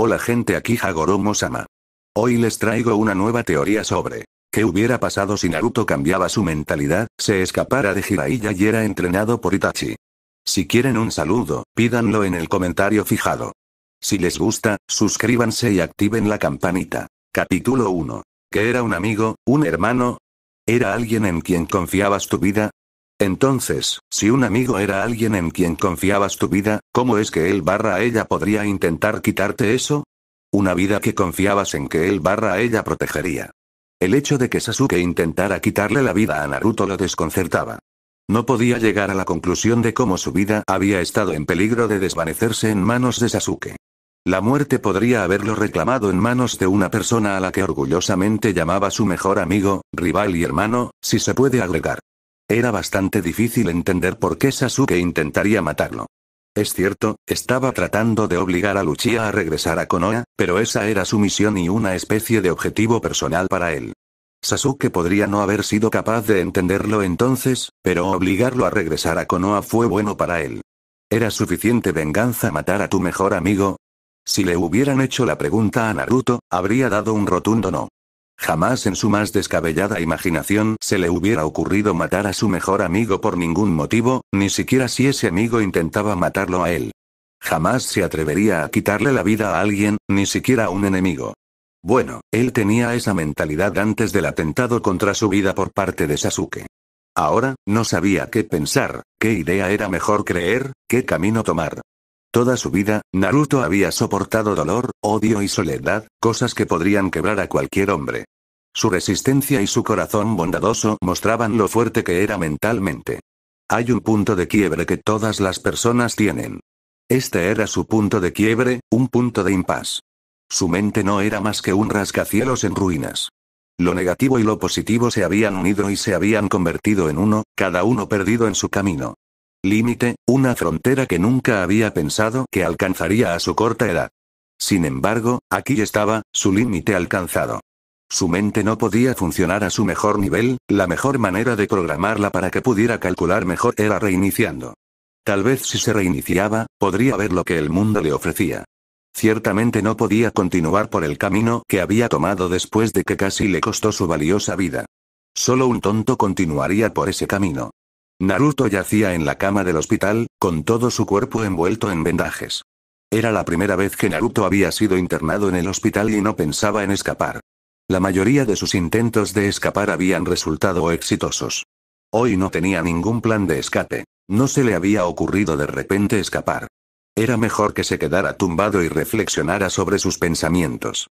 Hola gente aquí Hagoromo Sama. Hoy les traigo una nueva teoría sobre ¿Qué hubiera pasado si Naruto cambiaba su mentalidad, se escapara de Jiraiya y era entrenado por Itachi? Si quieren un saludo, pídanlo en el comentario fijado. Si les gusta, suscríbanse y activen la campanita. Capítulo 1. ¿Qué era un amigo, un hermano? ¿Era alguien en quien confiabas tu vida? Entonces, si un amigo era alguien en quien confiabas tu vida, ¿cómo es que él barra ella podría intentar quitarte eso? Una vida que confiabas en que él barra ella protegería. El hecho de que Sasuke intentara quitarle la vida a Naruto lo desconcertaba. No podía llegar a la conclusión de cómo su vida había estado en peligro de desvanecerse en manos de Sasuke. La muerte podría haberlo reclamado en manos de una persona a la que orgullosamente llamaba su mejor amigo, rival y hermano, si se puede agregar. Era bastante difícil entender por qué Sasuke intentaría matarlo. Es cierto, estaba tratando de obligar a Luchia a regresar a Konoha, pero esa era su misión y una especie de objetivo personal para él. Sasuke podría no haber sido capaz de entenderlo entonces, pero obligarlo a regresar a Konoha fue bueno para él. ¿Era suficiente venganza matar a tu mejor amigo? Si le hubieran hecho la pregunta a Naruto, habría dado un rotundo no. Jamás en su más descabellada imaginación se le hubiera ocurrido matar a su mejor amigo por ningún motivo, ni siquiera si ese amigo intentaba matarlo a él. Jamás se atrevería a quitarle la vida a alguien, ni siquiera a un enemigo. Bueno, él tenía esa mentalidad antes del atentado contra su vida por parte de Sasuke. Ahora, no sabía qué pensar, qué idea era mejor creer, qué camino tomar. Toda su vida, Naruto había soportado dolor, odio y soledad, cosas que podrían quebrar a cualquier hombre. Su resistencia y su corazón bondadoso mostraban lo fuerte que era mentalmente. Hay un punto de quiebre que todas las personas tienen. Este era su punto de quiebre, un punto de impas. Su mente no era más que un rascacielos en ruinas. Lo negativo y lo positivo se habían unido y se habían convertido en uno, cada uno perdido en su camino límite, una frontera que nunca había pensado que alcanzaría a su corta edad. Sin embargo, aquí estaba, su límite alcanzado. Su mente no podía funcionar a su mejor nivel, la mejor manera de programarla para que pudiera calcular mejor era reiniciando. Tal vez si se reiniciaba, podría ver lo que el mundo le ofrecía. Ciertamente no podía continuar por el camino que había tomado después de que casi le costó su valiosa vida. Solo un tonto continuaría por ese camino. Naruto yacía en la cama del hospital, con todo su cuerpo envuelto en vendajes. Era la primera vez que Naruto había sido internado en el hospital y no pensaba en escapar. La mayoría de sus intentos de escapar habían resultado exitosos. Hoy no tenía ningún plan de escape. No se le había ocurrido de repente escapar. Era mejor que se quedara tumbado y reflexionara sobre sus pensamientos.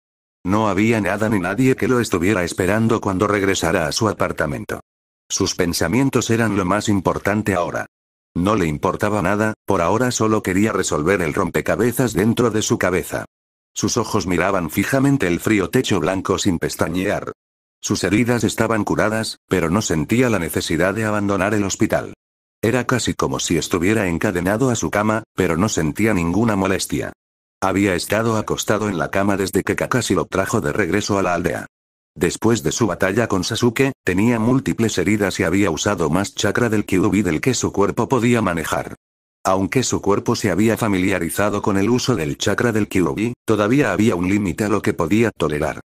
No había nada ni nadie que lo estuviera esperando cuando regresara a su apartamento. Sus pensamientos eran lo más importante ahora. No le importaba nada, por ahora solo quería resolver el rompecabezas dentro de su cabeza. Sus ojos miraban fijamente el frío techo blanco sin pestañear. Sus heridas estaban curadas, pero no sentía la necesidad de abandonar el hospital. Era casi como si estuviera encadenado a su cama, pero no sentía ninguna molestia. Había estado acostado en la cama desde que Kakashi lo trajo de regreso a la aldea. Después de su batalla con Sasuke, tenía múltiples heridas y había usado más chakra del Kyuubi del que su cuerpo podía manejar. Aunque su cuerpo se había familiarizado con el uso del chakra del Kyuubi, todavía había un límite a lo que podía tolerar.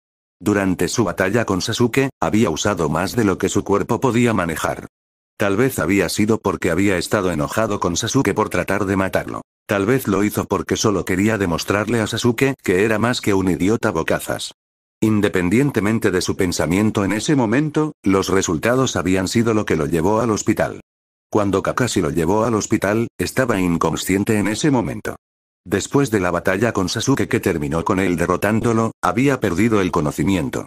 Durante su batalla con Sasuke, había usado más de lo que su cuerpo podía manejar. Tal vez había sido porque había estado enojado con Sasuke por tratar de matarlo. Tal vez lo hizo porque solo quería demostrarle a Sasuke que era más que un idiota bocazas. Independientemente de su pensamiento en ese momento, los resultados habían sido lo que lo llevó al hospital. Cuando Kakashi lo llevó al hospital, estaba inconsciente en ese momento. Después de la batalla con Sasuke que terminó con él derrotándolo, había perdido el conocimiento.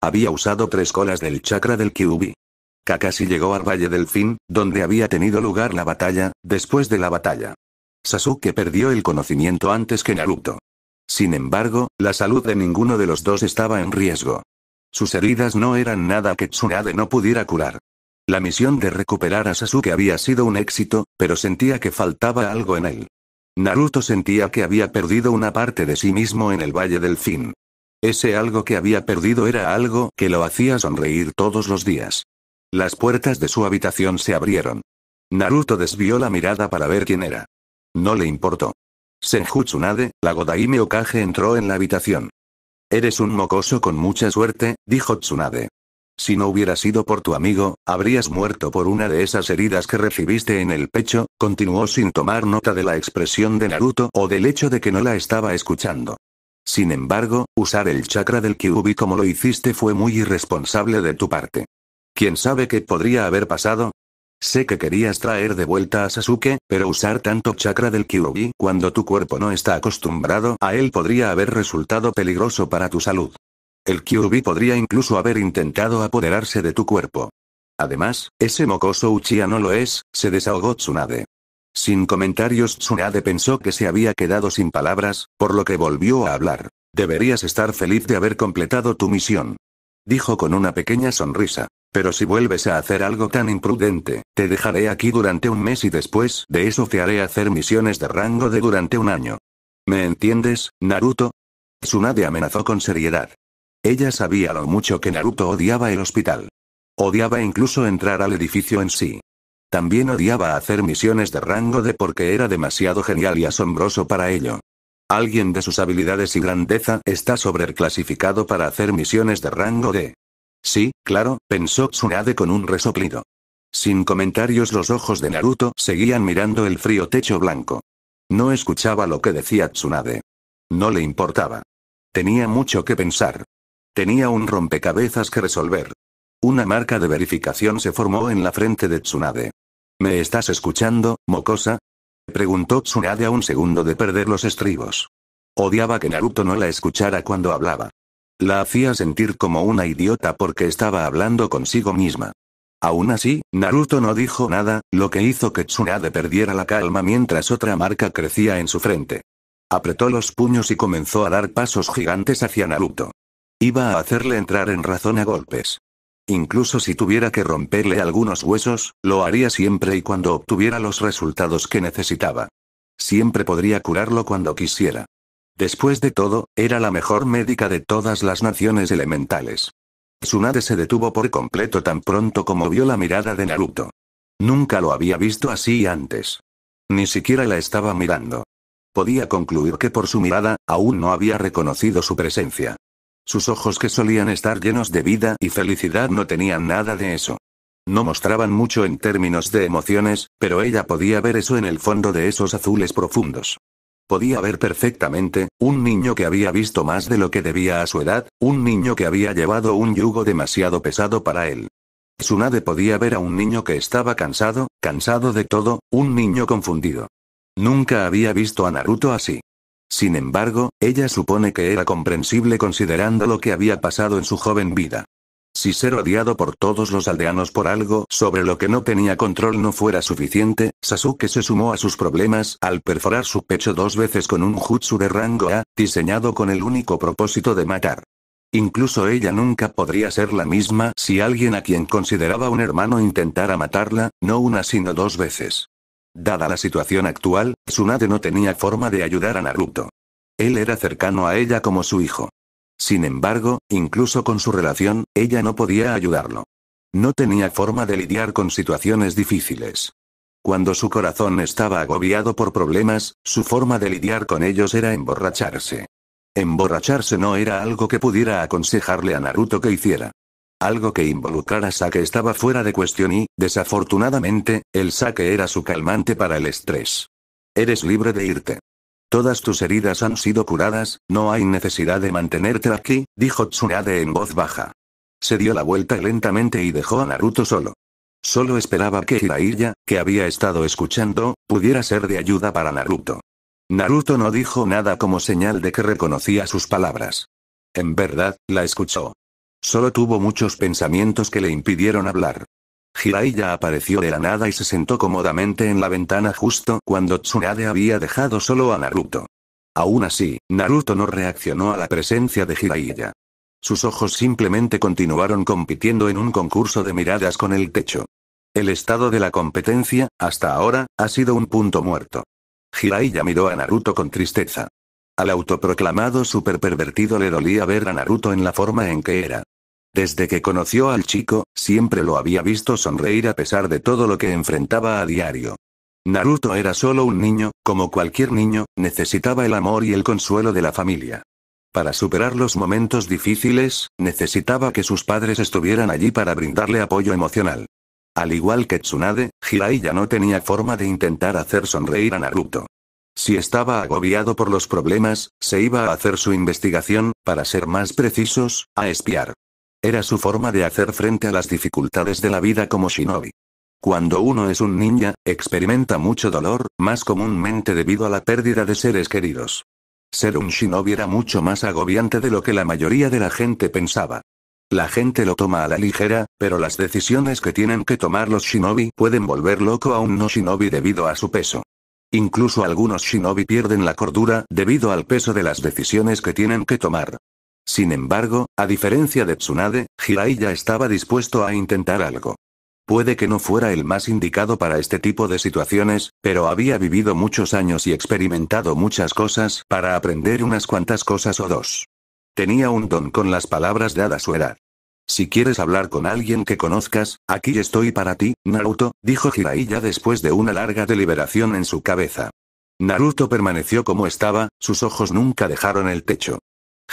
Había usado tres colas del chakra del Kyubi. Kakashi llegó al Valle del Fin, donde había tenido lugar la batalla, después de la batalla. Sasuke perdió el conocimiento antes que Naruto. Sin embargo, la salud de ninguno de los dos estaba en riesgo. Sus heridas no eran nada que Tsunade no pudiera curar. La misión de recuperar a Sasuke había sido un éxito, pero sentía que faltaba algo en él. Naruto sentía que había perdido una parte de sí mismo en el Valle del Fin. Ese algo que había perdido era algo que lo hacía sonreír todos los días. Las puertas de su habitación se abrieron. Naruto desvió la mirada para ver quién era. No le importó. Senju Tsunade, la Godaime Okage entró en la habitación. Eres un mocoso con mucha suerte, dijo Tsunade. Si no hubiera sido por tu amigo, habrías muerto por una de esas heridas que recibiste en el pecho, continuó sin tomar nota de la expresión de Naruto o del hecho de que no la estaba escuchando. Sin embargo, usar el chakra del Kyubi como lo hiciste fue muy irresponsable de tu parte. ¿Quién sabe qué podría haber pasado? Sé que querías traer de vuelta a Sasuke, pero usar tanto chakra del Kyuubi cuando tu cuerpo no está acostumbrado a él podría haber resultado peligroso para tu salud. El Kyuubi podría incluso haber intentado apoderarse de tu cuerpo. Además, ese mocoso Uchiha no lo es, se desahogó Tsunade. Sin comentarios Tsunade pensó que se había quedado sin palabras, por lo que volvió a hablar. Deberías estar feliz de haber completado tu misión. Dijo con una pequeña sonrisa. Pero si vuelves a hacer algo tan imprudente, te dejaré aquí durante un mes y después de eso te haré hacer misiones de rango de durante un año. ¿Me entiendes, Naruto? Tsunade amenazó con seriedad. Ella sabía lo mucho que Naruto odiaba el hospital. Odiaba incluso entrar al edificio en sí. También odiaba hacer misiones de rango de porque era demasiado genial y asombroso para ello. Alguien de sus habilidades y grandeza está sobreclasificado para hacer misiones de rango D. Sí, claro, pensó Tsunade con un resoplido. Sin comentarios los ojos de Naruto seguían mirando el frío techo blanco. No escuchaba lo que decía Tsunade. No le importaba. Tenía mucho que pensar. Tenía un rompecabezas que resolver. Una marca de verificación se formó en la frente de Tsunade. ¿Me estás escuchando, mocosa? Preguntó Tsunade a un segundo de perder los estribos. Odiaba que Naruto no la escuchara cuando hablaba. La hacía sentir como una idiota porque estaba hablando consigo misma. Aún así, Naruto no dijo nada, lo que hizo que Tsunade perdiera la calma mientras otra marca crecía en su frente. Apretó los puños y comenzó a dar pasos gigantes hacia Naruto. Iba a hacerle entrar en razón a golpes. Incluso si tuviera que romperle algunos huesos, lo haría siempre y cuando obtuviera los resultados que necesitaba. Siempre podría curarlo cuando quisiera. Después de todo, era la mejor médica de todas las naciones elementales. Tsunade se detuvo por completo tan pronto como vio la mirada de Naruto. Nunca lo había visto así antes. Ni siquiera la estaba mirando. Podía concluir que por su mirada, aún no había reconocido su presencia. Sus ojos que solían estar llenos de vida y felicidad no tenían nada de eso. No mostraban mucho en términos de emociones, pero ella podía ver eso en el fondo de esos azules profundos. Podía ver perfectamente, un niño que había visto más de lo que debía a su edad, un niño que había llevado un yugo demasiado pesado para él. Tsunade podía ver a un niño que estaba cansado, cansado de todo, un niño confundido. Nunca había visto a Naruto así. Sin embargo, ella supone que era comprensible considerando lo que había pasado en su joven vida. Si ser odiado por todos los aldeanos por algo sobre lo que no tenía control no fuera suficiente, Sasuke se sumó a sus problemas al perforar su pecho dos veces con un jutsu de rango A, diseñado con el único propósito de matar. Incluso ella nunca podría ser la misma si alguien a quien consideraba un hermano intentara matarla, no una sino dos veces. Dada la situación actual, Tsunade no tenía forma de ayudar a Naruto. Él era cercano a ella como su hijo. Sin embargo, incluso con su relación, ella no podía ayudarlo. No tenía forma de lidiar con situaciones difíciles. Cuando su corazón estaba agobiado por problemas, su forma de lidiar con ellos era emborracharse. Emborracharse no era algo que pudiera aconsejarle a Naruto que hiciera. Algo que involucrara sake estaba fuera de cuestión y, desafortunadamente, el sake era su calmante para el estrés. Eres libre de irte. Todas tus heridas han sido curadas, no hay necesidad de mantenerte aquí, dijo Tsunade en voz baja. Se dio la vuelta lentamente y dejó a Naruto solo. Solo esperaba que Hiraiya, que había estado escuchando, pudiera ser de ayuda para Naruto. Naruto no dijo nada como señal de que reconocía sus palabras. En verdad, la escuchó. Solo tuvo muchos pensamientos que le impidieron hablar. Hiraiya apareció de la nada y se sentó cómodamente en la ventana justo cuando Tsunade había dejado solo a Naruto. Aún así, Naruto no reaccionó a la presencia de Hiraiya. Sus ojos simplemente continuaron compitiendo en un concurso de miradas con el techo. El estado de la competencia, hasta ahora, ha sido un punto muerto. Hiraiya miró a Naruto con tristeza. Al autoproclamado superpervertido le dolía ver a Naruto en la forma en que era. Desde que conoció al chico, siempre lo había visto sonreír a pesar de todo lo que enfrentaba a diario. Naruto era solo un niño, como cualquier niño, necesitaba el amor y el consuelo de la familia. Para superar los momentos difíciles, necesitaba que sus padres estuvieran allí para brindarle apoyo emocional. Al igual que Tsunade, Hirai ya no tenía forma de intentar hacer sonreír a Naruto. Si estaba agobiado por los problemas, se iba a hacer su investigación, para ser más precisos, a espiar. Era su forma de hacer frente a las dificultades de la vida como shinobi. Cuando uno es un ninja, experimenta mucho dolor, más comúnmente debido a la pérdida de seres queridos. Ser un shinobi era mucho más agobiante de lo que la mayoría de la gente pensaba. La gente lo toma a la ligera, pero las decisiones que tienen que tomar los shinobi pueden volver loco a un no shinobi debido a su peso. Incluso algunos shinobi pierden la cordura debido al peso de las decisiones que tienen que tomar. Sin embargo, a diferencia de Tsunade, Jiraiya estaba dispuesto a intentar algo. Puede que no fuera el más indicado para este tipo de situaciones, pero había vivido muchos años y experimentado muchas cosas para aprender unas cuantas cosas o dos. Tenía un don con las palabras dada su edad. Si quieres hablar con alguien que conozcas, aquí estoy para ti, Naruto, dijo Jiraiya después de una larga deliberación en su cabeza. Naruto permaneció como estaba, sus ojos nunca dejaron el techo.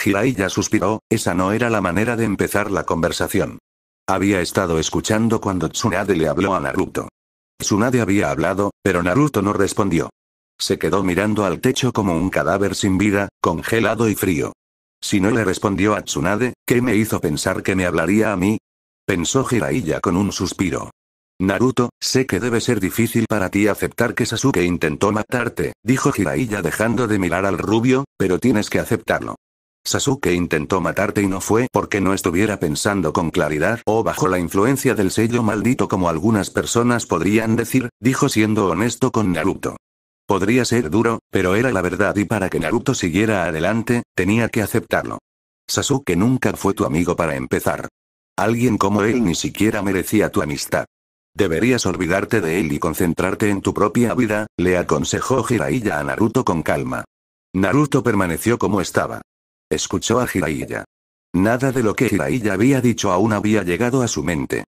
Jiraiya suspiró, esa no era la manera de empezar la conversación. Había estado escuchando cuando Tsunade le habló a Naruto. Tsunade había hablado, pero Naruto no respondió. Se quedó mirando al techo como un cadáver sin vida, congelado y frío. Si no le respondió a Tsunade, ¿qué me hizo pensar que me hablaría a mí? Pensó Jiraiya con un suspiro. Naruto, sé que debe ser difícil para ti aceptar que Sasuke intentó matarte, dijo Jiraiya dejando de mirar al rubio, pero tienes que aceptarlo. Sasuke intentó matarte y no fue porque no estuviera pensando con claridad o bajo la influencia del sello maldito como algunas personas podrían decir, dijo siendo honesto con Naruto. Podría ser duro, pero era la verdad y para que Naruto siguiera adelante, tenía que aceptarlo. Sasuke nunca fue tu amigo para empezar. Alguien como él ni siquiera merecía tu amistad. Deberías olvidarte de él y concentrarte en tu propia vida, le aconsejó Hiraiya a Naruto con calma. Naruto permaneció como estaba. Escuchó a Jiraiya. Nada de lo que Jiraiya había dicho aún había llegado a su mente.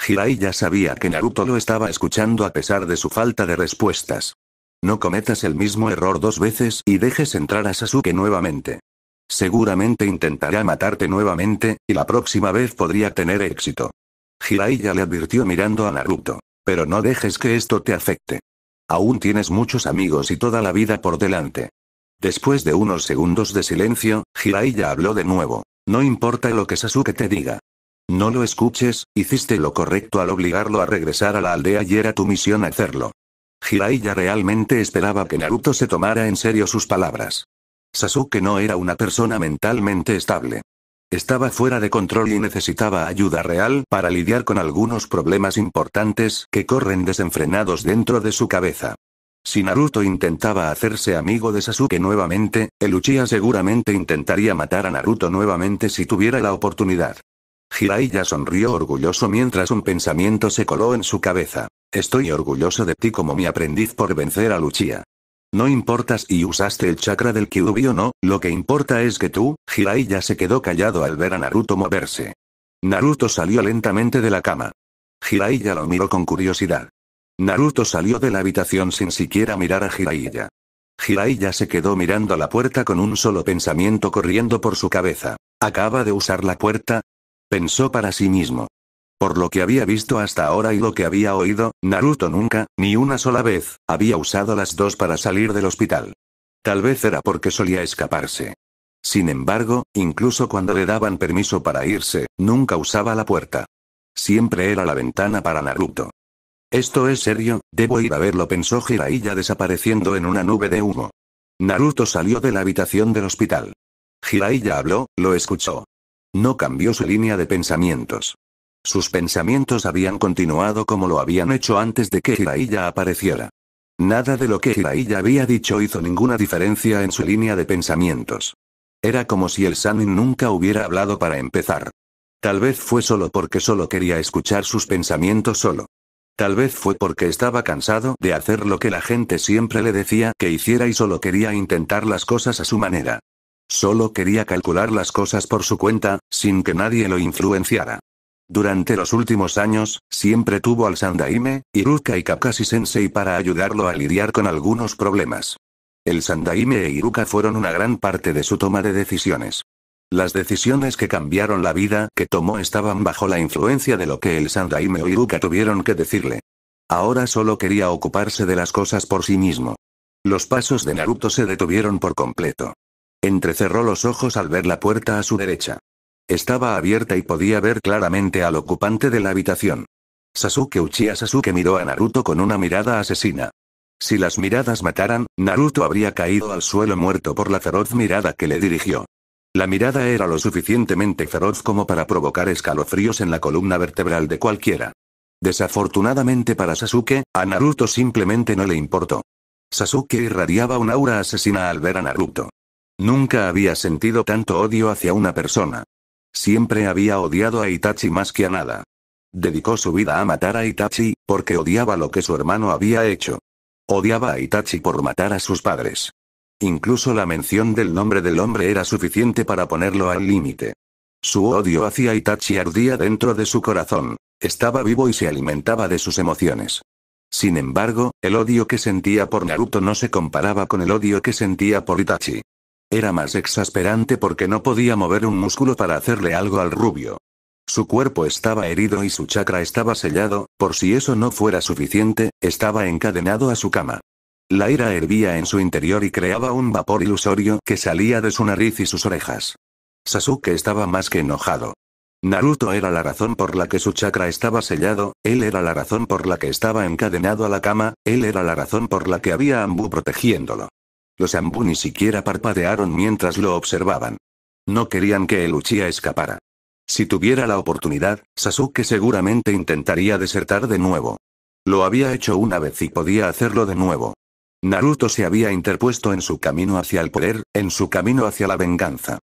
Jiraiya sabía que Naruto lo estaba escuchando a pesar de su falta de respuestas. No cometas el mismo error dos veces y dejes entrar a Sasuke nuevamente. Seguramente intentará matarte nuevamente, y la próxima vez podría tener éxito. Jiraiya le advirtió mirando a Naruto. Pero no dejes que esto te afecte. Aún tienes muchos amigos y toda la vida por delante. Después de unos segundos de silencio, Hiraiya habló de nuevo. No importa lo que Sasuke te diga. No lo escuches, hiciste lo correcto al obligarlo a regresar a la aldea y era tu misión hacerlo. Hiraiya realmente esperaba que Naruto se tomara en serio sus palabras. Sasuke no era una persona mentalmente estable. Estaba fuera de control y necesitaba ayuda real para lidiar con algunos problemas importantes que corren desenfrenados dentro de su cabeza. Si Naruto intentaba hacerse amigo de Sasuke nuevamente, el Uchiha seguramente intentaría matar a Naruto nuevamente si tuviera la oportunidad. Jiraiya sonrió orgulloso mientras un pensamiento se coló en su cabeza. Estoy orgulloso de ti como mi aprendiz por vencer a Uchiha. No importa si usaste el chakra del Kyuubi o no, lo que importa es que tú, Jiraiya se quedó callado al ver a Naruto moverse. Naruto salió lentamente de la cama. Jiraiya lo miró con curiosidad. Naruto salió de la habitación sin siquiera mirar a Jiraiya. Jiraiya se quedó mirando la puerta con un solo pensamiento corriendo por su cabeza. ¿Acaba de usar la puerta? Pensó para sí mismo. Por lo que había visto hasta ahora y lo que había oído, Naruto nunca, ni una sola vez, había usado las dos para salir del hospital. Tal vez era porque solía escaparse. Sin embargo, incluso cuando le daban permiso para irse, nunca usaba la puerta. Siempre era la ventana para Naruto. Esto es serio, debo ir a verlo, pensó Jiraiya desapareciendo en una nube de humo. Naruto salió de la habitación del hospital. Jiraiya habló, lo escuchó. No cambió su línea de pensamientos. Sus pensamientos habían continuado como lo habían hecho antes de que Jiraiya apareciera. Nada de lo que Jiraiya había dicho hizo ninguna diferencia en su línea de pensamientos. Era como si el Sanin nunca hubiera hablado para empezar. Tal vez fue solo porque solo quería escuchar sus pensamientos solo. Tal vez fue porque estaba cansado de hacer lo que la gente siempre le decía que hiciera y solo quería intentar las cosas a su manera. Solo quería calcular las cosas por su cuenta, sin que nadie lo influenciara. Durante los últimos años, siempre tuvo al Sandaime, Iruka y Kakashi Sensei para ayudarlo a lidiar con algunos problemas. El Sandaime e Iruka fueron una gran parte de su toma de decisiones. Las decisiones que cambiaron la vida que tomó estaban bajo la influencia de lo que el Sandaime o Iruka tuvieron que decirle. Ahora solo quería ocuparse de las cosas por sí mismo. Los pasos de Naruto se detuvieron por completo. Entrecerró los ojos al ver la puerta a su derecha. Estaba abierta y podía ver claramente al ocupante de la habitación. Sasuke Uchiha Sasuke miró a Naruto con una mirada asesina. Si las miradas mataran, Naruto habría caído al suelo muerto por la feroz mirada que le dirigió. La mirada era lo suficientemente feroz como para provocar escalofríos en la columna vertebral de cualquiera. Desafortunadamente para Sasuke, a Naruto simplemente no le importó. Sasuke irradiaba un aura asesina al ver a Naruto. Nunca había sentido tanto odio hacia una persona. Siempre había odiado a Itachi más que a nada. Dedicó su vida a matar a Itachi, porque odiaba lo que su hermano había hecho. Odiaba a Itachi por matar a sus padres. Incluso la mención del nombre del hombre era suficiente para ponerlo al límite. Su odio hacia Itachi ardía dentro de su corazón. Estaba vivo y se alimentaba de sus emociones. Sin embargo, el odio que sentía por Naruto no se comparaba con el odio que sentía por Itachi. Era más exasperante porque no podía mover un músculo para hacerle algo al rubio. Su cuerpo estaba herido y su chakra estaba sellado, por si eso no fuera suficiente, estaba encadenado a su cama. La ira hervía en su interior y creaba un vapor ilusorio que salía de su nariz y sus orejas. Sasuke estaba más que enojado. Naruto era la razón por la que su chakra estaba sellado, él era la razón por la que estaba encadenado a la cama, él era la razón por la que había Ambu protegiéndolo. Los Ambu ni siquiera parpadearon mientras lo observaban. No querían que el Uchiha escapara. Si tuviera la oportunidad, Sasuke seguramente intentaría desertar de nuevo. Lo había hecho una vez y podía hacerlo de nuevo. Naruto se había interpuesto en su camino hacia el poder, en su camino hacia la venganza.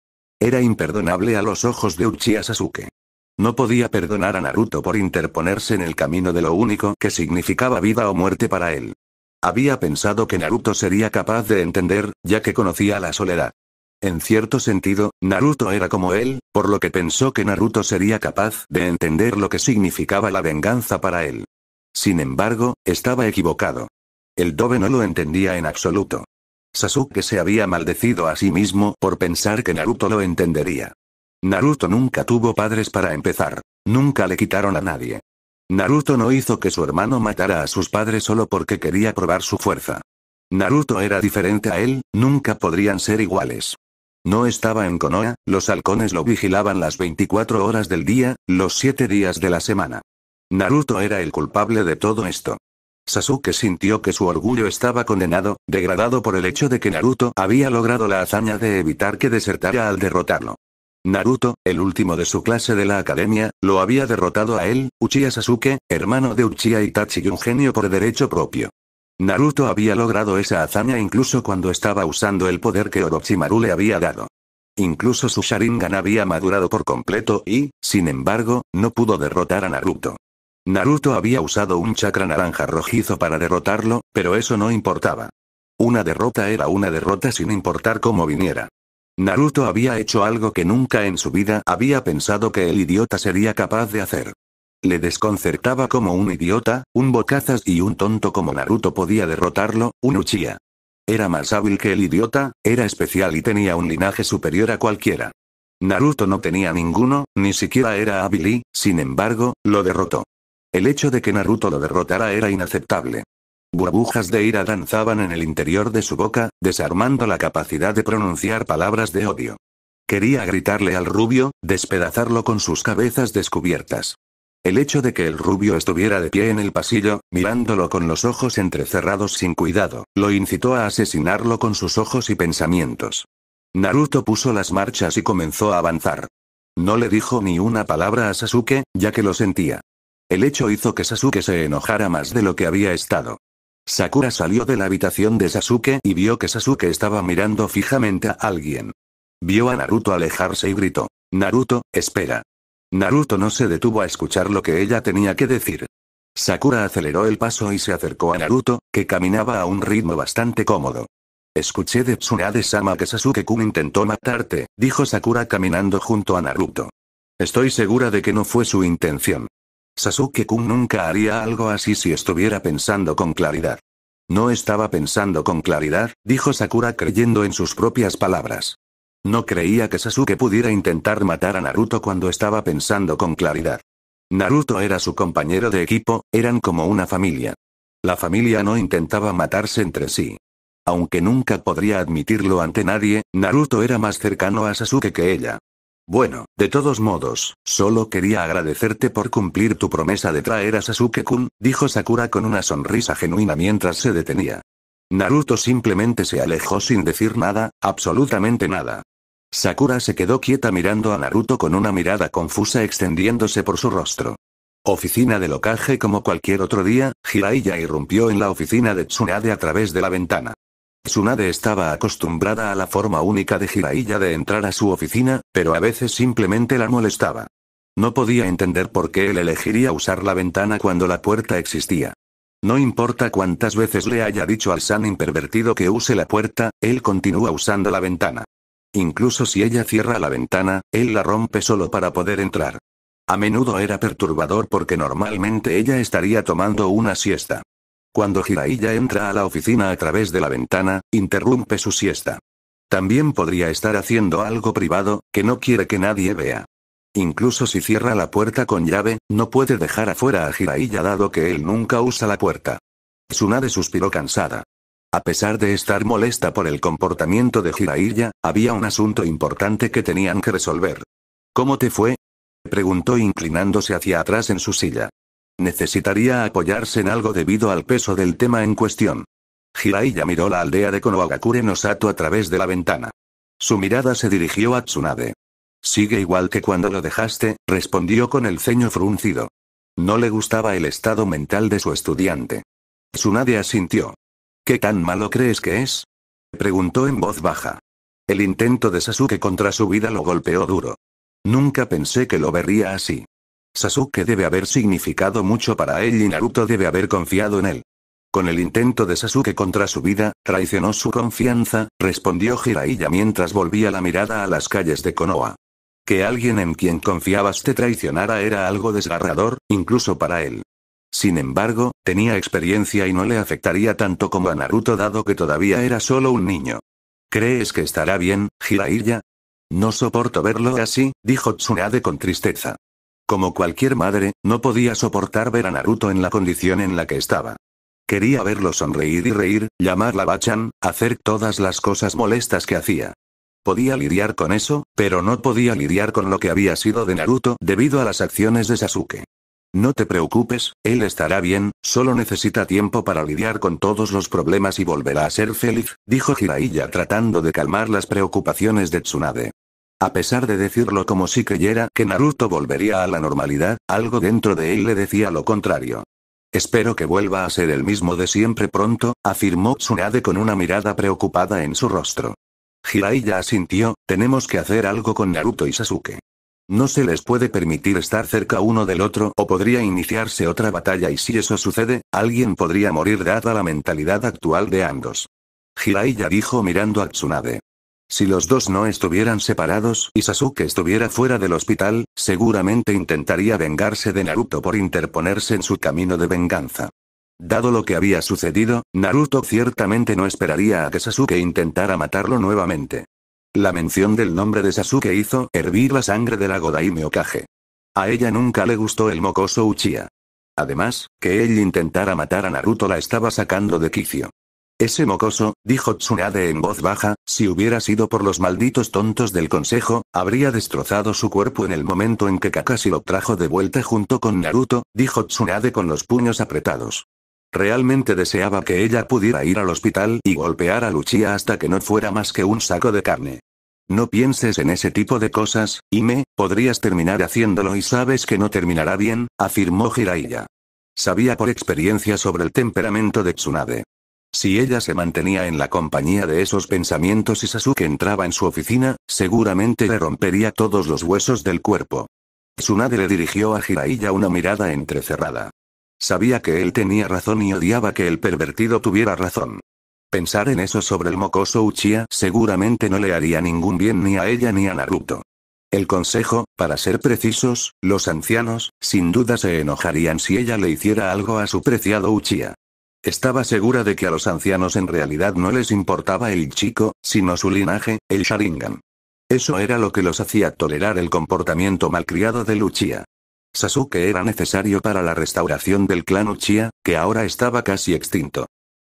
Era imperdonable a los ojos de Uchiha Sasuke. No podía perdonar a Naruto por interponerse en el camino de lo único que significaba vida o muerte para él. Había pensado que Naruto sería capaz de entender, ya que conocía la soledad. En cierto sentido, Naruto era como él, por lo que pensó que Naruto sería capaz de entender lo que significaba la venganza para él. Sin embargo, estaba equivocado. El Dobe no lo entendía en absoluto. Sasuke se había maldecido a sí mismo por pensar que Naruto lo entendería. Naruto nunca tuvo padres para empezar. Nunca le quitaron a nadie. Naruto no hizo que su hermano matara a sus padres solo porque quería probar su fuerza. Naruto era diferente a él, nunca podrían ser iguales. No estaba en Konoha, los halcones lo vigilaban las 24 horas del día, los 7 días de la semana. Naruto era el culpable de todo esto. Sasuke sintió que su orgullo estaba condenado, degradado por el hecho de que Naruto había logrado la hazaña de evitar que desertara al derrotarlo. Naruto, el último de su clase de la academia, lo había derrotado a él, Uchiha Sasuke, hermano de Uchiha Itachi y un genio por derecho propio. Naruto había logrado esa hazaña incluso cuando estaba usando el poder que Orochimaru le había dado. Incluso su Sharingan había madurado por completo y, sin embargo, no pudo derrotar a Naruto. Naruto había usado un chakra naranja rojizo para derrotarlo, pero eso no importaba. Una derrota era una derrota sin importar cómo viniera. Naruto había hecho algo que nunca en su vida había pensado que el idiota sería capaz de hacer. Le desconcertaba como un idiota, un bocazas y un tonto como Naruto podía derrotarlo, un Uchiha. Era más hábil que el idiota, era especial y tenía un linaje superior a cualquiera. Naruto no tenía ninguno, ni siquiera era hábil y, sin embargo, lo derrotó. El hecho de que Naruto lo derrotara era inaceptable. Burbujas de ira danzaban en el interior de su boca, desarmando la capacidad de pronunciar palabras de odio. Quería gritarle al rubio, despedazarlo con sus cabezas descubiertas. El hecho de que el rubio estuviera de pie en el pasillo, mirándolo con los ojos entrecerrados sin cuidado, lo incitó a asesinarlo con sus ojos y pensamientos. Naruto puso las marchas y comenzó a avanzar. No le dijo ni una palabra a Sasuke, ya que lo sentía. El hecho hizo que Sasuke se enojara más de lo que había estado. Sakura salió de la habitación de Sasuke y vio que Sasuke estaba mirando fijamente a alguien. Vio a Naruto alejarse y gritó, Naruto, espera. Naruto no se detuvo a escuchar lo que ella tenía que decir. Sakura aceleró el paso y se acercó a Naruto, que caminaba a un ritmo bastante cómodo. Escuché de Tsunade-sama que Sasuke-kun intentó matarte, dijo Sakura caminando junto a Naruto. Estoy segura de que no fue su intención. Sasuke-kun nunca haría algo así si estuviera pensando con claridad. No estaba pensando con claridad, dijo Sakura creyendo en sus propias palabras. No creía que Sasuke pudiera intentar matar a Naruto cuando estaba pensando con claridad. Naruto era su compañero de equipo, eran como una familia. La familia no intentaba matarse entre sí. Aunque nunca podría admitirlo ante nadie, Naruto era más cercano a Sasuke que ella. Bueno, de todos modos, solo quería agradecerte por cumplir tu promesa de traer a Sasuke-kun, dijo Sakura con una sonrisa genuina mientras se detenía. Naruto simplemente se alejó sin decir nada, absolutamente nada. Sakura se quedó quieta mirando a Naruto con una mirada confusa extendiéndose por su rostro. Oficina de locaje como cualquier otro día, Hiraiya irrumpió en la oficina de Tsunade a través de la ventana. Tsunade estaba acostumbrada a la forma única de Jiraiya de entrar a su oficina, pero a veces simplemente la molestaba. No podía entender por qué él elegiría usar la ventana cuando la puerta existía. No importa cuántas veces le haya dicho al San impervertido que use la puerta, él continúa usando la ventana. Incluso si ella cierra la ventana, él la rompe solo para poder entrar. A menudo era perturbador porque normalmente ella estaría tomando una siesta. Cuando Jiraiya entra a la oficina a través de la ventana, interrumpe su siesta. También podría estar haciendo algo privado, que no quiere que nadie vea. Incluso si cierra la puerta con llave, no puede dejar afuera a Jiraiya dado que él nunca usa la puerta. Tsunade suspiró cansada. A pesar de estar molesta por el comportamiento de Jiraiya, había un asunto importante que tenían que resolver. ¿Cómo te fue? preguntó inclinándose hacia atrás en su silla. Necesitaría apoyarse en algo debido al peso del tema en cuestión. Hiraiya miró la aldea de Konohagakure no Sato a través de la ventana. Su mirada se dirigió a Tsunade. Sigue igual que cuando lo dejaste, respondió con el ceño fruncido. No le gustaba el estado mental de su estudiante. Tsunade asintió. ¿Qué tan malo crees que es? preguntó en voz baja. El intento de Sasuke contra su vida lo golpeó duro. Nunca pensé que lo vería así. Sasuke debe haber significado mucho para él y Naruto debe haber confiado en él. Con el intento de Sasuke contra su vida, traicionó su confianza, respondió Jiraiya mientras volvía la mirada a las calles de Konoha. Que alguien en quien confiabas te traicionara era algo desgarrador, incluso para él. Sin embargo, tenía experiencia y no le afectaría tanto como a Naruto dado que todavía era solo un niño. ¿Crees que estará bien, Jiraiya? No soporto verlo así, dijo Tsunade con tristeza. Como cualquier madre, no podía soportar ver a Naruto en la condición en la que estaba. Quería verlo sonreír y reír, llamarla Bachan, hacer todas las cosas molestas que hacía. Podía lidiar con eso, pero no podía lidiar con lo que había sido de Naruto debido a las acciones de Sasuke. No te preocupes, él estará bien, solo necesita tiempo para lidiar con todos los problemas y volverá a ser feliz, dijo Jiraiya tratando de calmar las preocupaciones de Tsunade. A pesar de decirlo como si creyera que Naruto volvería a la normalidad, algo dentro de él le decía lo contrario. Espero que vuelva a ser el mismo de siempre pronto, afirmó Tsunade con una mirada preocupada en su rostro. Hiraiya asintió, tenemos que hacer algo con Naruto y Sasuke. No se les puede permitir estar cerca uno del otro o podría iniciarse otra batalla y si eso sucede, alguien podría morir dada la mentalidad actual de ambos. Hiraiya dijo mirando a Tsunade. Si los dos no estuvieran separados y Sasuke estuviera fuera del hospital, seguramente intentaría vengarse de Naruto por interponerse en su camino de venganza. Dado lo que había sucedido, Naruto ciertamente no esperaría a que Sasuke intentara matarlo nuevamente. La mención del nombre de Sasuke hizo hervir la sangre de la Godaime Okage. A ella nunca le gustó el mocoso Uchiha. Además, que ella intentara matar a Naruto la estaba sacando de quicio. Ese mocoso, dijo Tsunade en voz baja, si hubiera sido por los malditos tontos del consejo, habría destrozado su cuerpo en el momento en que Kakashi lo trajo de vuelta junto con Naruto, dijo Tsunade con los puños apretados. Realmente deseaba que ella pudiera ir al hospital y golpear a Luchia hasta que no fuera más que un saco de carne. No pienses en ese tipo de cosas, Ime, podrías terminar haciéndolo y sabes que no terminará bien, afirmó Jiraiya. Sabía por experiencia sobre el temperamento de Tsunade. Si ella se mantenía en la compañía de esos pensamientos y Sasuke entraba en su oficina, seguramente le rompería todos los huesos del cuerpo. Tsunade le dirigió a Jiraiya una mirada entrecerrada. Sabía que él tenía razón y odiaba que el pervertido tuviera razón. Pensar en eso sobre el mocoso Uchiha seguramente no le haría ningún bien ni a ella ni a Naruto. El consejo, para ser precisos, los ancianos, sin duda se enojarían si ella le hiciera algo a su preciado Uchiha. Estaba segura de que a los ancianos en realidad no les importaba el chico, sino su linaje, el Sharingan. Eso era lo que los hacía tolerar el comportamiento malcriado de Luchia. Sasuke era necesario para la restauración del clan Uchiha, que ahora estaba casi extinto.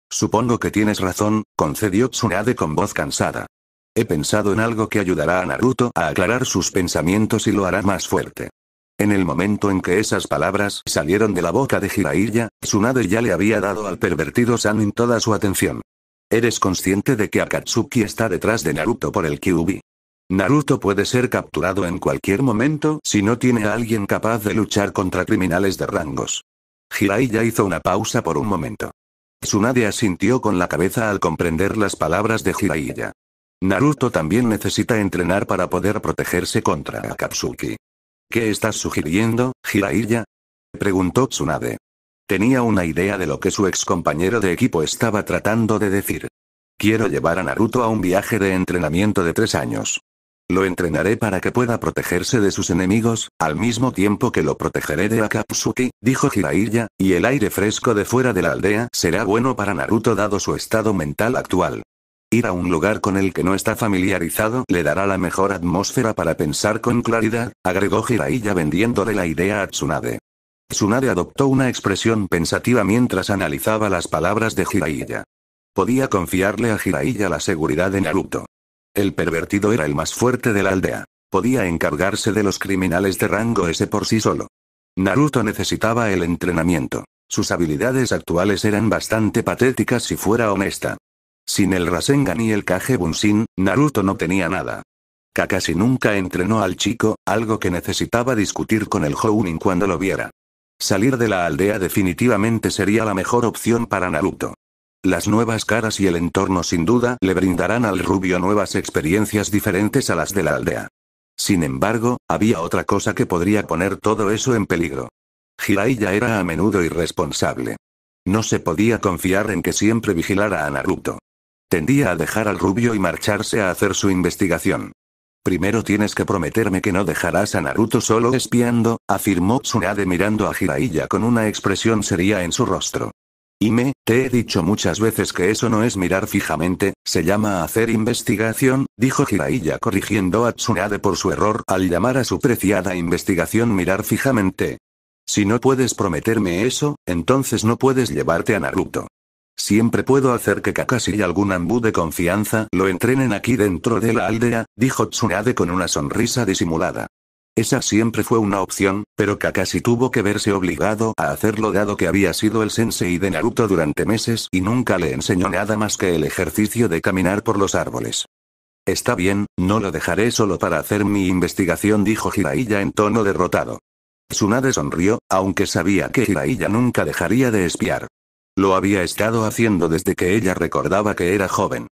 Supongo que tienes razón, concedió Tsunade con voz cansada. He pensado en algo que ayudará a Naruto a aclarar sus pensamientos y lo hará más fuerte. En el momento en que esas palabras salieron de la boca de Jiraiya, Tsunade ya le había dado al pervertido Sanin toda su atención. Eres consciente de que Akatsuki está detrás de Naruto por el Kyubi. Naruto puede ser capturado en cualquier momento si no tiene a alguien capaz de luchar contra criminales de rangos. Jiraiya hizo una pausa por un momento. Tsunade asintió con la cabeza al comprender las palabras de Jiraiya. Naruto también necesita entrenar para poder protegerse contra Akatsuki. ¿Qué estás sugiriendo, Jiraiya? Preguntó Tsunade. Tenía una idea de lo que su ex compañero de equipo estaba tratando de decir. Quiero llevar a Naruto a un viaje de entrenamiento de tres años. Lo entrenaré para que pueda protegerse de sus enemigos, al mismo tiempo que lo protegeré de Akatsuki, dijo Jiraiya, y el aire fresco de fuera de la aldea será bueno para Naruto dado su estado mental actual. Ir a un lugar con el que no está familiarizado le dará la mejor atmósfera para pensar con claridad, agregó Jiraiya vendiéndole la idea a Tsunade. Tsunade adoptó una expresión pensativa mientras analizaba las palabras de Jiraiya. Podía confiarle a Jiraiya la seguridad de Naruto. El pervertido era el más fuerte de la aldea. Podía encargarse de los criminales de rango S por sí solo. Naruto necesitaba el entrenamiento. Sus habilidades actuales eran bastante patéticas si fuera honesta. Sin el Rasengan y el Kage Bunshin, Naruto no tenía nada. Kakashi nunca entrenó al chico, algo que necesitaba discutir con el Hounin cuando lo viera. Salir de la aldea definitivamente sería la mejor opción para Naruto. Las nuevas caras y el entorno sin duda le brindarán al rubio nuevas experiencias diferentes a las de la aldea. Sin embargo, había otra cosa que podría poner todo eso en peligro. Hirai era a menudo irresponsable. No se podía confiar en que siempre vigilara a Naruto. Tendía a dejar al rubio y marcharse a hacer su investigación. Primero tienes que prometerme que no dejarás a Naruto solo espiando, afirmó Tsunade mirando a Jiraiya con una expresión seria en su rostro. Y me, te he dicho muchas veces que eso no es mirar fijamente, se llama hacer investigación, dijo Hiraiya corrigiendo a Tsunade por su error al llamar a su preciada investigación mirar fijamente. Si no puedes prometerme eso, entonces no puedes llevarte a Naruto. Siempre puedo hacer que Kakashi y algún ambú de confianza lo entrenen aquí dentro de la aldea, dijo Tsunade con una sonrisa disimulada. Esa siempre fue una opción, pero Kakashi tuvo que verse obligado a hacerlo dado que había sido el sensei de Naruto durante meses y nunca le enseñó nada más que el ejercicio de caminar por los árboles. Está bien, no lo dejaré solo para hacer mi investigación dijo Jiraiya en tono derrotado. Tsunade sonrió, aunque sabía que Jiraiya nunca dejaría de espiar. Lo había estado haciendo desde que ella recordaba que era joven.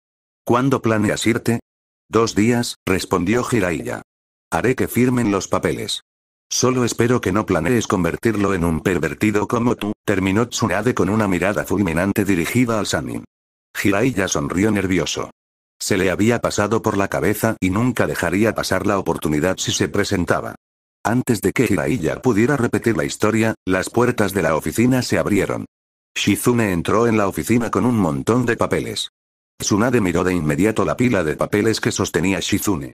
¿Cuándo planeas irte? Dos días, respondió Jiraiya. Haré que firmen los papeles. Solo espero que no planees convertirlo en un pervertido como tú, terminó Tsunade con una mirada fulminante dirigida al Sanin. Jiraiya sonrió nervioso. Se le había pasado por la cabeza y nunca dejaría pasar la oportunidad si se presentaba. Antes de que Jiraiya pudiera repetir la historia, las puertas de la oficina se abrieron. Shizune entró en la oficina con un montón de papeles. Tsunade miró de inmediato la pila de papeles que sostenía Shizune.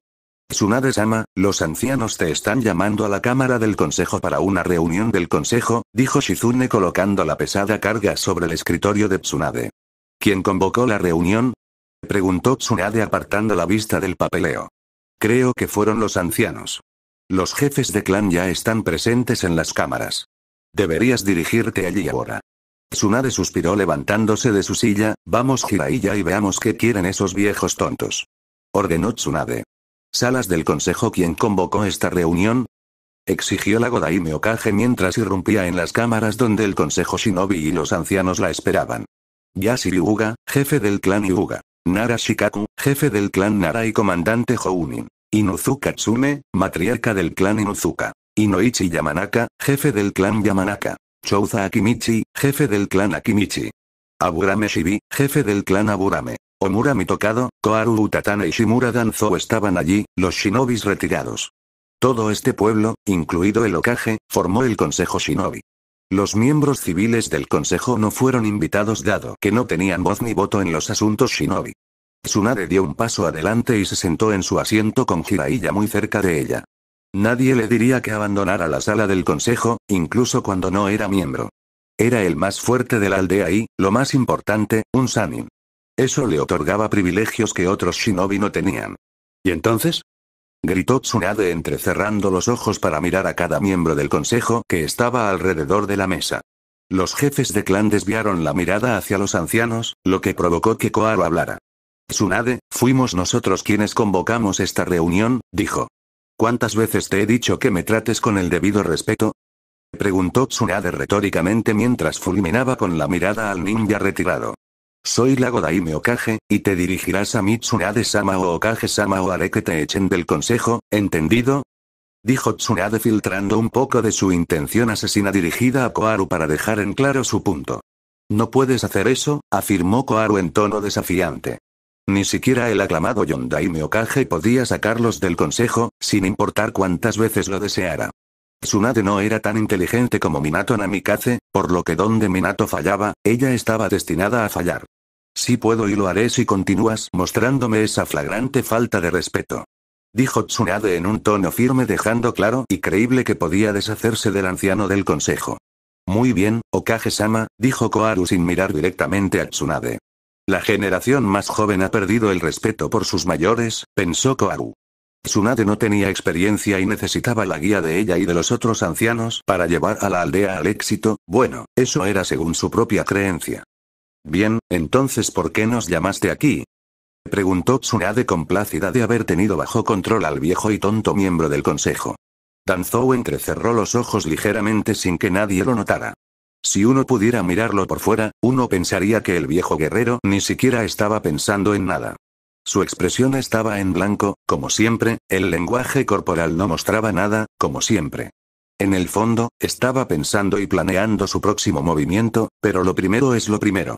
Tsunade-sama, los ancianos te están llamando a la Cámara del Consejo para una reunión del Consejo, dijo Shizune colocando la pesada carga sobre el escritorio de Tsunade. ¿Quién convocó la reunión? Preguntó Tsunade apartando la vista del papeleo. Creo que fueron los ancianos. Los jefes de clan ya están presentes en las cámaras. Deberías dirigirte allí ahora. Tsunade suspiró levantándose de su silla, vamos Jiraiya y veamos qué quieren esos viejos tontos. Ordenó Tsunade. Salas del consejo quien convocó esta reunión, exigió la Godaime Okage mientras irrumpía en las cámaras donde el Consejo Shinobi y los ancianos la esperaban. Yashi Yuga, jefe del clan Yuga. Nara Shikaku, jefe del clan Nara y comandante Hounin. Inuzuka Tsume, matriarca del clan Inuzuka. Inoichi Yamanaka, jefe del clan Yamanaka. Chouza Akimichi, jefe del clan Akimichi. Aburame Shibi, jefe del clan Aburame. Omurami Mitokado, Koharu Utatana y Shimura Danzo estaban allí, los shinobis retirados. Todo este pueblo, incluido el Okage, formó el Consejo Shinobi. Los miembros civiles del Consejo no fueron invitados dado que no tenían voz ni voto en los asuntos Shinobi. Tsunade dio un paso adelante y se sentó en su asiento con Jiraiya muy cerca de ella. Nadie le diría que abandonara la sala del consejo, incluso cuando no era miembro. Era el más fuerte de la aldea y, lo más importante, un Sanin. Eso le otorgaba privilegios que otros shinobi no tenían. ¿Y entonces? Gritó Tsunade entrecerrando los ojos para mirar a cada miembro del consejo que estaba alrededor de la mesa. Los jefes de clan desviaron la mirada hacia los ancianos, lo que provocó que Koaro hablara. Tsunade, fuimos nosotros quienes convocamos esta reunión, dijo. ¿Cuántas veces te he dicho que me trates con el debido respeto? Preguntó Tsunade retóricamente mientras fulminaba con la mirada al ninja retirado. Soy la Godaime Okage, y te dirigirás a mi Tsunade-sama o Okage-sama o haré que te echen del consejo, ¿entendido? Dijo Tsunade filtrando un poco de su intención asesina dirigida a Koaru para dejar en claro su punto. No puedes hacer eso, afirmó Koaru en tono desafiante. Ni siquiera el aclamado Yondaime Okage podía sacarlos del consejo, sin importar cuántas veces lo deseara. Tsunade no era tan inteligente como Minato Namikaze, por lo que donde Minato fallaba, ella estaba destinada a fallar. Si sí puedo y lo haré si continúas mostrándome esa flagrante falta de respeto. Dijo Tsunade en un tono firme dejando claro y creíble que podía deshacerse del anciano del consejo. Muy bien, Okage-sama, dijo Koharu sin mirar directamente a Tsunade. La generación más joven ha perdido el respeto por sus mayores, pensó Koaru. Tsunade no tenía experiencia y necesitaba la guía de ella y de los otros ancianos para llevar a la aldea al éxito, bueno, eso era según su propia creencia. Bien, entonces ¿por qué nos llamaste aquí? Preguntó Tsunade complacida de haber tenido bajo control al viejo y tonto miembro del consejo. Tanzou entrecerró los ojos ligeramente sin que nadie lo notara. Si uno pudiera mirarlo por fuera, uno pensaría que el viejo guerrero ni siquiera estaba pensando en nada. Su expresión estaba en blanco, como siempre, el lenguaje corporal no mostraba nada, como siempre. En el fondo, estaba pensando y planeando su próximo movimiento, pero lo primero es lo primero.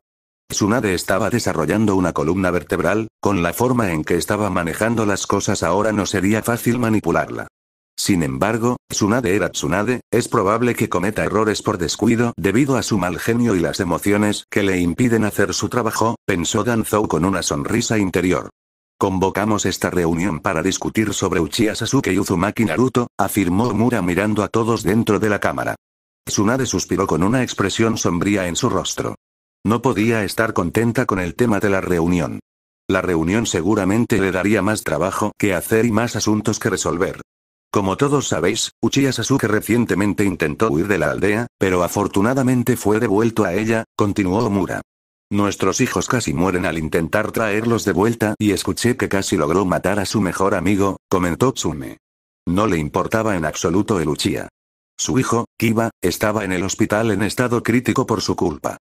Tsunade estaba desarrollando una columna vertebral, con la forma en que estaba manejando las cosas ahora no sería fácil manipularla. Sin embargo, Tsunade era Tsunade, es probable que cometa errores por descuido debido a su mal genio y las emociones que le impiden hacer su trabajo, pensó Danzou con una sonrisa interior. Convocamos esta reunión para discutir sobre Uchiha Sasuke y Uzumaki Naruto, afirmó Mura mirando a todos dentro de la cámara. Tsunade suspiró con una expresión sombría en su rostro. No podía estar contenta con el tema de la reunión. La reunión seguramente le daría más trabajo que hacer y más asuntos que resolver. Como todos sabéis, Uchiha Sasuke recientemente intentó huir de la aldea, pero afortunadamente fue devuelto a ella, continuó Mura. Nuestros hijos casi mueren al intentar traerlos de vuelta y escuché que casi logró matar a su mejor amigo, comentó Tsune. No le importaba en absoluto el Uchiha. Su hijo, Kiba, estaba en el hospital en estado crítico por su culpa.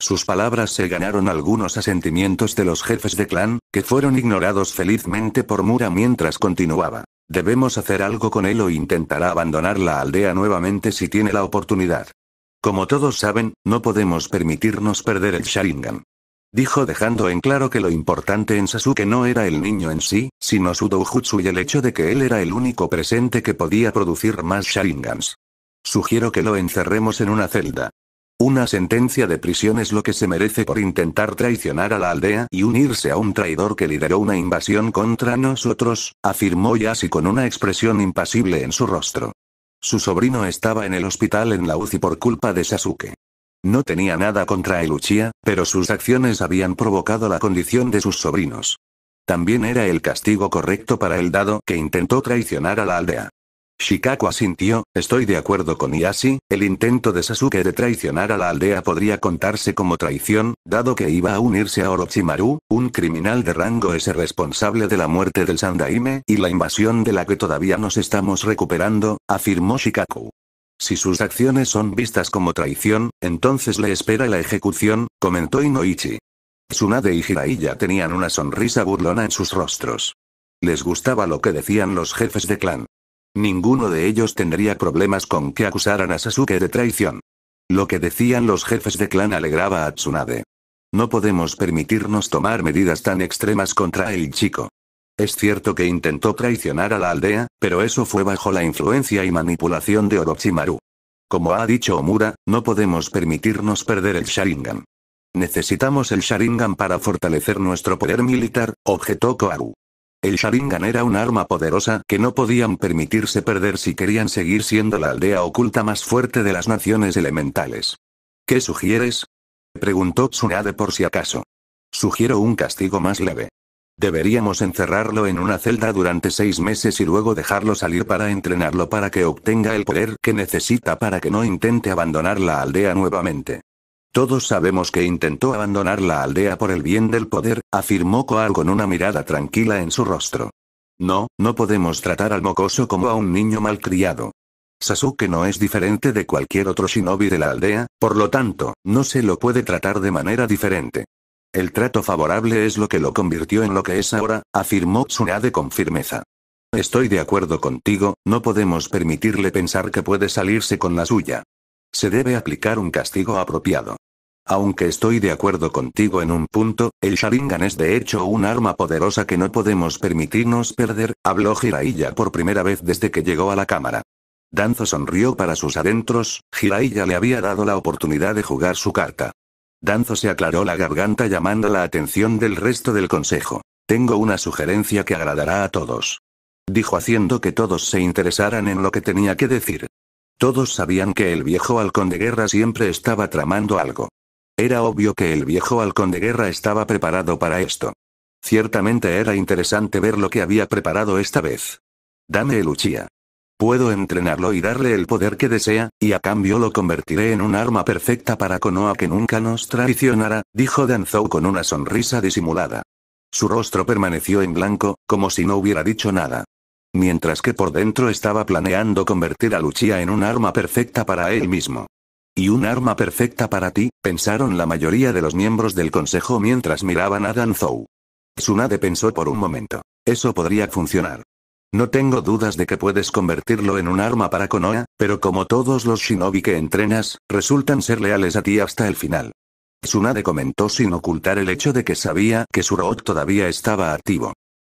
Sus palabras se ganaron algunos asentimientos de los jefes de clan, que fueron ignorados felizmente por Mura mientras continuaba. Debemos hacer algo con él o intentará abandonar la aldea nuevamente si tiene la oportunidad. Como todos saben, no podemos permitirnos perder el Sharingan. Dijo dejando en claro que lo importante en Sasuke no era el niño en sí, sino su doujutsu y el hecho de que él era el único presente que podía producir más Sharingans. Sugiero que lo encerremos en una celda. Una sentencia de prisión es lo que se merece por intentar traicionar a la aldea y unirse a un traidor que lideró una invasión contra nosotros, afirmó Yasi con una expresión impasible en su rostro. Su sobrino estaba en el hospital en la UCI por culpa de Sasuke. No tenía nada contra Eluchia, pero sus acciones habían provocado la condición de sus sobrinos. También era el castigo correcto para el dado que intentó traicionar a la aldea. Shikaku asintió, estoy de acuerdo con Iasi. el intento de Sasuke de traicionar a la aldea podría contarse como traición, dado que iba a unirse a Orochimaru, un criminal de rango S responsable de la muerte del Sandaime y la invasión de la que todavía nos estamos recuperando, afirmó Shikaku. Si sus acciones son vistas como traición, entonces le espera la ejecución, comentó Inoichi. Tsunade y ya tenían una sonrisa burlona en sus rostros. Les gustaba lo que decían los jefes de clan. Ninguno de ellos tendría problemas con que acusaran a Sasuke de traición. Lo que decían los jefes de clan alegraba a Tsunade. No podemos permitirnos tomar medidas tan extremas contra el chico. Es cierto que intentó traicionar a la aldea, pero eso fue bajo la influencia y manipulación de Orochimaru. Como ha dicho Omura, no podemos permitirnos perder el Sharingan. Necesitamos el Sharingan para fortalecer nuestro poder militar, objetó Koaru. El Sharingan era un arma poderosa que no podían permitirse perder si querían seguir siendo la aldea oculta más fuerte de las naciones elementales. ¿Qué sugieres? preguntó Tsunade por si acaso. Sugiero un castigo más leve. Deberíamos encerrarlo en una celda durante seis meses y luego dejarlo salir para entrenarlo para que obtenga el poder que necesita para que no intente abandonar la aldea nuevamente. Todos sabemos que intentó abandonar la aldea por el bien del poder, afirmó Koal con una mirada tranquila en su rostro. No, no podemos tratar al mocoso como a un niño malcriado. Sasuke no es diferente de cualquier otro shinobi de la aldea, por lo tanto, no se lo puede tratar de manera diferente. El trato favorable es lo que lo convirtió en lo que es ahora, afirmó Tsunade con firmeza. Estoy de acuerdo contigo, no podemos permitirle pensar que puede salirse con la suya. Se debe aplicar un castigo apropiado. Aunque estoy de acuerdo contigo en un punto, el Sharingan es de hecho un arma poderosa que no podemos permitirnos perder, habló Jiraiya por primera vez desde que llegó a la cámara. Danzo sonrió para sus adentros, Jiraiya le había dado la oportunidad de jugar su carta. Danzo se aclaró la garganta llamando la atención del resto del consejo. Tengo una sugerencia que agradará a todos. Dijo haciendo que todos se interesaran en lo que tenía que decir. Todos sabían que el viejo halcón de guerra siempre estaba tramando algo. Era obvio que el viejo halcón de guerra estaba preparado para esto. Ciertamente era interesante ver lo que había preparado esta vez. Dame el Uchiha. Puedo entrenarlo y darle el poder que desea, y a cambio lo convertiré en un arma perfecta para Konoha que nunca nos traicionará, dijo Danzou con una sonrisa disimulada. Su rostro permaneció en blanco, como si no hubiera dicho nada mientras que por dentro estaba planeando convertir a Luchia en un arma perfecta para él mismo. Y un arma perfecta para ti, pensaron la mayoría de los miembros del consejo mientras miraban a Danzou. Tsunade pensó por un momento. Eso podría funcionar. No tengo dudas de que puedes convertirlo en un arma para Konoha, pero como todos los shinobi que entrenas, resultan ser leales a ti hasta el final. Tsunade comentó sin ocultar el hecho de que sabía que su robot todavía estaba activo.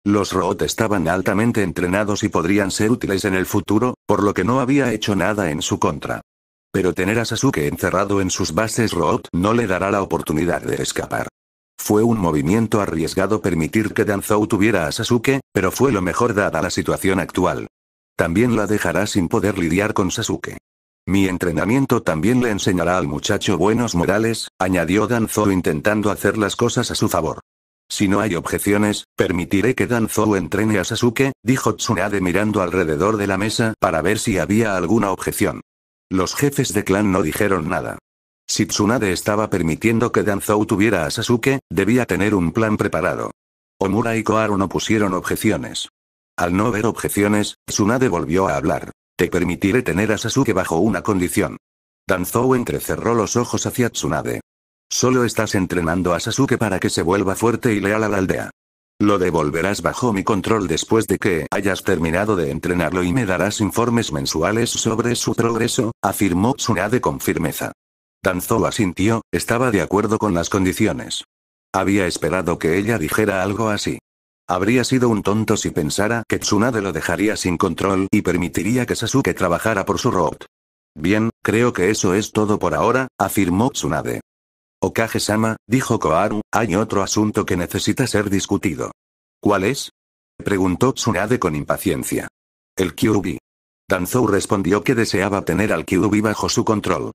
Los Root estaban altamente entrenados y podrían ser útiles en el futuro, por lo que no había hecho nada en su contra. Pero tener a Sasuke encerrado en sus bases Root no le dará la oportunidad de escapar. Fue un movimiento arriesgado permitir que Danzou tuviera a Sasuke, pero fue lo mejor dada la situación actual. También la dejará sin poder lidiar con Sasuke. Mi entrenamiento también le enseñará al muchacho buenos modales, añadió Danzou intentando hacer las cosas a su favor. Si no hay objeciones, permitiré que Danzou entrene a Sasuke, dijo Tsunade mirando alrededor de la mesa para ver si había alguna objeción. Los jefes de clan no dijeron nada. Si Tsunade estaba permitiendo que Danzou tuviera a Sasuke, debía tener un plan preparado. Omura y Koharu no pusieron objeciones. Al no ver objeciones, Tsunade volvió a hablar. Te permitiré tener a Sasuke bajo una condición. Danzou entrecerró los ojos hacia Tsunade. Solo estás entrenando a Sasuke para que se vuelva fuerte y leal a la aldea. Lo devolverás bajo mi control después de que hayas terminado de entrenarlo y me darás informes mensuales sobre su progreso, afirmó Tsunade con firmeza. Danzo asintió, estaba de acuerdo con las condiciones. Había esperado que ella dijera algo así. Habría sido un tonto si pensara que Tsunade lo dejaría sin control y permitiría que Sasuke trabajara por su robot. Bien, creo que eso es todo por ahora, afirmó Tsunade. Okage-sama, dijo Koharu, hay otro asunto que necesita ser discutido. ¿Cuál es? Preguntó Tsunade con impaciencia. El Kyuubi. Danzou respondió que deseaba tener al Kyuubi bajo su control.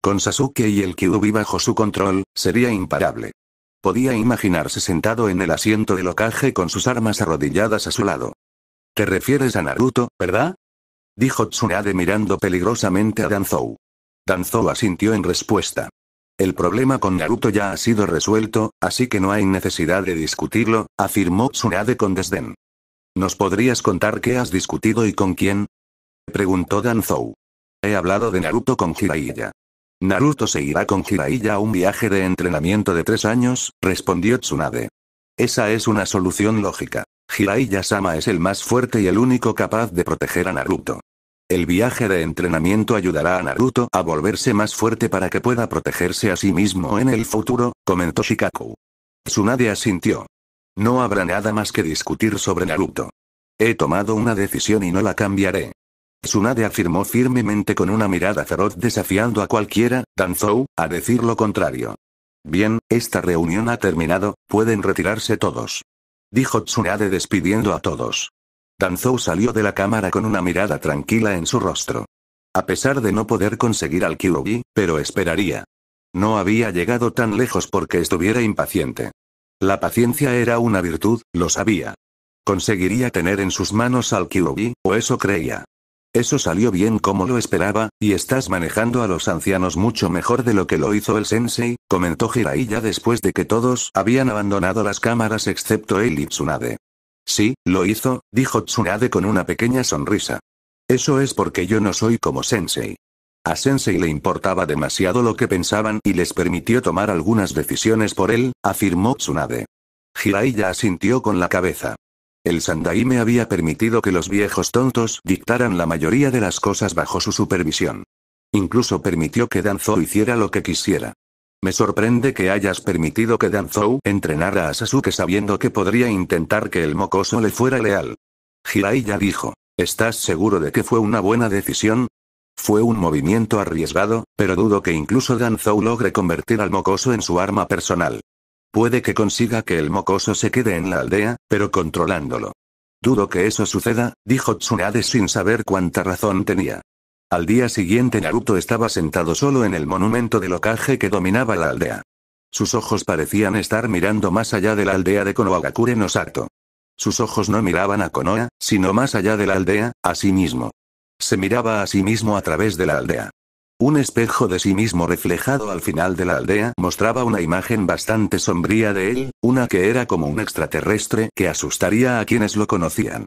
Con Sasuke y el Kyuubi bajo su control, sería imparable. Podía imaginarse sentado en el asiento del Okage con sus armas arrodilladas a su lado. ¿Te refieres a Naruto, verdad? Dijo Tsunade mirando peligrosamente a Danzou. Danzou asintió en respuesta. El problema con Naruto ya ha sido resuelto, así que no hay necesidad de discutirlo, afirmó Tsunade con desdén. ¿Nos podrías contar qué has discutido y con quién? preguntó Danzou. He hablado de Naruto con Hiraiya. Naruto se irá con Hiraiya a un viaje de entrenamiento de tres años, respondió Tsunade. Esa es una solución lógica. hiraiya sama es el más fuerte y el único capaz de proteger a Naruto. El viaje de entrenamiento ayudará a Naruto a volverse más fuerte para que pueda protegerse a sí mismo en el futuro, comentó Shikaku. Tsunade asintió. No habrá nada más que discutir sobre Naruto. He tomado una decisión y no la cambiaré. Tsunade afirmó firmemente con una mirada feroz desafiando a cualquiera, Danzou, a decir lo contrario. Bien, esta reunión ha terminado, pueden retirarse todos. Dijo Tsunade despidiendo a todos. Danzou salió de la cámara con una mirada tranquila en su rostro. A pesar de no poder conseguir al Kyuubi, pero esperaría. No había llegado tan lejos porque estuviera impaciente. La paciencia era una virtud, lo sabía. Conseguiría tener en sus manos al Kyuubi, o eso creía. Eso salió bien como lo esperaba, y estás manejando a los ancianos mucho mejor de lo que lo hizo el sensei, comentó Jiraiya después de que todos habían abandonado las cámaras excepto él y Tsunade. Sí, lo hizo, dijo Tsunade con una pequeña sonrisa. Eso es porque yo no soy como Sensei. A Sensei le importaba demasiado lo que pensaban y les permitió tomar algunas decisiones por él, afirmó Tsunade. Hirai ya asintió con la cabeza. El Sandai me había permitido que los viejos tontos dictaran la mayoría de las cosas bajo su supervisión. Incluso permitió que Danzo hiciera lo que quisiera. Me sorprende que hayas permitido que Danzou entrenara a Sasuke sabiendo que podría intentar que el mocoso le fuera leal. ya dijo, ¿estás seguro de que fue una buena decisión? Fue un movimiento arriesgado, pero dudo que incluso Danzou logre convertir al mocoso en su arma personal. Puede que consiga que el mocoso se quede en la aldea, pero controlándolo. Dudo que eso suceda, dijo Tsunade sin saber cuánta razón tenía. Al día siguiente Naruto estaba sentado solo en el monumento de locaje que dominaba la aldea. Sus ojos parecían estar mirando más allá de la aldea de Konohagakure no Sato. Sus ojos no miraban a Konoha, sino más allá de la aldea, a sí mismo. Se miraba a sí mismo a través de la aldea. Un espejo de sí mismo reflejado al final de la aldea mostraba una imagen bastante sombría de él, una que era como un extraterrestre que asustaría a quienes lo conocían.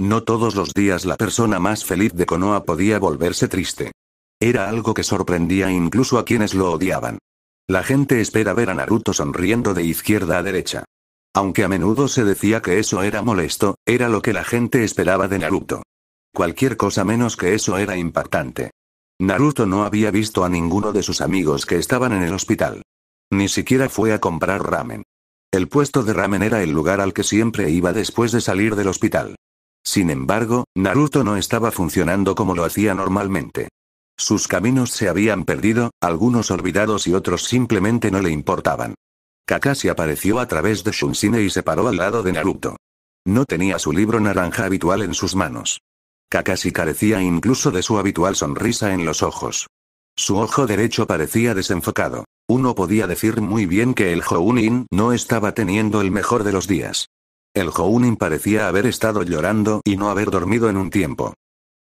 No todos los días la persona más feliz de Konoha podía volverse triste. Era algo que sorprendía incluso a quienes lo odiaban. La gente espera ver a Naruto sonriendo de izquierda a derecha. Aunque a menudo se decía que eso era molesto, era lo que la gente esperaba de Naruto. Cualquier cosa menos que eso era impactante. Naruto no había visto a ninguno de sus amigos que estaban en el hospital. Ni siquiera fue a comprar ramen. El puesto de ramen era el lugar al que siempre iba después de salir del hospital. Sin embargo, Naruto no estaba funcionando como lo hacía normalmente. Sus caminos se habían perdido, algunos olvidados y otros simplemente no le importaban. Kakashi apareció a través de Shunshine y se paró al lado de Naruto. No tenía su libro naranja habitual en sus manos. Kakashi carecía incluso de su habitual sonrisa en los ojos. Su ojo derecho parecía desenfocado. Uno podía decir muy bien que el Jounin no estaba teniendo el mejor de los días. El Jounin parecía haber estado llorando y no haber dormido en un tiempo.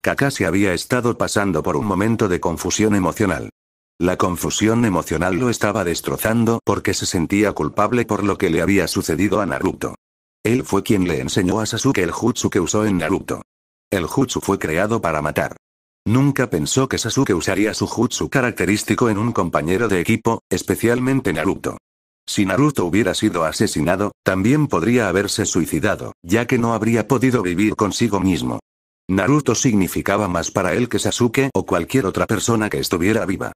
Kakashi había estado pasando por un momento de confusión emocional. La confusión emocional lo estaba destrozando porque se sentía culpable por lo que le había sucedido a Naruto. Él fue quien le enseñó a Sasuke el jutsu que usó en Naruto. El jutsu fue creado para matar. Nunca pensó que Sasuke usaría su jutsu característico en un compañero de equipo, especialmente Naruto. Si Naruto hubiera sido asesinado, también podría haberse suicidado, ya que no habría podido vivir consigo mismo. Naruto significaba más para él que Sasuke o cualquier otra persona que estuviera viva.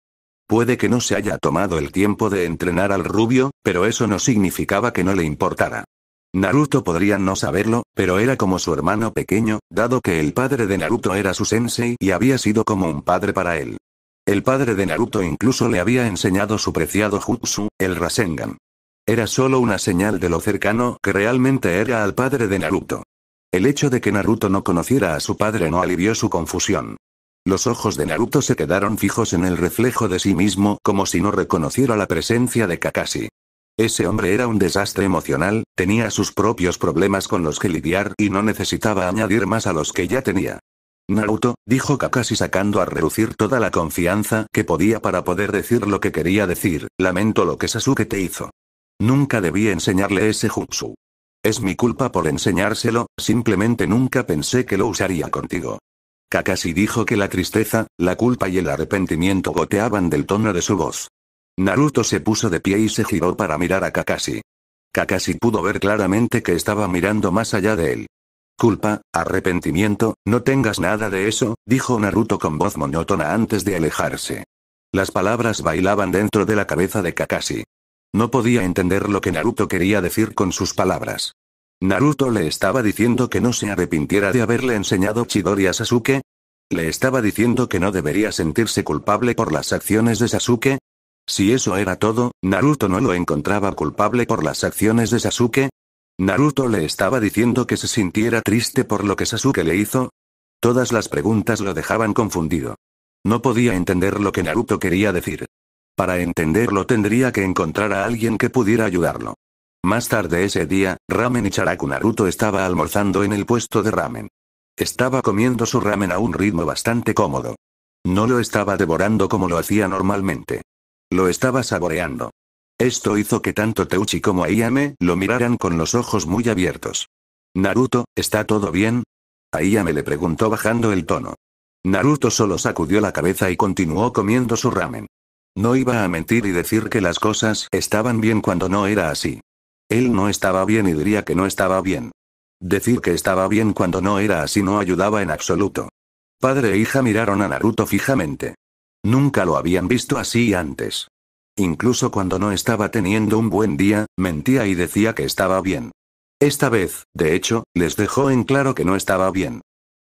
Puede que no se haya tomado el tiempo de entrenar al rubio, pero eso no significaba que no le importara. Naruto podría no saberlo, pero era como su hermano pequeño, dado que el padre de Naruto era su sensei y había sido como un padre para él. El padre de Naruto incluso le había enseñado su preciado jutsu, el Rasengan. Era solo una señal de lo cercano que realmente era al padre de Naruto. El hecho de que Naruto no conociera a su padre no alivió su confusión. Los ojos de Naruto se quedaron fijos en el reflejo de sí mismo como si no reconociera la presencia de Kakashi. Ese hombre era un desastre emocional, tenía sus propios problemas con los que lidiar y no necesitaba añadir más a los que ya tenía. Naruto, dijo Kakashi sacando a reducir toda la confianza que podía para poder decir lo que quería decir, lamento lo que Sasuke te hizo. Nunca debí enseñarle ese jutsu. Es mi culpa por enseñárselo, simplemente nunca pensé que lo usaría contigo. Kakashi dijo que la tristeza, la culpa y el arrepentimiento goteaban del tono de su voz. Naruto se puso de pie y se giró para mirar a Kakashi. Kakashi pudo ver claramente que estaba mirando más allá de él. Culpa, arrepentimiento, no tengas nada de eso, dijo Naruto con voz monótona antes de alejarse. Las palabras bailaban dentro de la cabeza de Kakashi. No podía entender lo que Naruto quería decir con sus palabras. Naruto le estaba diciendo que no se arrepintiera de haberle enseñado Chidori a Sasuke. Le estaba diciendo que no debería sentirse culpable por las acciones de Sasuke. Si eso era todo, Naruto no lo encontraba culpable por las acciones de Sasuke, Naruto le estaba diciendo que se sintiera triste por lo que Sasuke le hizo. Todas las preguntas lo dejaban confundido. No podía entender lo que Naruto quería decir. Para entenderlo tendría que encontrar a alguien que pudiera ayudarlo. Más tarde ese día, Ramen y Charaku Naruto estaba almorzando en el puesto de ramen. Estaba comiendo su ramen a un ritmo bastante cómodo. No lo estaba devorando como lo hacía normalmente. Lo estaba saboreando. Esto hizo que tanto Teuchi como Aiyame lo miraran con los ojos muy abiertos. Naruto, ¿está todo bien? Aiyame le preguntó bajando el tono. Naruto solo sacudió la cabeza y continuó comiendo su ramen. No iba a mentir y decir que las cosas estaban bien cuando no era así. Él no estaba bien y diría que no estaba bien. Decir que estaba bien cuando no era así no ayudaba en absoluto. Padre e hija miraron a Naruto fijamente. Nunca lo habían visto así antes. Incluso cuando no estaba teniendo un buen día, mentía y decía que estaba bien. Esta vez, de hecho, les dejó en claro que no estaba bien.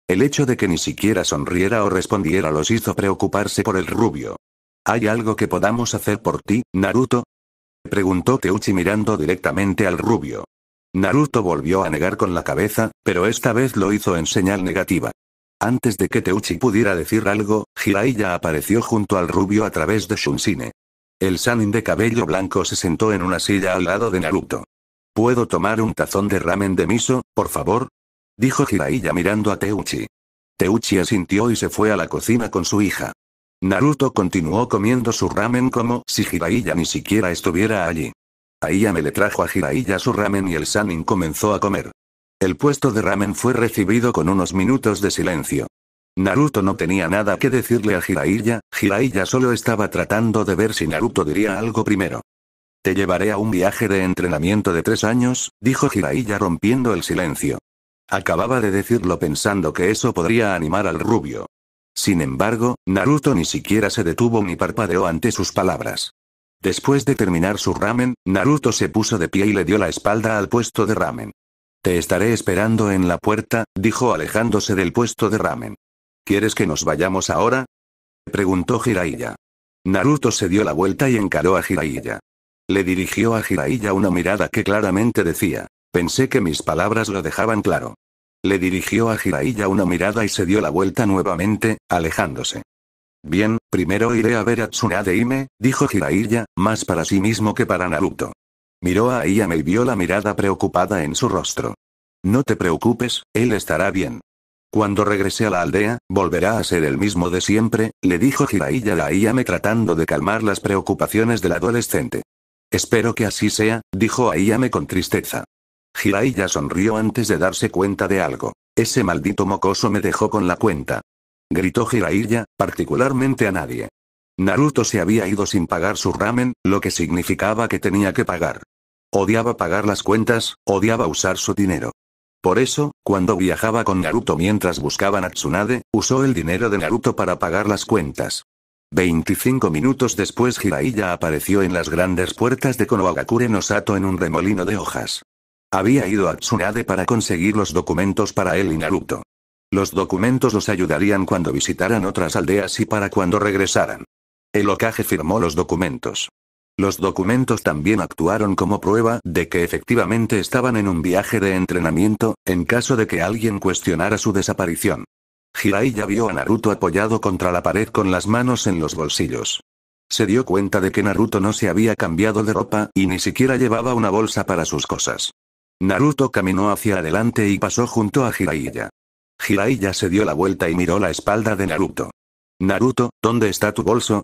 El hecho de que ni siquiera sonriera o respondiera los hizo preocuparse por el rubio. ¿Hay algo que podamos hacer por ti, Naruto? Preguntó Teuchi mirando directamente al rubio. Naruto volvió a negar con la cabeza, pero esta vez lo hizo en señal negativa. Antes de que Teuchi pudiera decir algo, ya apareció junto al rubio a través de Shunsine. El Sanin de cabello blanco se sentó en una silla al lado de Naruto. ¿Puedo tomar un tazón de ramen de miso, por favor? Dijo Jiraiya mirando a Teuchi. Teuchi asintió y se fue a la cocina con su hija. Naruto continuó comiendo su ramen como si Jiraiya ni siquiera estuviera allí. me le trajo a Jiraiya su ramen y el Sanin comenzó a comer. El puesto de ramen fue recibido con unos minutos de silencio. Naruto no tenía nada que decirle a Jiraiya, Jiraiya solo estaba tratando de ver si Naruto diría algo primero. Te llevaré a un viaje de entrenamiento de tres años, dijo Jiraiya rompiendo el silencio. Acababa de decirlo pensando que eso podría animar al rubio. Sin embargo, Naruto ni siquiera se detuvo ni parpadeó ante sus palabras. Después de terminar su ramen, Naruto se puso de pie y le dio la espalda al puesto de ramen. Te estaré esperando en la puerta, dijo alejándose del puesto de ramen. ¿Quieres que nos vayamos ahora? Preguntó Jiraiya. Naruto se dio la vuelta y encaró a Jiraiya. Le dirigió a Jiraiya una mirada que claramente decía, pensé que mis palabras lo dejaban claro. Le dirigió a Jiraiya una mirada y se dio la vuelta nuevamente, alejándose. Bien, primero iré a ver a Tsunade dijo Jiraiya, más para sí mismo que para Naruto. Miró a Ayame y vio la mirada preocupada en su rostro. No te preocupes, él estará bien. Cuando regrese a la aldea, volverá a ser el mismo de siempre, le dijo Jiraiya Ayame tratando de calmar las preocupaciones del adolescente. Espero que así sea, dijo Ayame con tristeza. Jiraiya sonrió antes de darse cuenta de algo. Ese maldito mocoso me dejó con la cuenta. Gritó Jiraiya, particularmente a nadie. Naruto se había ido sin pagar su ramen, lo que significaba que tenía que pagar. Odiaba pagar las cuentas, odiaba usar su dinero. Por eso, cuando viajaba con Naruto mientras buscaban a Tsunade, usó el dinero de Naruto para pagar las cuentas. 25 minutos después Hiraiya apareció en las grandes puertas de Konohagakure no Sato en un remolino de hojas. Había ido a Tsunade para conseguir los documentos para él y Naruto. Los documentos los ayudarían cuando visitaran otras aldeas y para cuando regresaran. El ocaje firmó los documentos. Los documentos también actuaron como prueba de que efectivamente estaban en un viaje de entrenamiento, en caso de que alguien cuestionara su desaparición. Jiraiya vio a Naruto apoyado contra la pared con las manos en los bolsillos. Se dio cuenta de que Naruto no se había cambiado de ropa y ni siquiera llevaba una bolsa para sus cosas. Naruto caminó hacia adelante y pasó junto a Jiraiya. Jiraiya se dio la vuelta y miró la espalda de Naruto. Naruto, ¿dónde está tu bolso?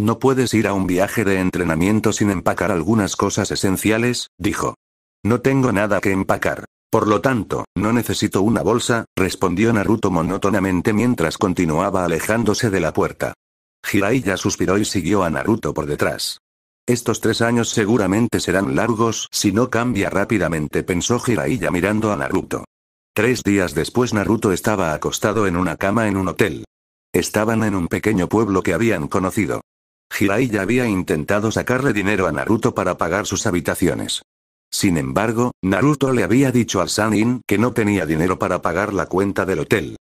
No puedes ir a un viaje de entrenamiento sin empacar algunas cosas esenciales, dijo. No tengo nada que empacar. Por lo tanto, no necesito una bolsa, respondió Naruto monótonamente mientras continuaba alejándose de la puerta. Jiraiya suspiró y siguió a Naruto por detrás. Estos tres años seguramente serán largos si no cambia rápidamente, pensó Jiraiya mirando a Naruto. Tres días después Naruto estaba acostado en una cama en un hotel. Estaban en un pequeño pueblo que habían conocido. Jiraiya ya había intentado sacarle dinero a Naruto para pagar sus habitaciones. Sin embargo, Naruto le había dicho a Sanin que no tenía dinero para pagar la cuenta del hotel.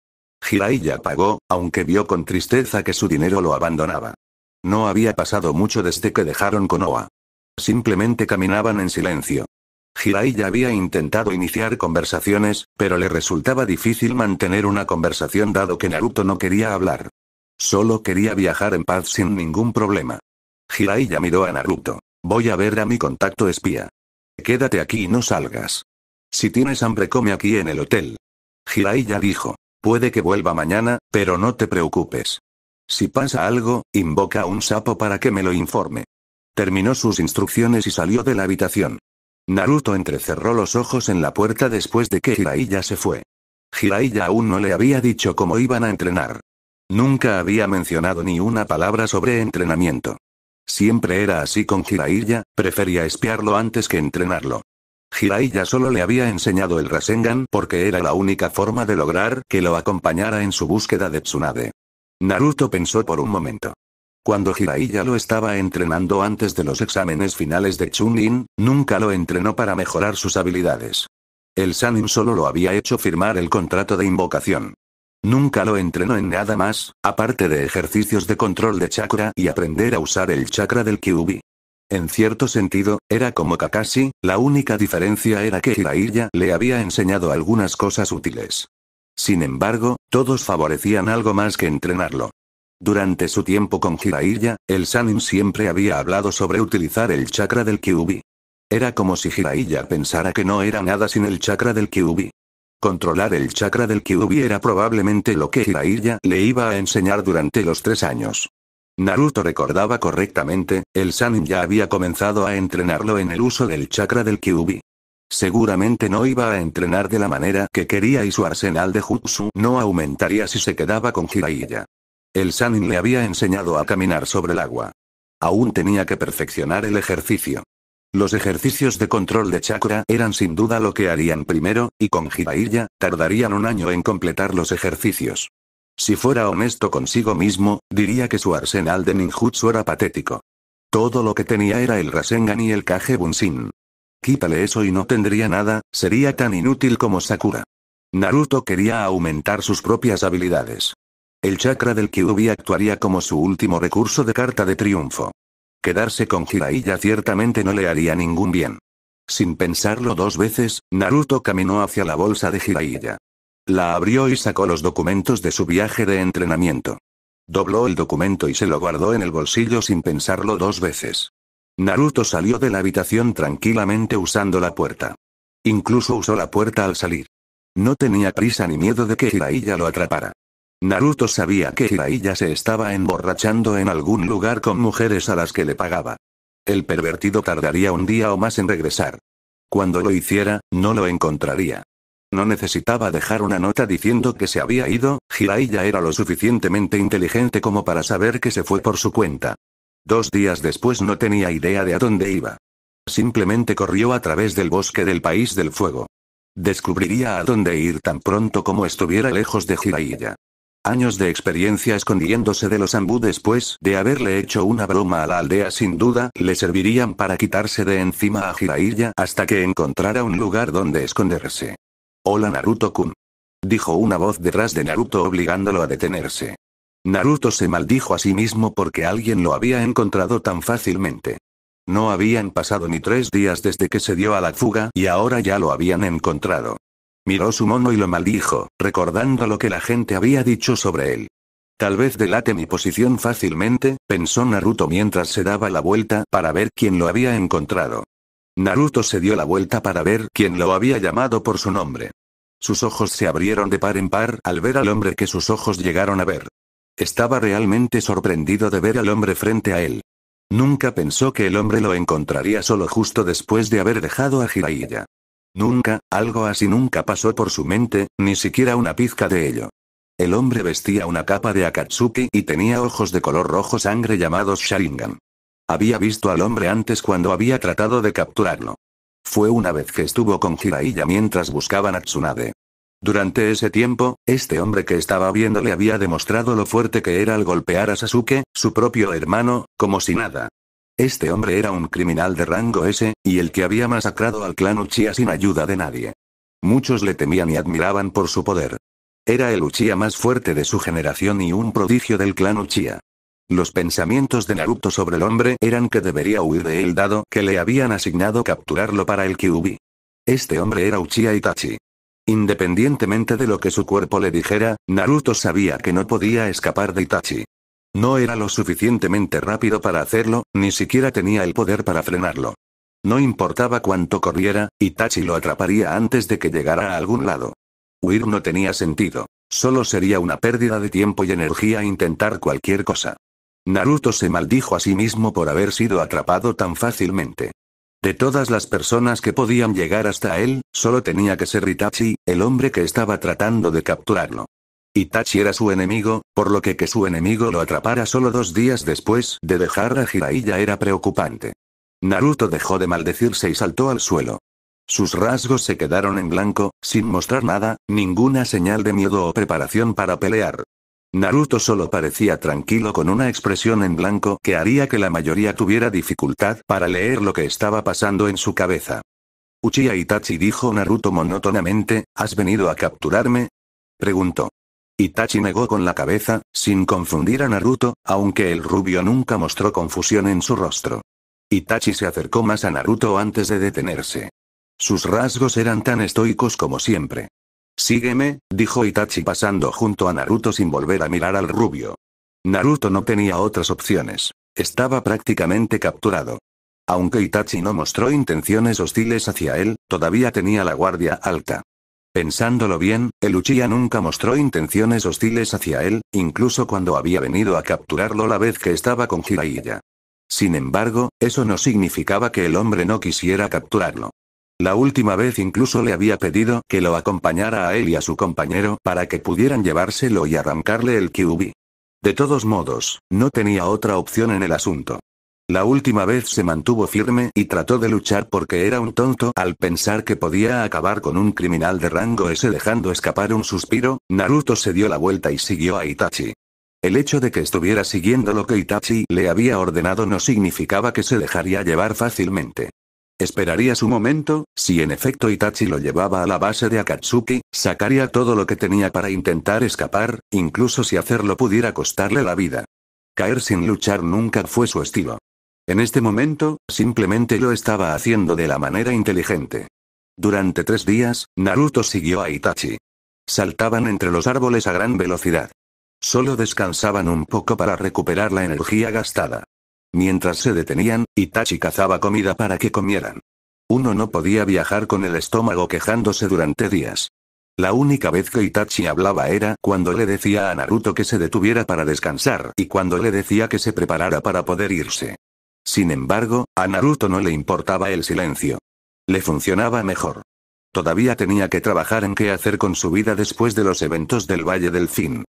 Jiraiya ya pagó, aunque vio con tristeza que su dinero lo abandonaba. No había pasado mucho desde que dejaron Konoha. Simplemente caminaban en silencio. Jiraiya había intentado iniciar conversaciones, pero le resultaba difícil mantener una conversación dado que Naruto no quería hablar. Solo quería viajar en paz sin ningún problema. Jiraiya miró a Naruto. Voy a ver a mi contacto espía. Quédate aquí y no salgas. Si tienes hambre come aquí en el hotel. Jiraiya dijo. Puede que vuelva mañana, pero no te preocupes. Si pasa algo, invoca a un sapo para que me lo informe. Terminó sus instrucciones y salió de la habitación. Naruto entrecerró los ojos en la puerta después de que Jiraiya se fue. Jiraiya aún no le había dicho cómo iban a entrenar. Nunca había mencionado ni una palabra sobre entrenamiento. Siempre era así con Jiraiya, prefería espiarlo antes que entrenarlo. Jiraiya solo le había enseñado el Rasengan porque era la única forma de lograr que lo acompañara en su búsqueda de Tsunade. Naruto pensó por un momento. Cuando Jiraiya lo estaba entrenando antes de los exámenes finales de Chunin, nunca lo entrenó para mejorar sus habilidades. El Sanin solo lo había hecho firmar el contrato de invocación. Nunca lo entrenó en nada más, aparte de ejercicios de control de chakra y aprender a usar el chakra del Kyubi. En cierto sentido, era como Kakashi, la única diferencia era que Hiraiya le había enseñado algunas cosas útiles. Sin embargo, todos favorecían algo más que entrenarlo. Durante su tiempo con Jiraiya, el Sanin siempre había hablado sobre utilizar el chakra del Kyubi. Era como si Hiraiya pensara que no era nada sin el chakra del Kyubi. Controlar el chakra del Kyuubi era probablemente lo que Hiraiya le iba a enseñar durante los tres años. Naruto recordaba correctamente, el Sanin ya había comenzado a entrenarlo en el uso del chakra del Kyuubi. Seguramente no iba a entrenar de la manera que quería y su arsenal de jutsu no aumentaría si se quedaba con Hiraiya. El Sanin le había enseñado a caminar sobre el agua. Aún tenía que perfeccionar el ejercicio. Los ejercicios de control de chakra eran sin duda lo que harían primero, y con Jiraiya, tardarían un año en completar los ejercicios. Si fuera honesto consigo mismo, diría que su arsenal de ninjutsu era patético. Todo lo que tenía era el Rasengan y el Kage Bunshin. Quítale eso y no tendría nada, sería tan inútil como Sakura. Naruto quería aumentar sus propias habilidades. El chakra del Kyuubi actuaría como su último recurso de carta de triunfo. Quedarse con Jiraiya ciertamente no le haría ningún bien. Sin pensarlo dos veces, Naruto caminó hacia la bolsa de Jiraiya. La abrió y sacó los documentos de su viaje de entrenamiento. Dobló el documento y se lo guardó en el bolsillo sin pensarlo dos veces. Naruto salió de la habitación tranquilamente usando la puerta. Incluso usó la puerta al salir. No tenía prisa ni miedo de que Jiraiya lo atrapara. Naruto sabía que Hiraiya se estaba emborrachando en algún lugar con mujeres a las que le pagaba. El pervertido tardaría un día o más en regresar. Cuando lo hiciera, no lo encontraría. No necesitaba dejar una nota diciendo que se había ido, Jiraiya era lo suficientemente inteligente como para saber que se fue por su cuenta. Dos días después no tenía idea de a dónde iba. Simplemente corrió a través del bosque del País del Fuego. Descubriría a dónde ir tan pronto como estuviera lejos de Jiraiya. Años de experiencia escondiéndose de los ambú después de haberle hecho una broma a la aldea sin duda le servirían para quitarse de encima a Jiraiya hasta que encontrara un lugar donde esconderse. Hola Naruto-kun. Dijo una voz detrás de Naruto obligándolo a detenerse. Naruto se maldijo a sí mismo porque alguien lo había encontrado tan fácilmente. No habían pasado ni tres días desde que se dio a la fuga y ahora ya lo habían encontrado. Miró su mono y lo maldijo, recordando lo que la gente había dicho sobre él. Tal vez delate mi posición fácilmente, pensó Naruto mientras se daba la vuelta para ver quién lo había encontrado. Naruto se dio la vuelta para ver quién lo había llamado por su nombre. Sus ojos se abrieron de par en par al ver al hombre que sus ojos llegaron a ver. Estaba realmente sorprendido de ver al hombre frente a él. Nunca pensó que el hombre lo encontraría solo justo después de haber dejado a Jiraiya. Nunca, algo así nunca pasó por su mente, ni siquiera una pizca de ello. El hombre vestía una capa de Akatsuki y tenía ojos de color rojo sangre llamados Sharingan. Había visto al hombre antes cuando había tratado de capturarlo. Fue una vez que estuvo con Jiraiya mientras buscaban a Tsunade. Durante ese tiempo, este hombre que estaba viendo le había demostrado lo fuerte que era al golpear a Sasuke, su propio hermano, como si nada. Este hombre era un criminal de rango S, y el que había masacrado al clan Uchiha sin ayuda de nadie. Muchos le temían y admiraban por su poder. Era el Uchiha más fuerte de su generación y un prodigio del clan Uchiha. Los pensamientos de Naruto sobre el hombre eran que debería huir de él dado que le habían asignado capturarlo para el Kyubi. Este hombre era Uchiha Itachi. Independientemente de lo que su cuerpo le dijera, Naruto sabía que no podía escapar de Itachi. No era lo suficientemente rápido para hacerlo, ni siquiera tenía el poder para frenarlo. No importaba cuánto corriera, Itachi lo atraparía antes de que llegara a algún lado. Huir no tenía sentido. Solo sería una pérdida de tiempo y energía intentar cualquier cosa. Naruto se maldijo a sí mismo por haber sido atrapado tan fácilmente. De todas las personas que podían llegar hasta él, solo tenía que ser Itachi, el hombre que estaba tratando de capturarlo. Itachi era su enemigo, por lo que que su enemigo lo atrapara solo dos días después de dejar a Jiraiya era preocupante. Naruto dejó de maldecirse y saltó al suelo. Sus rasgos se quedaron en blanco, sin mostrar nada, ninguna señal de miedo o preparación para pelear. Naruto solo parecía tranquilo con una expresión en blanco que haría que la mayoría tuviera dificultad para leer lo que estaba pasando en su cabeza. Uchiha Itachi dijo Naruto monótonamente, ¿has venido a capturarme? Preguntó. Itachi negó con la cabeza, sin confundir a Naruto, aunque el rubio nunca mostró confusión en su rostro. Itachi se acercó más a Naruto antes de detenerse. Sus rasgos eran tan estoicos como siempre. Sígueme, dijo Itachi pasando junto a Naruto sin volver a mirar al rubio. Naruto no tenía otras opciones. Estaba prácticamente capturado. Aunque Itachi no mostró intenciones hostiles hacia él, todavía tenía la guardia alta. Pensándolo bien, el Uchiha nunca mostró intenciones hostiles hacia él, incluso cuando había venido a capturarlo la vez que estaba con Jiraiya. Sin embargo, eso no significaba que el hombre no quisiera capturarlo. La última vez incluso le había pedido que lo acompañara a él y a su compañero para que pudieran llevárselo y arrancarle el Kyubi. De todos modos, no tenía otra opción en el asunto. La última vez se mantuvo firme y trató de luchar porque era un tonto al pensar que podía acabar con un criminal de rango S dejando escapar un suspiro, Naruto se dio la vuelta y siguió a Itachi. El hecho de que estuviera siguiendo lo que Itachi le había ordenado no significaba que se dejaría llevar fácilmente. Esperaría su momento, si en efecto Itachi lo llevaba a la base de Akatsuki, sacaría todo lo que tenía para intentar escapar, incluso si hacerlo pudiera costarle la vida. Caer sin luchar nunca fue su estilo. En este momento, simplemente lo estaba haciendo de la manera inteligente. Durante tres días, Naruto siguió a Itachi. Saltaban entre los árboles a gran velocidad. Solo descansaban un poco para recuperar la energía gastada. Mientras se detenían, Itachi cazaba comida para que comieran. Uno no podía viajar con el estómago quejándose durante días. La única vez que Itachi hablaba era cuando le decía a Naruto que se detuviera para descansar y cuando le decía que se preparara para poder irse. Sin embargo, a Naruto no le importaba el silencio. Le funcionaba mejor. Todavía tenía que trabajar en qué hacer con su vida después de los eventos del Valle del Fin.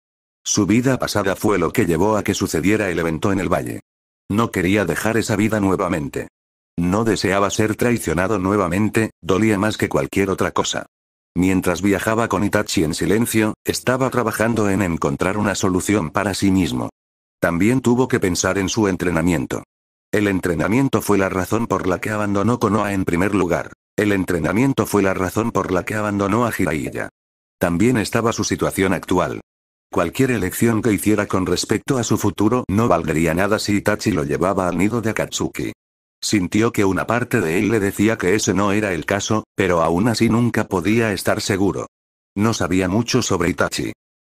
Su vida pasada fue lo que llevó a que sucediera el evento en el valle. No quería dejar esa vida nuevamente. No deseaba ser traicionado nuevamente, dolía más que cualquier otra cosa. Mientras viajaba con Itachi en silencio, estaba trabajando en encontrar una solución para sí mismo. También tuvo que pensar en su entrenamiento. El entrenamiento fue la razón por la que abandonó Konoha en primer lugar. El entrenamiento fue la razón por la que abandonó a Jiraiya. También estaba su situación actual. Cualquier elección que hiciera con respecto a su futuro no valdría nada si Itachi lo llevaba al nido de Akatsuki. Sintió que una parte de él le decía que ese no era el caso, pero aún así nunca podía estar seguro. No sabía mucho sobre Itachi.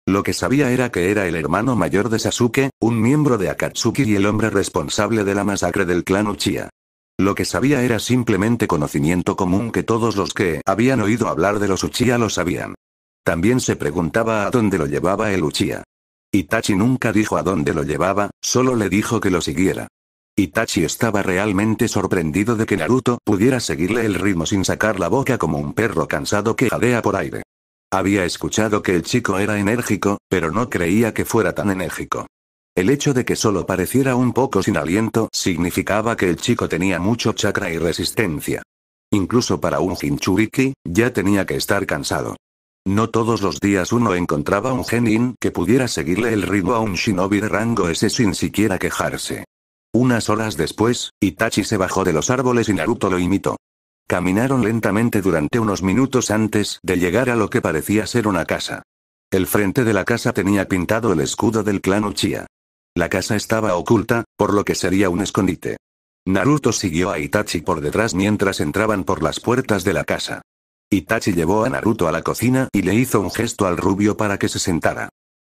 Lo que sabía era que era el hermano mayor de Sasuke, un miembro de Akatsuki y el hombre responsable de la masacre del clan Uchiha. Lo que sabía era simplemente conocimiento común que todos los que habían oído hablar de los Uchiha lo sabían. También se preguntaba a dónde lo llevaba el Uchiha. Itachi nunca dijo a dónde lo llevaba, solo le dijo que lo siguiera. Itachi estaba realmente sorprendido de que Naruto pudiera seguirle el ritmo sin sacar la boca como un perro cansado que jadea por aire. Había escuchado que el chico era enérgico, pero no creía que fuera tan enérgico. El hecho de que solo pareciera un poco sin aliento significaba que el chico tenía mucho chakra y resistencia. Incluso para un Jinchuriki, ya tenía que estar cansado. No todos los días uno encontraba un genin que pudiera seguirle el ritmo a un shinobi de rango ese sin siquiera quejarse. Unas horas después, Itachi se bajó de los árboles y Naruto lo imitó. Caminaron lentamente durante unos minutos antes de llegar a lo que parecía ser una casa. El frente de la casa tenía pintado el escudo del clan Uchiha. La casa estaba oculta, por lo que sería un escondite. Naruto siguió a Itachi por detrás mientras entraban por las puertas de la casa. Itachi llevó a Naruto a la cocina y le hizo un gesto al rubio para que se sentara.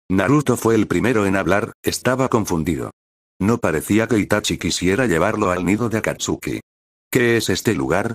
Naruto fue el primero en hablar, estaba confundido. No parecía que Itachi quisiera llevarlo al nido de Akatsuki. ¿Qué es este lugar?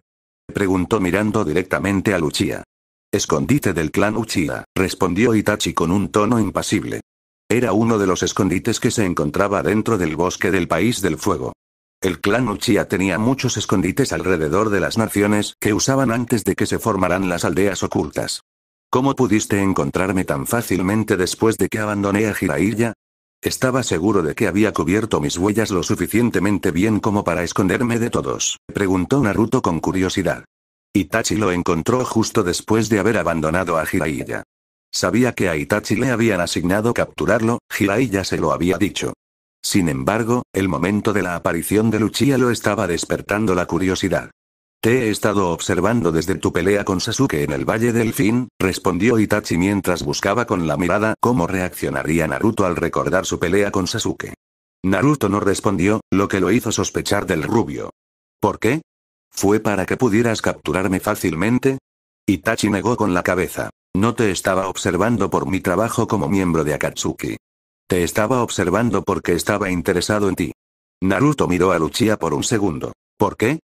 preguntó mirando directamente a Luchia. Escondite del clan Uchiha, respondió Itachi con un tono impasible. Era uno de los escondites que se encontraba dentro del bosque del País del Fuego. El clan Uchiha tenía muchos escondites alrededor de las naciones que usaban antes de que se formaran las aldeas ocultas. ¿Cómo pudiste encontrarme tan fácilmente después de que abandoné a Jiraiya? Estaba seguro de que había cubierto mis huellas lo suficientemente bien como para esconderme de todos, preguntó Naruto con curiosidad. Itachi lo encontró justo después de haber abandonado a Jiraiya. Sabía que a Itachi le habían asignado capturarlo, Jiraiya se lo había dicho. Sin embargo, el momento de la aparición de Luchia lo estaba despertando la curiosidad. Te he estado observando desde tu pelea con Sasuke en el Valle del Fin, respondió Itachi mientras buscaba con la mirada cómo reaccionaría Naruto al recordar su pelea con Sasuke. Naruto no respondió, lo que lo hizo sospechar del rubio. ¿Por qué? ¿Fue para que pudieras capturarme fácilmente? Itachi negó con la cabeza. No te estaba observando por mi trabajo como miembro de Akatsuki. Te estaba observando porque estaba interesado en ti. Naruto miró a Luchia por un segundo. ¿Por qué?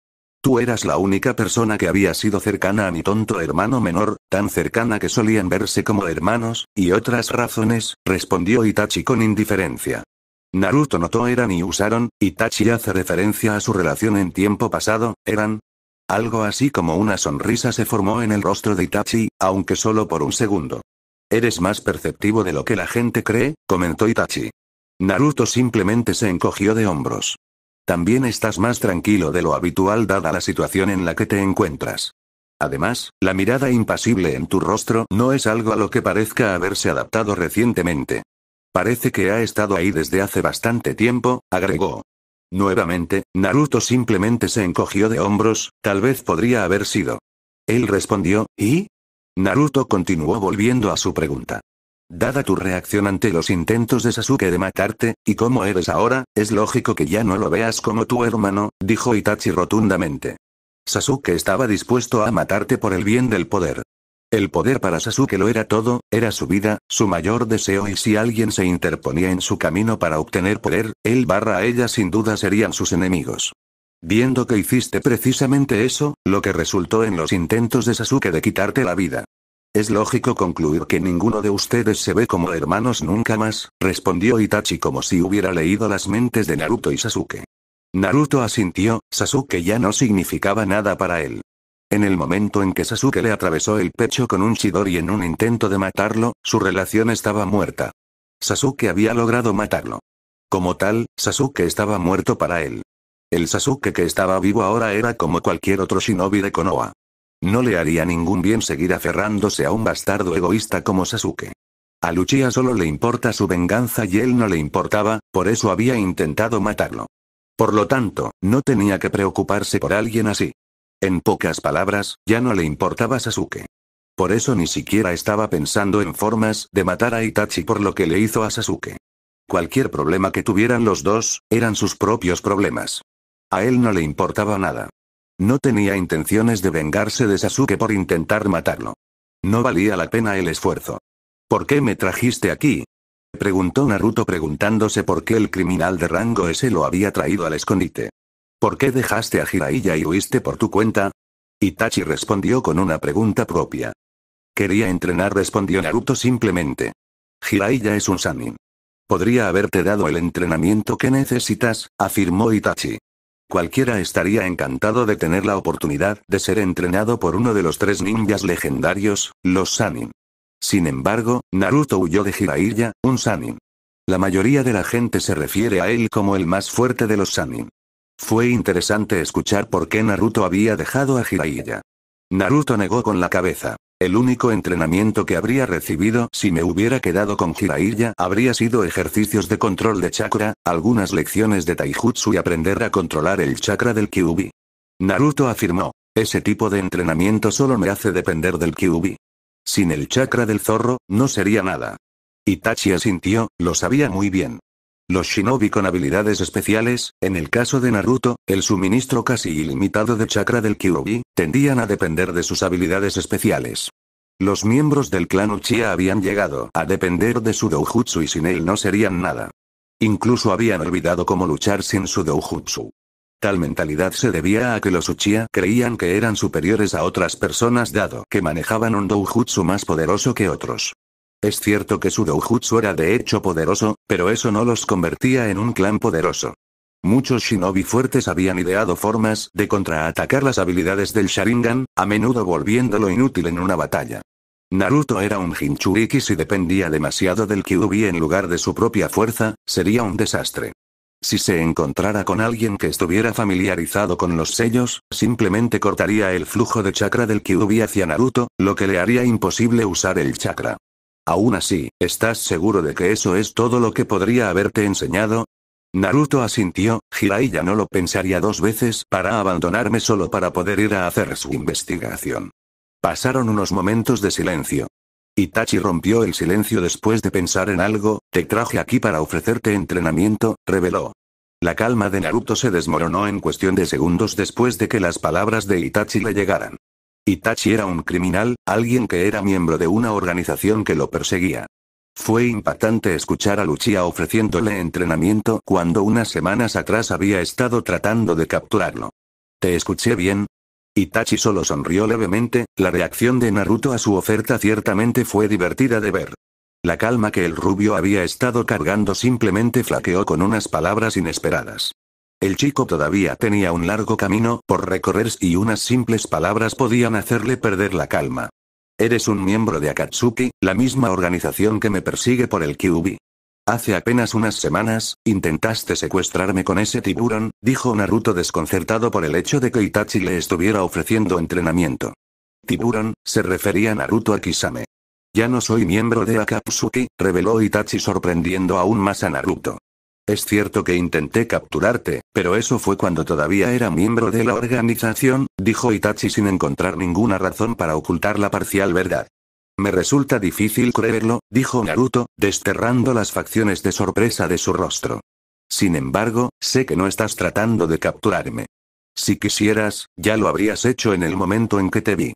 Tú eras la única persona que había sido cercana a mi tonto hermano menor, tan cercana que solían verse como hermanos, y otras razones, respondió Itachi con indiferencia. Naruto notó eran y usaron, Itachi hace referencia a su relación en tiempo pasado, eran. Algo así como una sonrisa se formó en el rostro de Itachi, aunque solo por un segundo. Eres más perceptivo de lo que la gente cree, comentó Itachi. Naruto simplemente se encogió de hombros. También estás más tranquilo de lo habitual dada la situación en la que te encuentras. Además, la mirada impasible en tu rostro no es algo a lo que parezca haberse adaptado recientemente. Parece que ha estado ahí desde hace bastante tiempo, agregó. Nuevamente, Naruto simplemente se encogió de hombros, tal vez podría haber sido. Él respondió, ¿y? Naruto continuó volviendo a su pregunta. Dada tu reacción ante los intentos de Sasuke de matarte, y cómo eres ahora, es lógico que ya no lo veas como tu hermano, dijo Itachi rotundamente. Sasuke estaba dispuesto a matarte por el bien del poder. El poder para Sasuke lo era todo, era su vida, su mayor deseo y si alguien se interponía en su camino para obtener poder, él barra a ella sin duda serían sus enemigos. Viendo que hiciste precisamente eso, lo que resultó en los intentos de Sasuke de quitarte la vida. Es lógico concluir que ninguno de ustedes se ve como hermanos nunca más, respondió Itachi como si hubiera leído las mentes de Naruto y Sasuke. Naruto asintió, Sasuke ya no significaba nada para él. En el momento en que Sasuke le atravesó el pecho con un Shidori en un intento de matarlo, su relación estaba muerta. Sasuke había logrado matarlo. Como tal, Sasuke estaba muerto para él. El Sasuke que estaba vivo ahora era como cualquier otro shinobi de Konoha. No le haría ningún bien seguir aferrándose a un bastardo egoísta como Sasuke. A Luchia solo le importa su venganza y él no le importaba, por eso había intentado matarlo. Por lo tanto, no tenía que preocuparse por alguien así. En pocas palabras, ya no le importaba Sasuke. Por eso ni siquiera estaba pensando en formas de matar a Itachi por lo que le hizo a Sasuke. Cualquier problema que tuvieran los dos, eran sus propios problemas. A él no le importaba nada. No tenía intenciones de vengarse de Sasuke por intentar matarlo. No valía la pena el esfuerzo. ¿Por qué me trajiste aquí? Preguntó Naruto preguntándose por qué el criminal de rango ese lo había traído al escondite. ¿Por qué dejaste a Jiraiya y huiste por tu cuenta? Itachi respondió con una pregunta propia. Quería entrenar respondió Naruto simplemente. Jiraiya es un Sanin. Podría haberte dado el entrenamiento que necesitas, afirmó Itachi. Cualquiera estaría encantado de tener la oportunidad de ser entrenado por uno de los tres ninjas legendarios, los Sanin. Sin embargo, Naruto huyó de Jiraiya, un Sanin. La mayoría de la gente se refiere a él como el más fuerte de los Sanin. Fue interesante escuchar por qué Naruto había dejado a Jiraiya. Naruto negó con la cabeza. El único entrenamiento que habría recibido si me hubiera quedado con Jiraiya habría sido ejercicios de control de chakra, algunas lecciones de taijutsu y aprender a controlar el chakra del Kyubi. Naruto afirmó, ese tipo de entrenamiento solo me hace depender del Kyubi. Sin el chakra del zorro, no sería nada. Itachi asintió, lo sabía muy bien. Los shinobi con habilidades especiales, en el caso de Naruto, el suministro casi ilimitado de chakra del Kyubi, tendían a depender de sus habilidades especiales. Los miembros del clan Uchiha habían llegado a depender de su doujutsu y sin él no serían nada. Incluso habían olvidado cómo luchar sin su doujutsu. Tal mentalidad se debía a que los Uchiha creían que eran superiores a otras personas dado que manejaban un doujutsu más poderoso que otros. Es cierto que su doujutsu era de hecho poderoso, pero eso no los convertía en un clan poderoso. Muchos shinobi fuertes habían ideado formas de contraatacar las habilidades del Sharingan, a menudo volviéndolo inútil en una batalla. Naruto era un Jinchuriki si dependía demasiado del Kyuubi en lugar de su propia fuerza, sería un desastre. Si se encontrara con alguien que estuviera familiarizado con los sellos, simplemente cortaría el flujo de chakra del Kyuubi hacia Naruto, lo que le haría imposible usar el chakra. Aún así, ¿estás seguro de que eso es todo lo que podría haberte enseñado? Naruto asintió, Hirai ya no lo pensaría dos veces para abandonarme solo para poder ir a hacer su investigación. Pasaron unos momentos de silencio. Itachi rompió el silencio después de pensar en algo, te traje aquí para ofrecerte entrenamiento, reveló. La calma de Naruto se desmoronó en cuestión de segundos después de que las palabras de Itachi le llegaran. Itachi era un criminal, alguien que era miembro de una organización que lo perseguía. Fue impactante escuchar a Luchia ofreciéndole entrenamiento cuando unas semanas atrás había estado tratando de capturarlo. ¿Te escuché bien? Itachi solo sonrió levemente, la reacción de Naruto a su oferta ciertamente fue divertida de ver. La calma que el rubio había estado cargando simplemente flaqueó con unas palabras inesperadas. El chico todavía tenía un largo camino por recorrer y unas simples palabras podían hacerle perder la calma. Eres un miembro de Akatsuki, la misma organización que me persigue por el Kyubi. Hace apenas unas semanas, intentaste secuestrarme con ese tiburón, dijo Naruto desconcertado por el hecho de que Itachi le estuviera ofreciendo entrenamiento. Tiburón, se refería Naruto a Kisame. Ya no soy miembro de Akatsuki, reveló Itachi sorprendiendo aún más a Naruto. Es cierto que intenté capturarte, pero eso fue cuando todavía era miembro de la organización, dijo Itachi sin encontrar ninguna razón para ocultar la parcial verdad. Me resulta difícil creerlo, dijo Naruto, desterrando las facciones de sorpresa de su rostro. Sin embargo, sé que no estás tratando de capturarme. Si quisieras, ya lo habrías hecho en el momento en que te vi.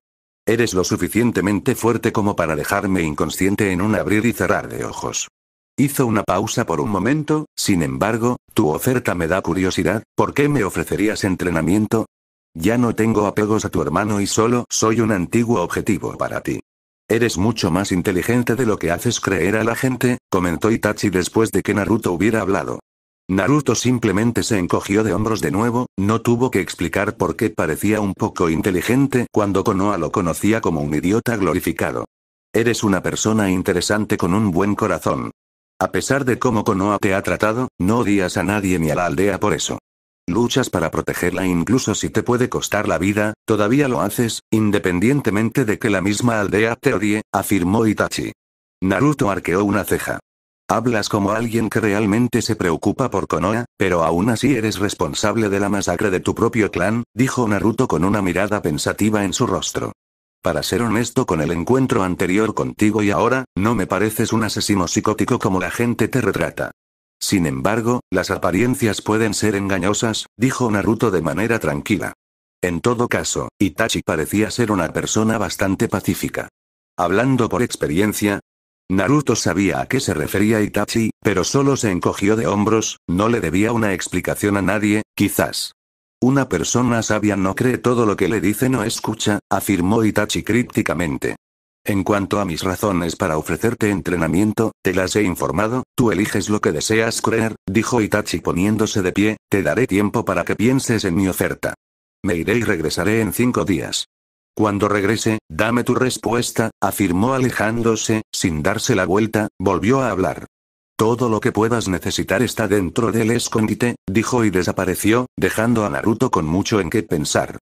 Eres lo suficientemente fuerte como para dejarme inconsciente en un abrir y cerrar de ojos. Hizo una pausa por un momento, sin embargo, tu oferta me da curiosidad, ¿por qué me ofrecerías entrenamiento? Ya no tengo apegos a tu hermano y solo soy un antiguo objetivo para ti. Eres mucho más inteligente de lo que haces creer a la gente, comentó Itachi después de que Naruto hubiera hablado. Naruto simplemente se encogió de hombros de nuevo, no tuvo que explicar por qué parecía un poco inteligente cuando Konoha lo conocía como un idiota glorificado. Eres una persona interesante con un buen corazón. A pesar de cómo Konoha te ha tratado, no odias a nadie ni a la aldea por eso. Luchas para protegerla incluso si te puede costar la vida, todavía lo haces, independientemente de que la misma aldea te odie, afirmó Itachi. Naruto arqueó una ceja. Hablas como alguien que realmente se preocupa por Konoha, pero aún así eres responsable de la masacre de tu propio clan, dijo Naruto con una mirada pensativa en su rostro. Para ser honesto con el encuentro anterior contigo y ahora, no me pareces un asesino psicótico como la gente te retrata. Sin embargo, las apariencias pueden ser engañosas, dijo Naruto de manera tranquila. En todo caso, Itachi parecía ser una persona bastante pacífica. Hablando por experiencia, Naruto sabía a qué se refería Itachi, pero solo se encogió de hombros, no le debía una explicación a nadie, quizás. Una persona sabia no cree todo lo que le dicen o escucha, afirmó Itachi crípticamente. En cuanto a mis razones para ofrecerte entrenamiento, te las he informado, tú eliges lo que deseas creer, dijo Itachi poniéndose de pie, te daré tiempo para que pienses en mi oferta. Me iré y regresaré en cinco días. Cuando regrese, dame tu respuesta, afirmó alejándose, sin darse la vuelta, volvió a hablar. Todo lo que puedas necesitar está dentro del escondite, dijo y desapareció, dejando a Naruto con mucho en qué pensar.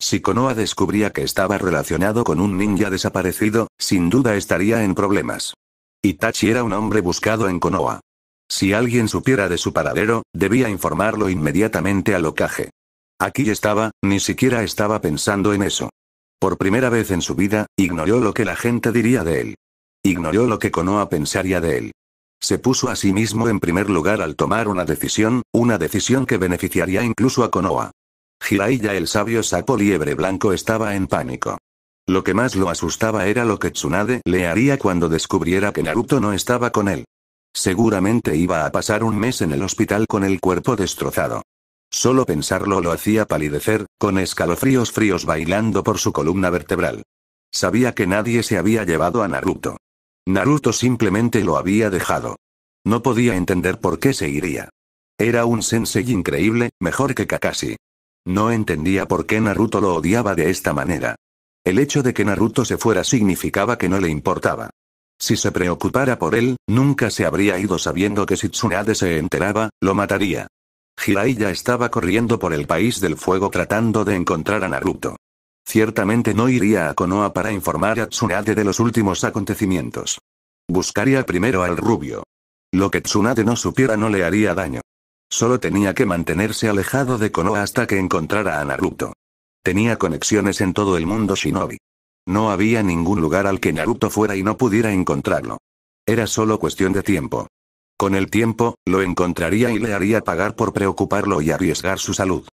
Si Konoha descubría que estaba relacionado con un ninja desaparecido, sin duda estaría en problemas. Itachi era un hombre buscado en Konoha. Si alguien supiera de su paradero, debía informarlo inmediatamente al ocaje. Aquí estaba, ni siquiera estaba pensando en eso. Por primera vez en su vida, ignoró lo que la gente diría de él. Ignoró lo que Konoha pensaría de él. Se puso a sí mismo en primer lugar al tomar una decisión, una decisión que beneficiaría incluso a Konoha. Jiraiya el sabio sapo liebre blanco estaba en pánico. Lo que más lo asustaba era lo que Tsunade le haría cuando descubriera que Naruto no estaba con él. Seguramente iba a pasar un mes en el hospital con el cuerpo destrozado. Solo pensarlo lo hacía palidecer, con escalofríos fríos bailando por su columna vertebral. Sabía que nadie se había llevado a Naruto. Naruto simplemente lo había dejado. No podía entender por qué se iría. Era un sensei increíble, mejor que Kakashi. No entendía por qué Naruto lo odiaba de esta manera. El hecho de que Naruto se fuera significaba que no le importaba. Si se preocupara por él, nunca se habría ido sabiendo que si Tsunade se enteraba, lo mataría. Hirai ya estaba corriendo por el país del fuego tratando de encontrar a Naruto. Ciertamente no iría a Konoha para informar a Tsunade de los últimos acontecimientos. Buscaría primero al rubio. Lo que Tsunade no supiera no le haría daño. Solo tenía que mantenerse alejado de Konoha hasta que encontrara a Naruto. Tenía conexiones en todo el mundo shinobi. No había ningún lugar al que Naruto fuera y no pudiera encontrarlo. Era solo cuestión de tiempo. Con el tiempo, lo encontraría y le haría pagar por preocuparlo y arriesgar su salud.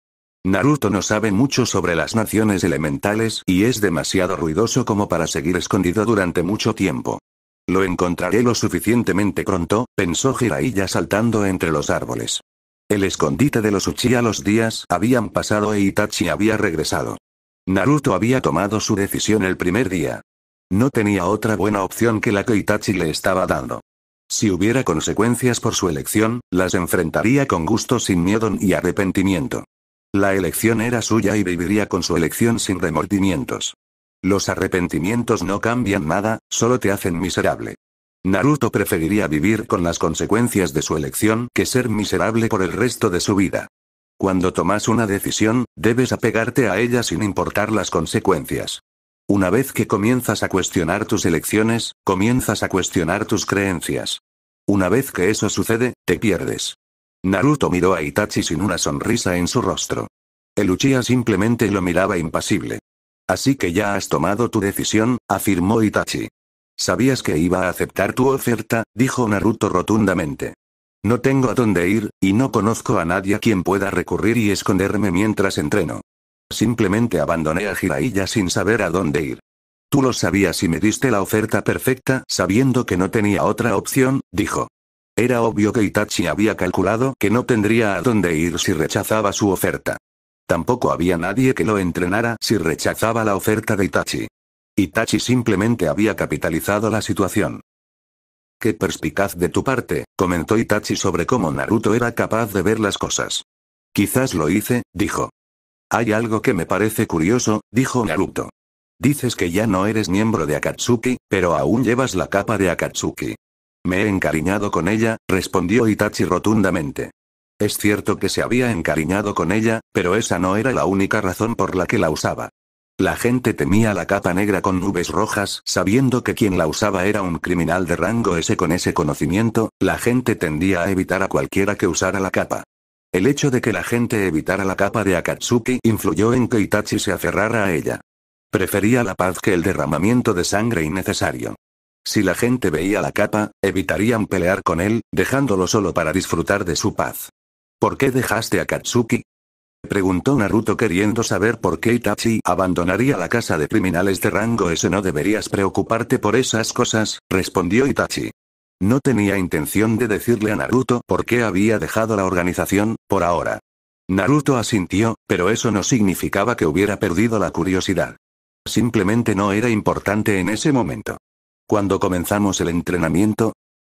Naruto no sabe mucho sobre las naciones elementales y es demasiado ruidoso como para seguir escondido durante mucho tiempo. Lo encontraré lo suficientemente pronto, pensó Jiraiya saltando entre los árboles. El escondite de los Uchiha los días habían pasado e Itachi había regresado. Naruto había tomado su decisión el primer día. No tenía otra buena opción que la que Itachi le estaba dando. Si hubiera consecuencias por su elección, las enfrentaría con gusto sin miedo y arrepentimiento. La elección era suya y viviría con su elección sin remordimientos. Los arrepentimientos no cambian nada, solo te hacen miserable. Naruto preferiría vivir con las consecuencias de su elección que ser miserable por el resto de su vida. Cuando tomas una decisión, debes apegarte a ella sin importar las consecuencias. Una vez que comienzas a cuestionar tus elecciones, comienzas a cuestionar tus creencias. Una vez que eso sucede, te pierdes. Naruto miró a Itachi sin una sonrisa en su rostro. El Uchiha simplemente lo miraba impasible. Así que ya has tomado tu decisión, afirmó Itachi. Sabías que iba a aceptar tu oferta, dijo Naruto rotundamente. No tengo a dónde ir, y no conozco a nadie a quien pueda recurrir y esconderme mientras entreno. Simplemente abandoné a Jiraiya sin saber a dónde ir. Tú lo sabías y me diste la oferta perfecta sabiendo que no tenía otra opción, dijo. Era obvio que Itachi había calculado que no tendría a dónde ir si rechazaba su oferta. Tampoco había nadie que lo entrenara si rechazaba la oferta de Itachi. Itachi simplemente había capitalizado la situación. Qué perspicaz de tu parte, comentó Itachi sobre cómo Naruto era capaz de ver las cosas. Quizás lo hice, dijo. Hay algo que me parece curioso, dijo Naruto. Dices que ya no eres miembro de Akatsuki, pero aún llevas la capa de Akatsuki. Me he encariñado con ella, respondió Itachi rotundamente. Es cierto que se había encariñado con ella, pero esa no era la única razón por la que la usaba. La gente temía la capa negra con nubes rojas, sabiendo que quien la usaba era un criminal de rango ese con ese conocimiento, la gente tendía a evitar a cualquiera que usara la capa. El hecho de que la gente evitara la capa de Akatsuki influyó en que Itachi se aferrara a ella. Prefería la paz que el derramamiento de sangre innecesario. Si la gente veía la capa, evitarían pelear con él, dejándolo solo para disfrutar de su paz. ¿Por qué dejaste a Katsuki? Preguntó Naruto queriendo saber por qué Itachi abandonaría la casa de criminales de rango Eso No deberías preocuparte por esas cosas, respondió Itachi. No tenía intención de decirle a Naruto por qué había dejado la organización, por ahora. Naruto asintió, pero eso no significaba que hubiera perdido la curiosidad. Simplemente no era importante en ese momento cuando comenzamos el entrenamiento?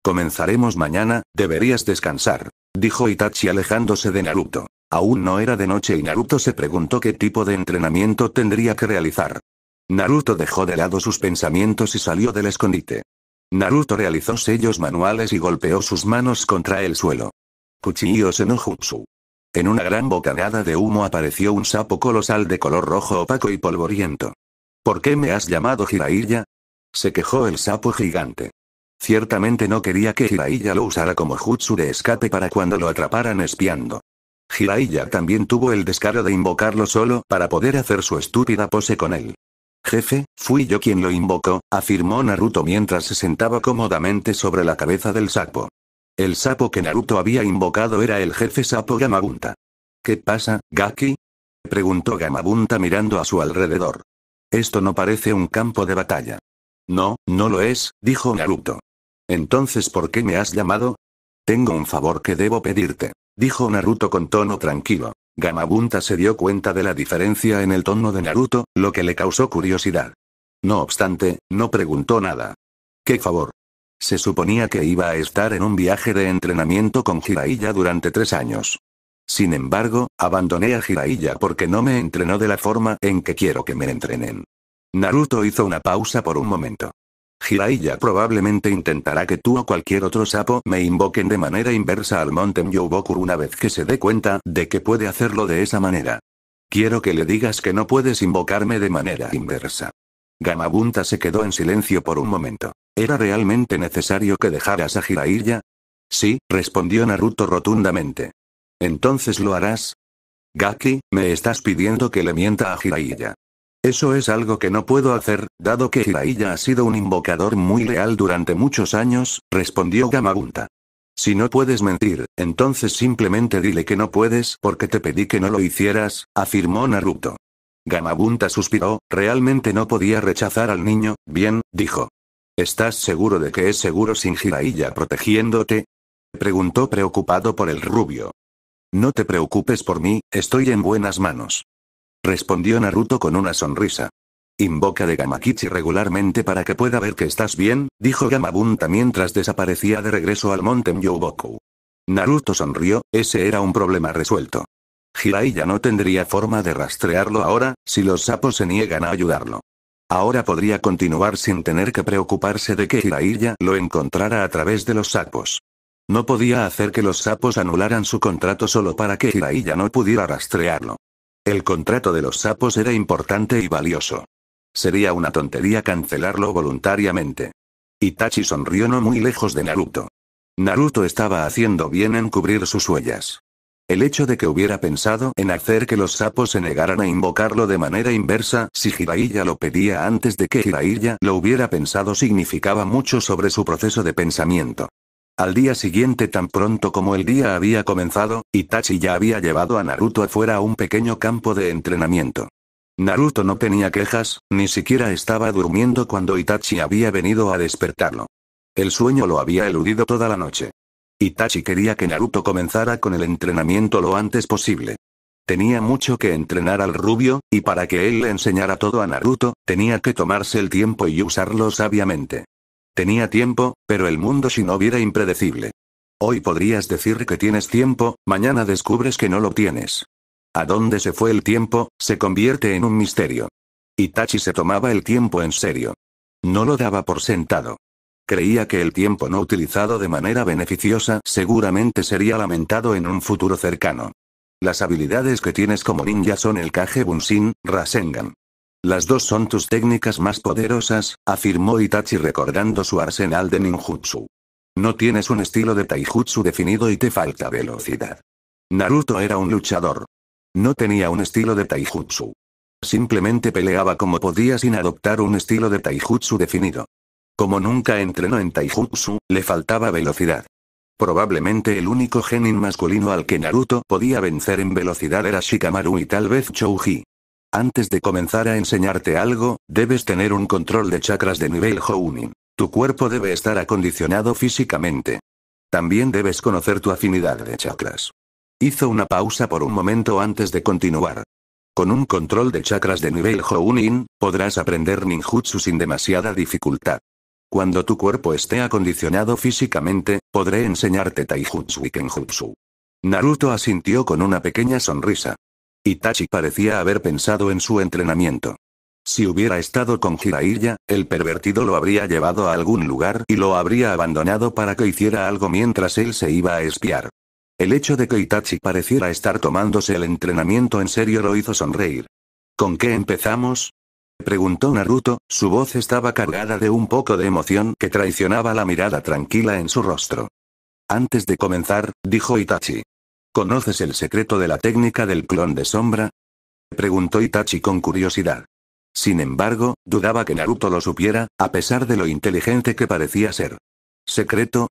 Comenzaremos mañana, deberías descansar, dijo Itachi alejándose de Naruto. Aún no era de noche y Naruto se preguntó qué tipo de entrenamiento tendría que realizar. Naruto dejó de lado sus pensamientos y salió del escondite. Naruto realizó sellos manuales y golpeó sus manos contra el suelo. Cuchillos en jutsu. En una gran bocanada de humo apareció un sapo colosal de color rojo opaco y polvoriento. ¿Por qué me has llamado Jiraiya? Se quejó el sapo gigante. Ciertamente no quería que Hiraiya lo usara como jutsu de escape para cuando lo atraparan espiando. Hiraiya también tuvo el descaro de invocarlo solo para poder hacer su estúpida pose con él. Jefe, fui yo quien lo invocó, afirmó Naruto mientras se sentaba cómodamente sobre la cabeza del sapo. El sapo que Naruto había invocado era el jefe sapo Gamabunta. ¿Qué pasa, Gaki? preguntó Gamabunta mirando a su alrededor. Esto no parece un campo de batalla. No, no lo es, dijo Naruto. Entonces, ¿por qué me has llamado? Tengo un favor que debo pedirte, dijo Naruto con tono tranquilo. Gamabunta se dio cuenta de la diferencia en el tono de Naruto, lo que le causó curiosidad. No obstante, no preguntó nada. ¿Qué favor? Se suponía que iba a estar en un viaje de entrenamiento con Jiraiya durante tres años. Sin embargo, abandoné a Jiraiya porque no me entrenó de la forma en que quiero que me entrenen. Naruto hizo una pausa por un momento. Jiraiya probablemente intentará que tú o cualquier otro sapo me invoquen de manera inversa al Mountain Myoboku una vez que se dé cuenta de que puede hacerlo de esa manera. Quiero que le digas que no puedes invocarme de manera inversa. Gamabunta se quedó en silencio por un momento. ¿Era realmente necesario que dejaras a Jiraiya? Sí, respondió Naruto rotundamente. Entonces lo harás. Gaki, me estás pidiendo que le mienta a Jiraiya. Eso es algo que no puedo hacer, dado que Jiraiya ha sido un invocador muy leal durante muchos años, respondió Gamabunta. Si no puedes mentir, entonces simplemente dile que no puedes porque te pedí que no lo hicieras, afirmó Naruto. Gamabunta suspiró, realmente no podía rechazar al niño, bien, dijo. ¿Estás seguro de que es seguro sin Jiraiya protegiéndote? Preguntó preocupado por el rubio. No te preocupes por mí, estoy en buenas manos. Respondió Naruto con una sonrisa. Invoca de Gamakichi regularmente para que pueda ver que estás bien, dijo Gamabunta mientras desaparecía de regreso al monte Myoboku. Naruto sonrió, ese era un problema resuelto. Hiraiya no tendría forma de rastrearlo ahora, si los sapos se niegan a ayudarlo. Ahora podría continuar sin tener que preocuparse de que Hiraiya lo encontrara a través de los sapos. No podía hacer que los sapos anularan su contrato solo para que Hiraiya no pudiera rastrearlo. El contrato de los sapos era importante y valioso. Sería una tontería cancelarlo voluntariamente. Itachi sonrió no muy lejos de Naruto. Naruto estaba haciendo bien en cubrir sus huellas. El hecho de que hubiera pensado en hacer que los sapos se negaran a invocarlo de manera inversa si Jiraiya lo pedía antes de que Jiraiya lo hubiera pensado significaba mucho sobre su proceso de pensamiento. Al día siguiente tan pronto como el día había comenzado, Itachi ya había llevado a Naruto afuera a un pequeño campo de entrenamiento. Naruto no tenía quejas, ni siquiera estaba durmiendo cuando Itachi había venido a despertarlo. El sueño lo había eludido toda la noche. Itachi quería que Naruto comenzara con el entrenamiento lo antes posible. Tenía mucho que entrenar al rubio, y para que él le enseñara todo a Naruto, tenía que tomarse el tiempo y usarlo sabiamente. Tenía tiempo, pero el mundo si no era impredecible. Hoy podrías decir que tienes tiempo, mañana descubres que no lo tienes. A dónde se fue el tiempo, se convierte en un misterio. Itachi se tomaba el tiempo en serio. No lo daba por sentado. Creía que el tiempo no utilizado de manera beneficiosa seguramente sería lamentado en un futuro cercano. Las habilidades que tienes como ninja son el Kage Bunshin, Rasengan. Las dos son tus técnicas más poderosas, afirmó Itachi recordando su arsenal de ninjutsu. No tienes un estilo de taijutsu definido y te falta velocidad. Naruto era un luchador. No tenía un estilo de taijutsu. Simplemente peleaba como podía sin adoptar un estilo de taijutsu definido. Como nunca entrenó en taijutsu, le faltaba velocidad. Probablemente el único genin masculino al que Naruto podía vencer en velocidad era Shikamaru y tal vez Chouji. Antes de comenzar a enseñarte algo, debes tener un control de chakras de nivel Hounin. Tu cuerpo debe estar acondicionado físicamente. También debes conocer tu afinidad de chakras. Hizo una pausa por un momento antes de continuar. Con un control de chakras de nivel Hounin, podrás aprender ninjutsu sin demasiada dificultad. Cuando tu cuerpo esté acondicionado físicamente, podré enseñarte taijutsu y kenjutsu. Naruto asintió con una pequeña sonrisa. Itachi parecía haber pensado en su entrenamiento. Si hubiera estado con Jiraiya, el pervertido lo habría llevado a algún lugar y lo habría abandonado para que hiciera algo mientras él se iba a espiar. El hecho de que Itachi pareciera estar tomándose el entrenamiento en serio lo hizo sonreír. ¿Con qué empezamos? preguntó Naruto, su voz estaba cargada de un poco de emoción que traicionaba la mirada tranquila en su rostro. Antes de comenzar, dijo Itachi. ¿Conoces el secreto de la técnica del clon de sombra? Preguntó Itachi con curiosidad. Sin embargo, dudaba que Naruto lo supiera, a pesar de lo inteligente que parecía ser. ¿Secreto?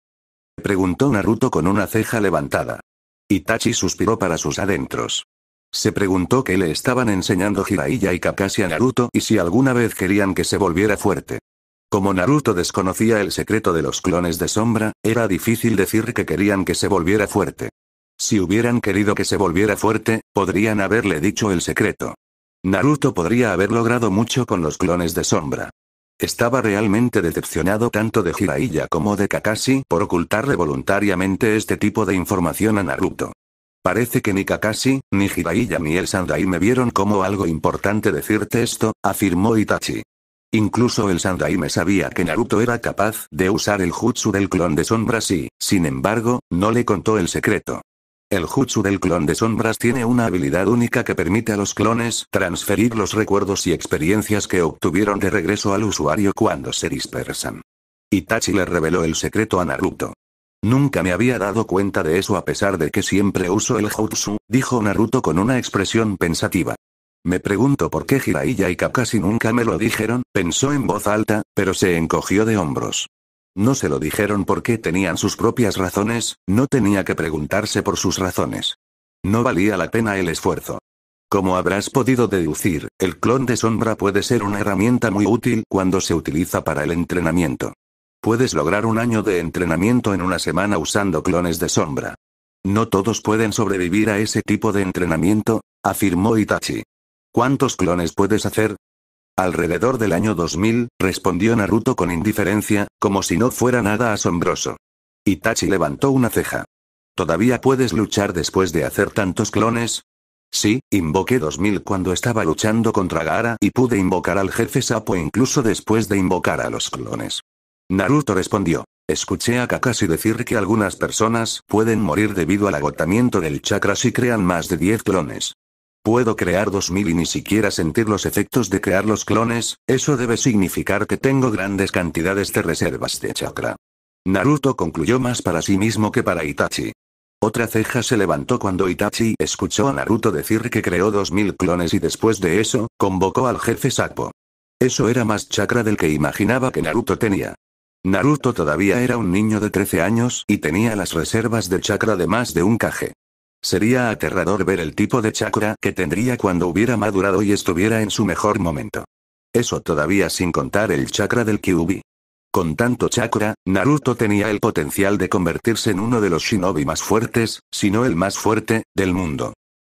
Preguntó Naruto con una ceja levantada. Itachi suspiró para sus adentros. Se preguntó qué le estaban enseñando Jiraiya y Kakashi a Naruto y si alguna vez querían que se volviera fuerte. Como Naruto desconocía el secreto de los clones de sombra, era difícil decir que querían que se volviera fuerte. Si hubieran querido que se volviera fuerte, podrían haberle dicho el secreto. Naruto podría haber logrado mucho con los clones de sombra. Estaba realmente decepcionado tanto de Jiraiya como de Kakashi por ocultarle voluntariamente este tipo de información a Naruto. Parece que ni Kakashi, ni Jiraiya ni el Sandai me vieron como algo importante decirte esto, afirmó Itachi. Incluso el Sandai me sabía que Naruto era capaz de usar el jutsu del clon de sombra si, sin embargo, no le contó el secreto. El jutsu del clon de sombras tiene una habilidad única que permite a los clones transferir los recuerdos y experiencias que obtuvieron de regreso al usuario cuando se dispersan. Itachi le reveló el secreto a Naruto. Nunca me había dado cuenta de eso a pesar de que siempre uso el jutsu, dijo Naruto con una expresión pensativa. Me pregunto por qué Hiraiya y Kakashi nunca me lo dijeron, pensó en voz alta, pero se encogió de hombros. No se lo dijeron porque tenían sus propias razones, no tenía que preguntarse por sus razones. No valía la pena el esfuerzo. Como habrás podido deducir, el clon de sombra puede ser una herramienta muy útil cuando se utiliza para el entrenamiento. Puedes lograr un año de entrenamiento en una semana usando clones de sombra. No todos pueden sobrevivir a ese tipo de entrenamiento, afirmó Itachi. ¿Cuántos clones puedes hacer? Alrededor del año 2000, respondió Naruto con indiferencia, como si no fuera nada asombroso. Itachi levantó una ceja. ¿Todavía puedes luchar después de hacer tantos clones? Sí, invoqué 2000 cuando estaba luchando contra Gaara y pude invocar al jefe sapo incluso después de invocar a los clones. Naruto respondió. Escuché a Kakashi decir que algunas personas pueden morir debido al agotamiento del chakra si crean más de 10 clones. Puedo crear 2000 y ni siquiera sentir los efectos de crear los clones, eso debe significar que tengo grandes cantidades de reservas de chakra. Naruto concluyó más para sí mismo que para Itachi. Otra ceja se levantó cuando Itachi escuchó a Naruto decir que creó 2000 clones y después de eso, convocó al jefe Sapo. Eso era más chakra del que imaginaba que Naruto tenía. Naruto todavía era un niño de 13 años y tenía las reservas de chakra de más de un caje. Sería aterrador ver el tipo de chakra que tendría cuando hubiera madurado y estuviera en su mejor momento. Eso todavía sin contar el chakra del Kyubi. Con tanto chakra, Naruto tenía el potencial de convertirse en uno de los shinobi más fuertes, si no el más fuerte, del mundo.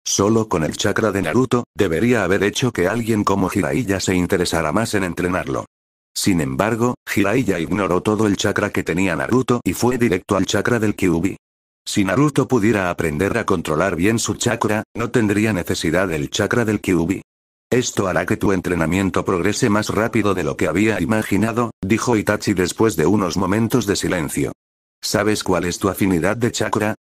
Solo con el chakra de Naruto, debería haber hecho que alguien como Hiraiya se interesara más en entrenarlo. Sin embargo, Hiraiya ignoró todo el chakra que tenía Naruto y fue directo al chakra del Kyubi. Si Naruto pudiera aprender a controlar bien su chakra, no tendría necesidad del chakra del Kyubi. Esto hará que tu entrenamiento progrese más rápido de lo que había imaginado, dijo Itachi después de unos momentos de silencio. ¿Sabes cuál es tu afinidad de chakra?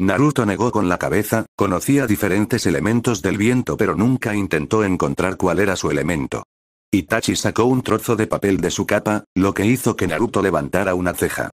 Naruto negó con la cabeza, conocía diferentes elementos del viento pero nunca intentó encontrar cuál era su elemento. Itachi sacó un trozo de papel de su capa, lo que hizo que Naruto levantara una ceja.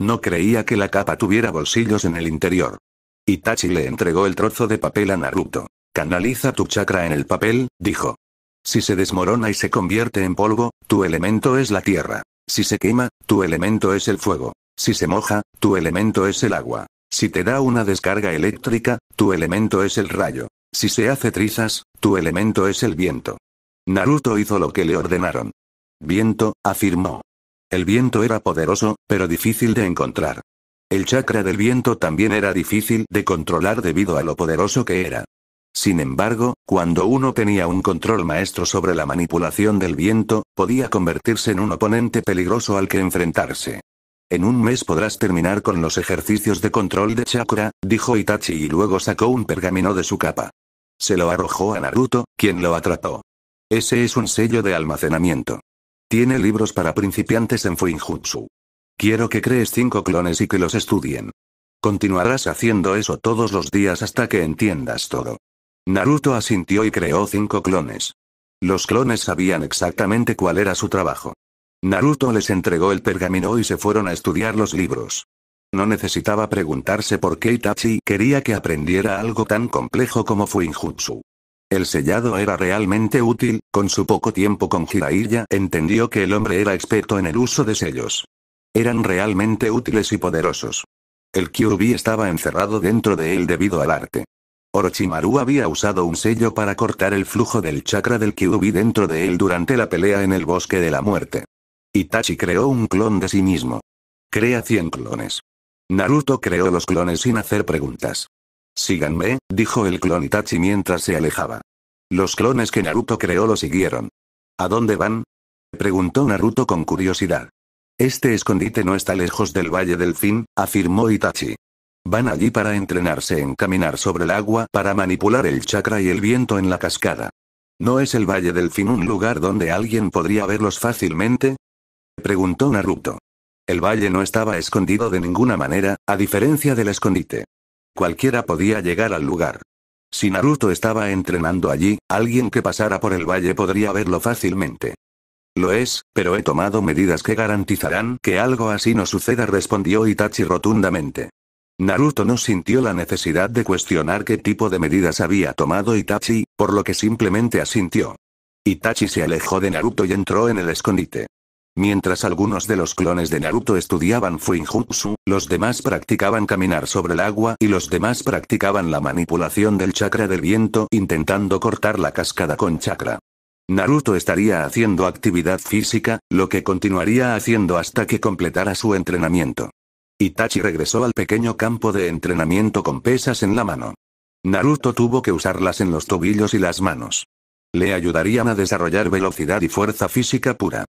No creía que la capa tuviera bolsillos en el interior. Itachi le entregó el trozo de papel a Naruto. Canaliza tu chakra en el papel, dijo. Si se desmorona y se convierte en polvo, tu elemento es la tierra. Si se quema, tu elemento es el fuego. Si se moja, tu elemento es el agua. Si te da una descarga eléctrica, tu elemento es el rayo. Si se hace trizas, tu elemento es el viento. Naruto hizo lo que le ordenaron. Viento, afirmó. El viento era poderoso, pero difícil de encontrar. El chakra del viento también era difícil de controlar debido a lo poderoso que era. Sin embargo, cuando uno tenía un control maestro sobre la manipulación del viento, podía convertirse en un oponente peligroso al que enfrentarse. En un mes podrás terminar con los ejercicios de control de chakra, dijo Itachi y luego sacó un pergamino de su capa. Se lo arrojó a Naruto, quien lo atrapó. Ese es un sello de almacenamiento. Tiene libros para principiantes en Fuinjutsu. Quiero que crees cinco clones y que los estudien. Continuarás haciendo eso todos los días hasta que entiendas todo. Naruto asintió y creó cinco clones. Los clones sabían exactamente cuál era su trabajo. Naruto les entregó el pergamino y se fueron a estudiar los libros. No necesitaba preguntarse por qué Itachi quería que aprendiera algo tan complejo como Fuinjutsu. El sellado era realmente útil, con su poco tiempo con Jiraiya entendió que el hombre era experto en el uso de sellos. Eran realmente útiles y poderosos. El Kyubi estaba encerrado dentro de él debido al arte. Orochimaru había usado un sello para cortar el flujo del chakra del Kyubi dentro de él durante la pelea en el bosque de la muerte. Itachi creó un clon de sí mismo. Crea 100 clones. Naruto creó los clones sin hacer preguntas. Síganme, dijo el clon Itachi mientras se alejaba. Los clones que Naruto creó lo siguieron. ¿A dónde van? preguntó Naruto con curiosidad. Este escondite no está lejos del Valle del Fin, afirmó Itachi. Van allí para entrenarse en caminar sobre el agua para manipular el chakra y el viento en la cascada. ¿No es el Valle del Fin un lugar donde alguien podría verlos fácilmente? preguntó Naruto. El valle no estaba escondido de ninguna manera, a diferencia del escondite. Cualquiera podía llegar al lugar. Si Naruto estaba entrenando allí, alguien que pasara por el valle podría verlo fácilmente. Lo es, pero he tomado medidas que garantizarán que algo así no suceda, respondió Itachi rotundamente. Naruto no sintió la necesidad de cuestionar qué tipo de medidas había tomado Itachi, por lo que simplemente asintió. Itachi se alejó de Naruto y entró en el escondite. Mientras algunos de los clones de Naruto estudiaban Fuinjutsu, los demás practicaban caminar sobre el agua y los demás practicaban la manipulación del chakra del viento intentando cortar la cascada con chakra. Naruto estaría haciendo actividad física, lo que continuaría haciendo hasta que completara su entrenamiento. Itachi regresó al pequeño campo de entrenamiento con pesas en la mano. Naruto tuvo que usarlas en los tobillos y las manos. Le ayudarían a desarrollar velocidad y fuerza física pura.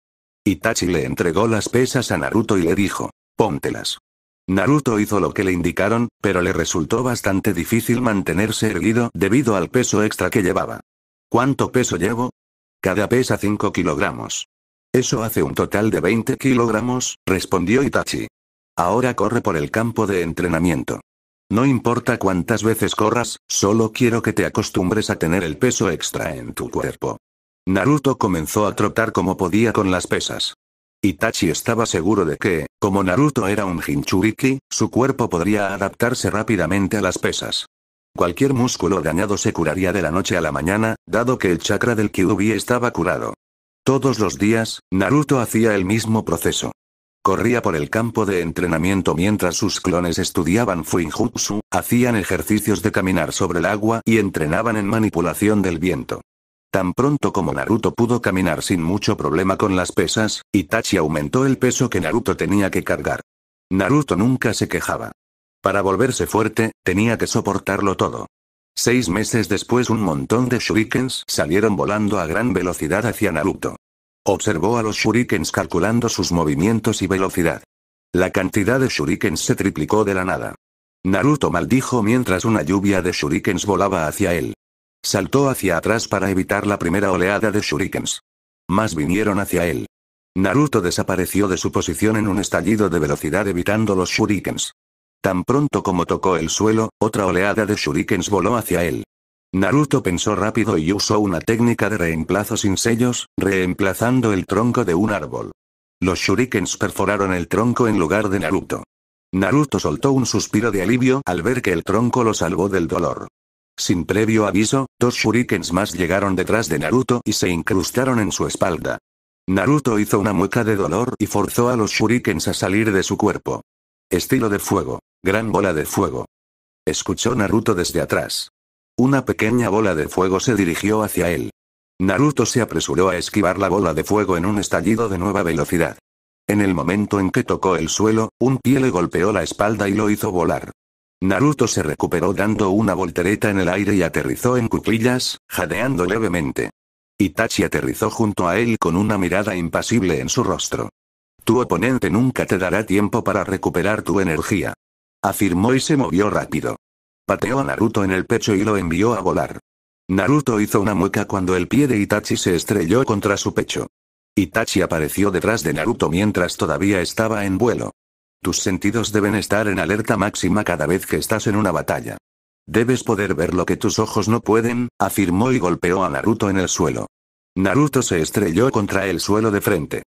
Itachi le entregó las pesas a Naruto y le dijo, póntelas. Naruto hizo lo que le indicaron, pero le resultó bastante difícil mantenerse erguido debido al peso extra que llevaba. ¿Cuánto peso llevo? Cada pesa 5 kilogramos. Eso hace un total de 20 kilogramos, respondió Itachi. Ahora corre por el campo de entrenamiento. No importa cuántas veces corras, solo quiero que te acostumbres a tener el peso extra en tu cuerpo. Naruto comenzó a trotar como podía con las pesas. Itachi estaba seguro de que, como Naruto era un Jinchuriki, su cuerpo podría adaptarse rápidamente a las pesas. Cualquier músculo dañado se curaría de la noche a la mañana, dado que el chakra del Kyuubi estaba curado. Todos los días, Naruto hacía el mismo proceso. Corría por el campo de entrenamiento mientras sus clones estudiaban Fuinjutsu, hacían ejercicios de caminar sobre el agua y entrenaban en manipulación del viento. Tan pronto como Naruto pudo caminar sin mucho problema con las pesas, Itachi aumentó el peso que Naruto tenía que cargar. Naruto nunca se quejaba. Para volverse fuerte, tenía que soportarlo todo. Seis meses después un montón de shurikens salieron volando a gran velocidad hacia Naruto. Observó a los shurikens calculando sus movimientos y velocidad. La cantidad de shurikens se triplicó de la nada. Naruto maldijo mientras una lluvia de shurikens volaba hacia él. Saltó hacia atrás para evitar la primera oleada de shurikens. Más vinieron hacia él. Naruto desapareció de su posición en un estallido de velocidad evitando los shurikens. Tan pronto como tocó el suelo, otra oleada de shurikens voló hacia él. Naruto pensó rápido y usó una técnica de reemplazo sin sellos, reemplazando el tronco de un árbol. Los shurikens perforaron el tronco en lugar de Naruto. Naruto soltó un suspiro de alivio al ver que el tronco lo salvó del dolor. Sin previo aviso, dos shurikens más llegaron detrás de Naruto y se incrustaron en su espalda. Naruto hizo una mueca de dolor y forzó a los shurikens a salir de su cuerpo. Estilo de fuego. Gran bola de fuego. Escuchó Naruto desde atrás. Una pequeña bola de fuego se dirigió hacia él. Naruto se apresuró a esquivar la bola de fuego en un estallido de nueva velocidad. En el momento en que tocó el suelo, un pie le golpeó la espalda y lo hizo volar. Naruto se recuperó dando una voltereta en el aire y aterrizó en cuclillas, jadeando levemente. Itachi aterrizó junto a él con una mirada impasible en su rostro. Tu oponente nunca te dará tiempo para recuperar tu energía. Afirmó y se movió rápido. Pateó a Naruto en el pecho y lo envió a volar. Naruto hizo una mueca cuando el pie de Itachi se estrelló contra su pecho. Itachi apareció detrás de Naruto mientras todavía estaba en vuelo. Tus sentidos deben estar en alerta máxima cada vez que estás en una batalla. Debes poder ver lo que tus ojos no pueden, afirmó y golpeó a Naruto en el suelo. Naruto se estrelló contra el suelo de frente.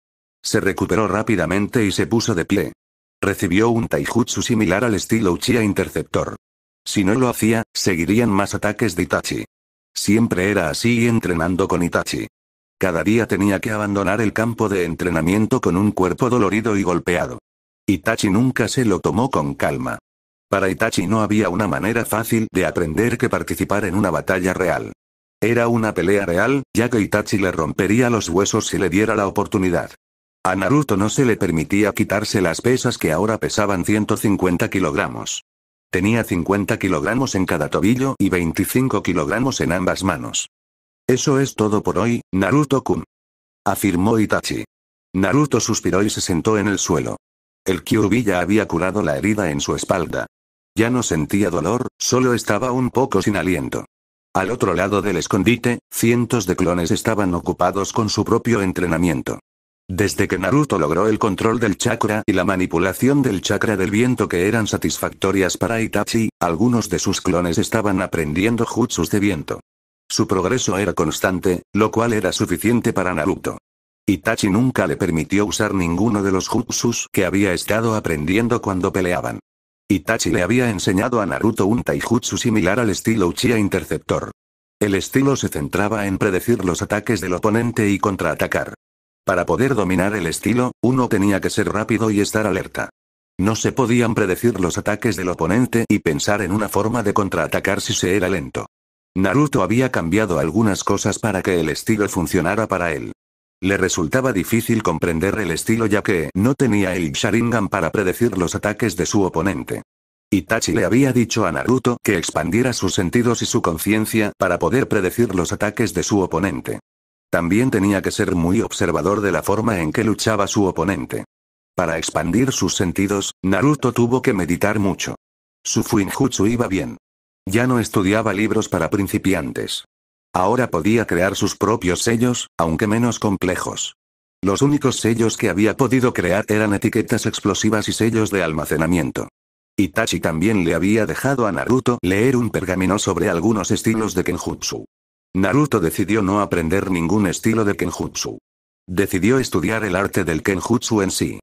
Se recuperó rápidamente y se puso de pie. Recibió un taijutsu similar al estilo Uchiha Interceptor. Si no lo hacía, seguirían más ataques de Itachi. Siempre era así entrenando con Itachi. Cada día tenía que abandonar el campo de entrenamiento con un cuerpo dolorido y golpeado. Itachi nunca se lo tomó con calma. Para Itachi no había una manera fácil de aprender que participar en una batalla real. Era una pelea real, ya que Itachi le rompería los huesos si le diera la oportunidad. A Naruto no se le permitía quitarse las pesas que ahora pesaban 150 kilogramos. Tenía 50 kilogramos en cada tobillo y 25 kilogramos en ambas manos. Eso es todo por hoy, Naruto-kun. Afirmó Itachi. Naruto suspiró y se sentó en el suelo. El ya había curado la herida en su espalda. Ya no sentía dolor, solo estaba un poco sin aliento. Al otro lado del escondite, cientos de clones estaban ocupados con su propio entrenamiento. Desde que Naruto logró el control del chakra y la manipulación del chakra del viento que eran satisfactorias para Itachi, algunos de sus clones estaban aprendiendo jutsus de viento. Su progreso era constante, lo cual era suficiente para Naruto. Itachi nunca le permitió usar ninguno de los jutsus que había estado aprendiendo cuando peleaban. Itachi le había enseñado a Naruto un taijutsu similar al estilo Uchiha Interceptor. El estilo se centraba en predecir los ataques del oponente y contraatacar. Para poder dominar el estilo, uno tenía que ser rápido y estar alerta. No se podían predecir los ataques del oponente y pensar en una forma de contraatacar si se era lento. Naruto había cambiado algunas cosas para que el estilo funcionara para él. Le resultaba difícil comprender el estilo ya que no tenía el Sharingan para predecir los ataques de su oponente. Itachi le había dicho a Naruto que expandiera sus sentidos y su conciencia para poder predecir los ataques de su oponente. También tenía que ser muy observador de la forma en que luchaba su oponente. Para expandir sus sentidos, Naruto tuvo que meditar mucho. Su Fuinjutsu iba bien. Ya no estudiaba libros para principiantes. Ahora podía crear sus propios sellos, aunque menos complejos. Los únicos sellos que había podido crear eran etiquetas explosivas y sellos de almacenamiento. Itachi también le había dejado a Naruto leer un pergamino sobre algunos estilos de Kenjutsu. Naruto decidió no aprender ningún estilo de Kenjutsu. Decidió estudiar el arte del Kenjutsu en sí.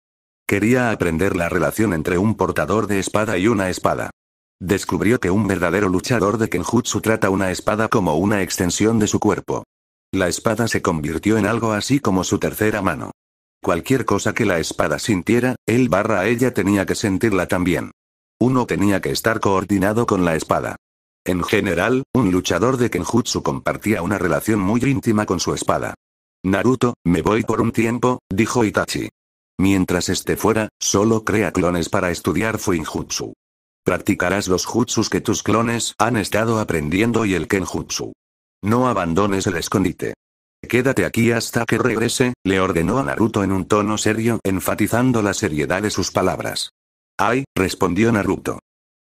Quería aprender la relación entre un portador de espada y una espada. Descubrió que un verdadero luchador de Kenjutsu trata una espada como una extensión de su cuerpo. La espada se convirtió en algo así como su tercera mano. Cualquier cosa que la espada sintiera, él barra a ella tenía que sentirla también. Uno tenía que estar coordinado con la espada. En general, un luchador de Kenjutsu compartía una relación muy íntima con su espada. Naruto, me voy por un tiempo, dijo Itachi. Mientras esté fuera, solo crea clones para estudiar Fuinjutsu. Practicarás los jutsus que tus clones han estado aprendiendo y el kenjutsu. No abandones el escondite. Quédate aquí hasta que regrese, le ordenó a Naruto en un tono serio, enfatizando la seriedad de sus palabras. Ay, respondió Naruto.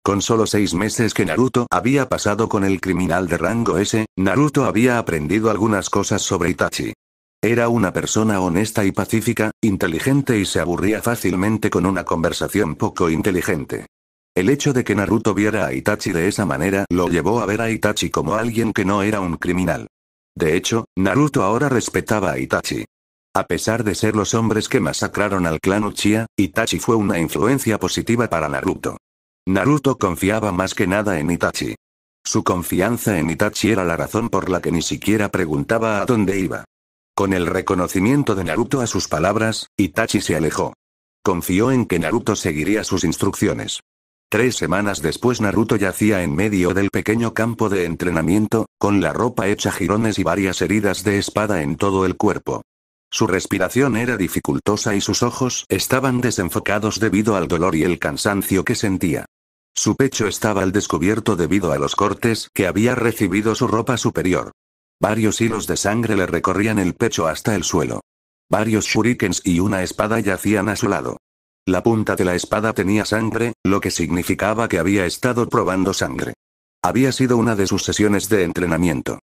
Con solo seis meses que Naruto había pasado con el criminal de rango S, Naruto había aprendido algunas cosas sobre Itachi. Era una persona honesta y pacífica, inteligente y se aburría fácilmente con una conversación poco inteligente. El hecho de que Naruto viera a Itachi de esa manera lo llevó a ver a Itachi como alguien que no era un criminal. De hecho, Naruto ahora respetaba a Itachi. A pesar de ser los hombres que masacraron al clan Uchiha, Itachi fue una influencia positiva para Naruto. Naruto confiaba más que nada en Itachi. Su confianza en Itachi era la razón por la que ni siquiera preguntaba a dónde iba. Con el reconocimiento de Naruto a sus palabras, Itachi se alejó. Confió en que Naruto seguiría sus instrucciones. Tres semanas después Naruto yacía en medio del pequeño campo de entrenamiento, con la ropa hecha jirones y varias heridas de espada en todo el cuerpo. Su respiración era dificultosa y sus ojos estaban desenfocados debido al dolor y el cansancio que sentía. Su pecho estaba al descubierto debido a los cortes que había recibido su ropa superior. Varios hilos de sangre le recorrían el pecho hasta el suelo. Varios shurikens y una espada yacían a su lado. La punta de la espada tenía sangre, lo que significaba que había estado probando sangre. Había sido una de sus sesiones de entrenamiento.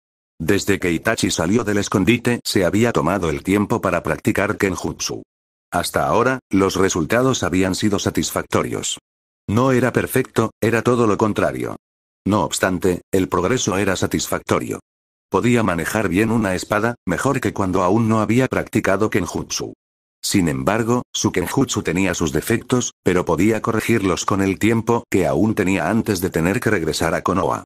Desde que Itachi salió del escondite, se había tomado el tiempo para practicar Kenjutsu. Hasta ahora, los resultados habían sido satisfactorios. No era perfecto, era todo lo contrario. No obstante, el progreso era satisfactorio. Podía manejar bien una espada, mejor que cuando aún no había practicado Kenjutsu. Sin embargo, su kenjutsu tenía sus defectos, pero podía corregirlos con el tiempo que aún tenía antes de tener que regresar a Konoha.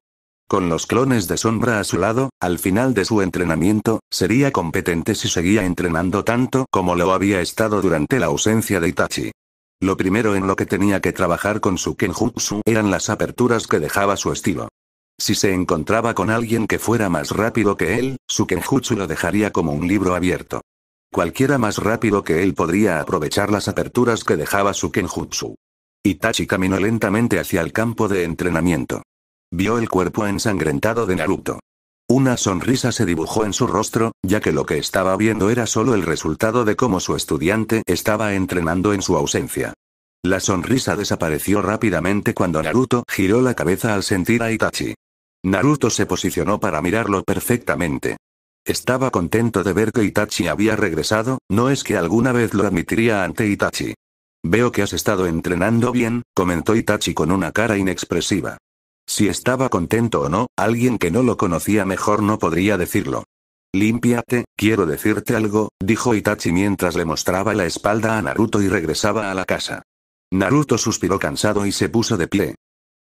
Con los clones de sombra a su lado, al final de su entrenamiento, sería competente si seguía entrenando tanto como lo había estado durante la ausencia de Itachi. Lo primero en lo que tenía que trabajar con su kenjutsu eran las aperturas que dejaba su estilo. Si se encontraba con alguien que fuera más rápido que él, su kenjutsu lo dejaría como un libro abierto. Cualquiera más rápido que él podría aprovechar las aperturas que dejaba su kenjutsu. Itachi caminó lentamente hacia el campo de entrenamiento. Vio el cuerpo ensangrentado de Naruto. Una sonrisa se dibujó en su rostro, ya que lo que estaba viendo era solo el resultado de cómo su estudiante estaba entrenando en su ausencia. La sonrisa desapareció rápidamente cuando Naruto giró la cabeza al sentir a Itachi. Naruto se posicionó para mirarlo perfectamente. Estaba contento de ver que Itachi había regresado, no es que alguna vez lo admitiría ante Itachi. Veo que has estado entrenando bien, comentó Itachi con una cara inexpresiva. Si estaba contento o no, alguien que no lo conocía mejor no podría decirlo. Límpiate, quiero decirte algo, dijo Itachi mientras le mostraba la espalda a Naruto y regresaba a la casa. Naruto suspiró cansado y se puso de pie.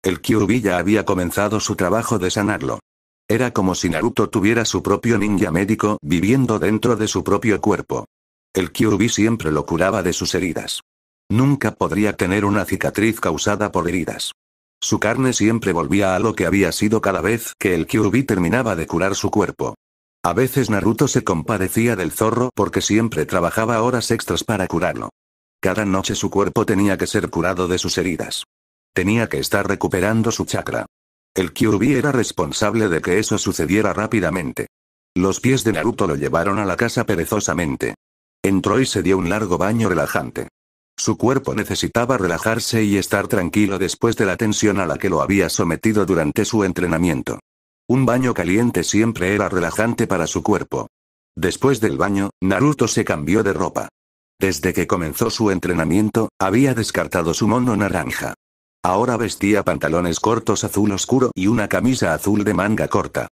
El Kyuubi ya había comenzado su trabajo de sanarlo. Era como si Naruto tuviera su propio ninja médico viviendo dentro de su propio cuerpo. El Kyuubi siempre lo curaba de sus heridas. Nunca podría tener una cicatriz causada por heridas. Su carne siempre volvía a lo que había sido cada vez que el Kyuubi terminaba de curar su cuerpo. A veces Naruto se compadecía del zorro porque siempre trabajaba horas extras para curarlo. Cada noche su cuerpo tenía que ser curado de sus heridas. Tenía que estar recuperando su chakra. El Kyuubi era responsable de que eso sucediera rápidamente. Los pies de Naruto lo llevaron a la casa perezosamente. Entró y se dio un largo baño relajante. Su cuerpo necesitaba relajarse y estar tranquilo después de la tensión a la que lo había sometido durante su entrenamiento. Un baño caliente siempre era relajante para su cuerpo. Después del baño, Naruto se cambió de ropa. Desde que comenzó su entrenamiento, había descartado su mono naranja. Ahora vestía pantalones cortos azul oscuro y una camisa azul de manga corta.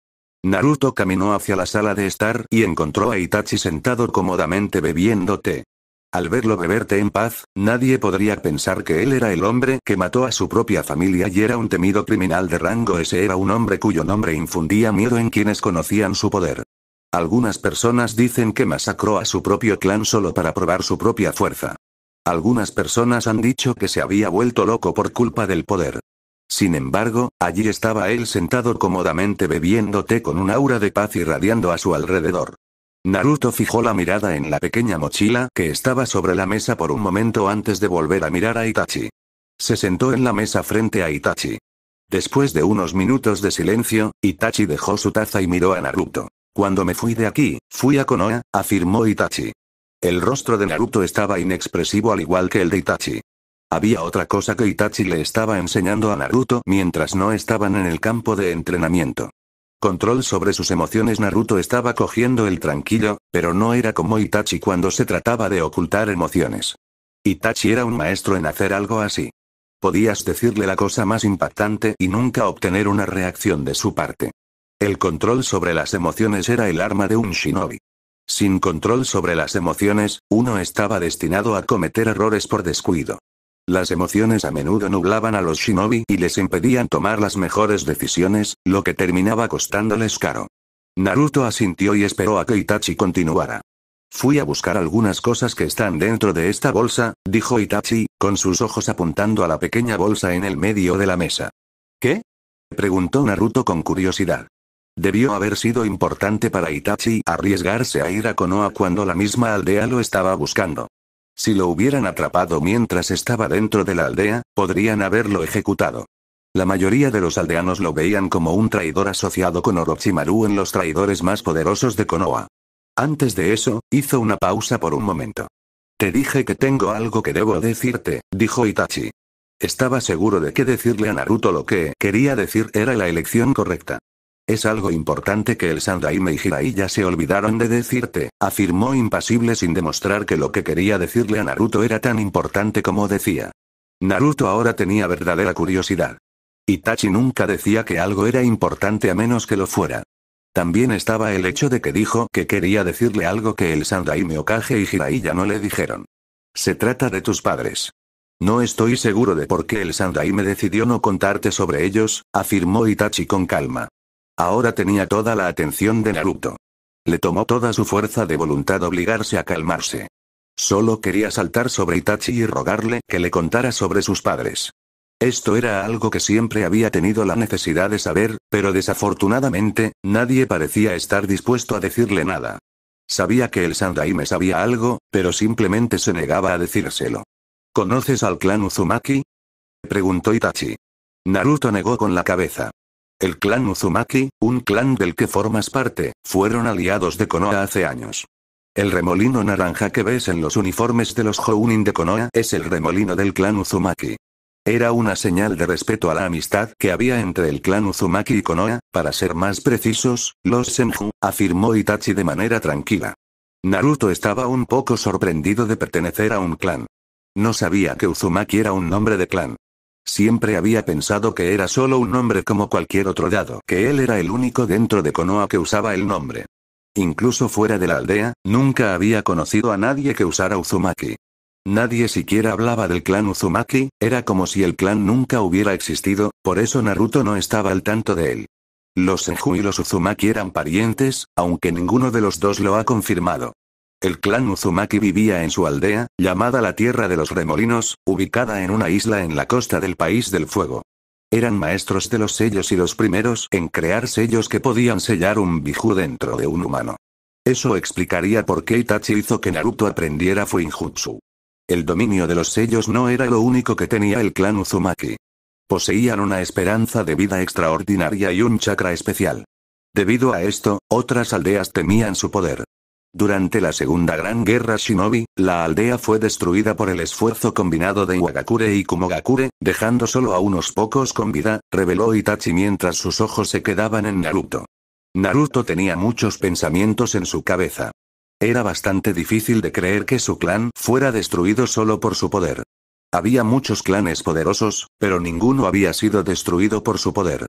Naruto caminó hacia la sala de estar y encontró a Itachi sentado cómodamente bebiendo té. Al verlo beber té en paz, nadie podría pensar que él era el hombre que mató a su propia familia y era un temido criminal de rango ese era un hombre cuyo nombre infundía miedo en quienes conocían su poder. Algunas personas dicen que masacró a su propio clan solo para probar su propia fuerza. Algunas personas han dicho que se había vuelto loco por culpa del poder. Sin embargo, allí estaba él sentado cómodamente bebiendo té con un aura de paz irradiando a su alrededor. Naruto fijó la mirada en la pequeña mochila que estaba sobre la mesa por un momento antes de volver a mirar a Itachi. Se sentó en la mesa frente a Itachi. Después de unos minutos de silencio, Itachi dejó su taza y miró a Naruto. Cuando me fui de aquí, fui a Konoha, afirmó Itachi. El rostro de Naruto estaba inexpresivo al igual que el de Itachi. Había otra cosa que Itachi le estaba enseñando a Naruto mientras no estaban en el campo de entrenamiento. Control sobre sus emociones Naruto estaba cogiendo el tranquilo, pero no era como Itachi cuando se trataba de ocultar emociones. Itachi era un maestro en hacer algo así. Podías decirle la cosa más impactante y nunca obtener una reacción de su parte. El control sobre las emociones era el arma de un shinobi. Sin control sobre las emociones, uno estaba destinado a cometer errores por descuido. Las emociones a menudo nublaban a los shinobi y les impedían tomar las mejores decisiones, lo que terminaba costándoles caro. Naruto asintió y esperó a que Itachi continuara. Fui a buscar algunas cosas que están dentro de esta bolsa, dijo Itachi, con sus ojos apuntando a la pequeña bolsa en el medio de la mesa. ¿Qué? preguntó Naruto con curiosidad. Debió haber sido importante para Itachi arriesgarse a ir a Konoha cuando la misma aldea lo estaba buscando. Si lo hubieran atrapado mientras estaba dentro de la aldea, podrían haberlo ejecutado. La mayoría de los aldeanos lo veían como un traidor asociado con Orochimaru en los traidores más poderosos de Konoha. Antes de eso, hizo una pausa por un momento. Te dije que tengo algo que debo decirte, dijo Itachi. Estaba seguro de que decirle a Naruto lo que quería decir era la elección correcta. Es algo importante que el Sandaime y Jiraiya ya se olvidaron de decirte, afirmó impasible sin demostrar que lo que quería decirle a Naruto era tan importante como decía. Naruto ahora tenía verdadera curiosidad. Itachi nunca decía que algo era importante a menos que lo fuera. También estaba el hecho de que dijo que quería decirle algo que el Sandaime Okage y Jiraiya no le dijeron. Se trata de tus padres. No estoy seguro de por qué el Sandaime decidió no contarte sobre ellos, afirmó Itachi con calma. Ahora tenía toda la atención de Naruto. Le tomó toda su fuerza de voluntad obligarse a calmarse. Solo quería saltar sobre Itachi y rogarle que le contara sobre sus padres. Esto era algo que siempre había tenido la necesidad de saber, pero desafortunadamente, nadie parecía estar dispuesto a decirle nada. Sabía que el Sandaime sabía algo, pero simplemente se negaba a decírselo. ¿Conoces al clan Uzumaki? preguntó Itachi. Naruto negó con la cabeza. El clan Uzumaki, un clan del que formas parte, fueron aliados de Konoha hace años. El remolino naranja que ves en los uniformes de los Hounin de Konoha es el remolino del clan Uzumaki. Era una señal de respeto a la amistad que había entre el clan Uzumaki y Konoha, para ser más precisos, los Senju, afirmó Itachi de manera tranquila. Naruto estaba un poco sorprendido de pertenecer a un clan. No sabía que Uzumaki era un nombre de clan. Siempre había pensado que era solo un nombre como cualquier otro dado que él era el único dentro de Konoa que usaba el nombre. Incluso fuera de la aldea, nunca había conocido a nadie que usara Uzumaki. Nadie siquiera hablaba del clan Uzumaki, era como si el clan nunca hubiera existido, por eso Naruto no estaba al tanto de él. Los Senju y los Uzumaki eran parientes, aunque ninguno de los dos lo ha confirmado. El clan Uzumaki vivía en su aldea, llamada la Tierra de los Remolinos, ubicada en una isla en la costa del País del Fuego. Eran maestros de los sellos y los primeros en crear sellos que podían sellar un biju dentro de un humano. Eso explicaría por qué Itachi hizo que Naruto aprendiera Fuinjutsu. El dominio de los sellos no era lo único que tenía el clan Uzumaki. Poseían una esperanza de vida extraordinaria y un chakra especial. Debido a esto, otras aldeas temían su poder. Durante la Segunda Gran Guerra Shinobi, la aldea fue destruida por el esfuerzo combinado de Iwagakure y Kumogakure, dejando solo a unos pocos con vida, reveló Itachi mientras sus ojos se quedaban en Naruto. Naruto tenía muchos pensamientos en su cabeza. Era bastante difícil de creer que su clan fuera destruido solo por su poder. Había muchos clanes poderosos, pero ninguno había sido destruido por su poder.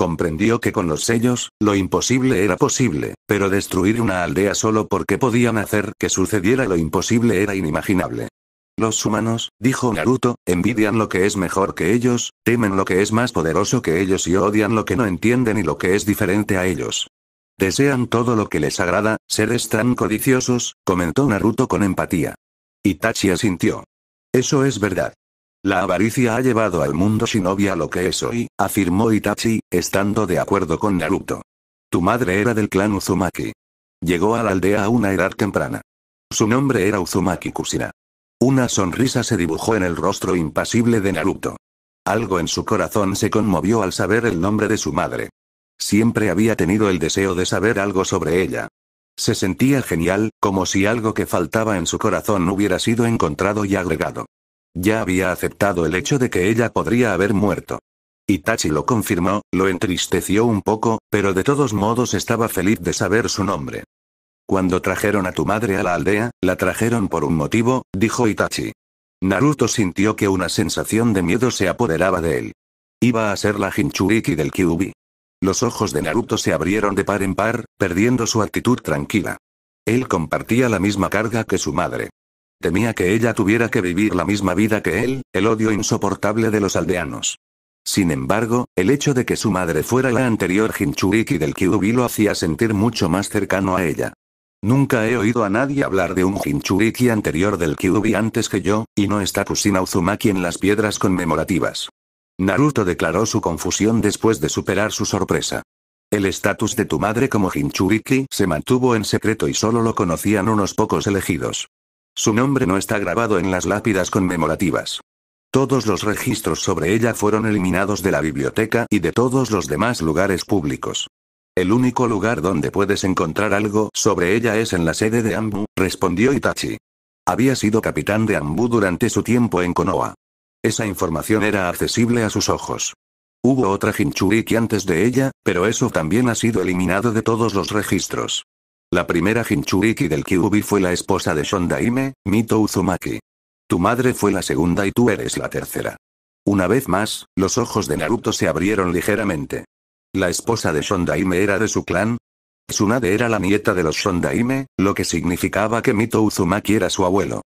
Comprendió que con los sellos, lo imposible era posible, pero destruir una aldea solo porque podían hacer que sucediera lo imposible era inimaginable. Los humanos, dijo Naruto, envidian lo que es mejor que ellos, temen lo que es más poderoso que ellos y odian lo que no entienden y lo que es diferente a ellos. Desean todo lo que les agrada, seres tan codiciosos, comentó Naruto con empatía. Itachi asintió. Eso es verdad. La avaricia ha llevado al mundo shinobi a lo que es hoy, afirmó Itachi, estando de acuerdo con Naruto. Tu madre era del clan Uzumaki. Llegó a la aldea a una edad temprana. Su nombre era Uzumaki Kushina. Una sonrisa se dibujó en el rostro impasible de Naruto. Algo en su corazón se conmovió al saber el nombre de su madre. Siempre había tenido el deseo de saber algo sobre ella. Se sentía genial, como si algo que faltaba en su corazón hubiera sido encontrado y agregado. Ya había aceptado el hecho de que ella podría haber muerto. Itachi lo confirmó, lo entristeció un poco, pero de todos modos estaba feliz de saber su nombre. Cuando trajeron a tu madre a la aldea, la trajeron por un motivo, dijo Itachi. Naruto sintió que una sensación de miedo se apoderaba de él. Iba a ser la Jinchuriki del Kyubi. Los ojos de Naruto se abrieron de par en par, perdiendo su actitud tranquila. Él compartía la misma carga que su madre. Temía que ella tuviera que vivir la misma vida que él, el odio insoportable de los aldeanos. Sin embargo, el hecho de que su madre fuera la anterior Hinchuriki del Kyubi lo hacía sentir mucho más cercano a ella. Nunca he oído a nadie hablar de un Hinchuriki anterior del Kyubi antes que yo, y no está Kusina Uzumaki en las piedras conmemorativas. Naruto declaró su confusión después de superar su sorpresa. El estatus de tu madre como Hinchuriki se mantuvo en secreto y solo lo conocían unos pocos elegidos. Su nombre no está grabado en las lápidas conmemorativas. Todos los registros sobre ella fueron eliminados de la biblioteca y de todos los demás lugares públicos. El único lugar donde puedes encontrar algo sobre ella es en la sede de Ambu, respondió Itachi. Había sido capitán de Ambu durante su tiempo en Konoha. Esa información era accesible a sus ojos. Hubo otra Jinchuriki antes de ella, pero eso también ha sido eliminado de todos los registros. La primera Hinchuriki del Kyubi fue la esposa de Shondaime, Mito Uzumaki. Tu madre fue la segunda y tú eres la tercera. Una vez más, los ojos de Naruto se abrieron ligeramente. La esposa de Shondaime era de su clan. Tsunade era la nieta de los Shondaime, lo que significaba que Mito Uzumaki era su abuelo.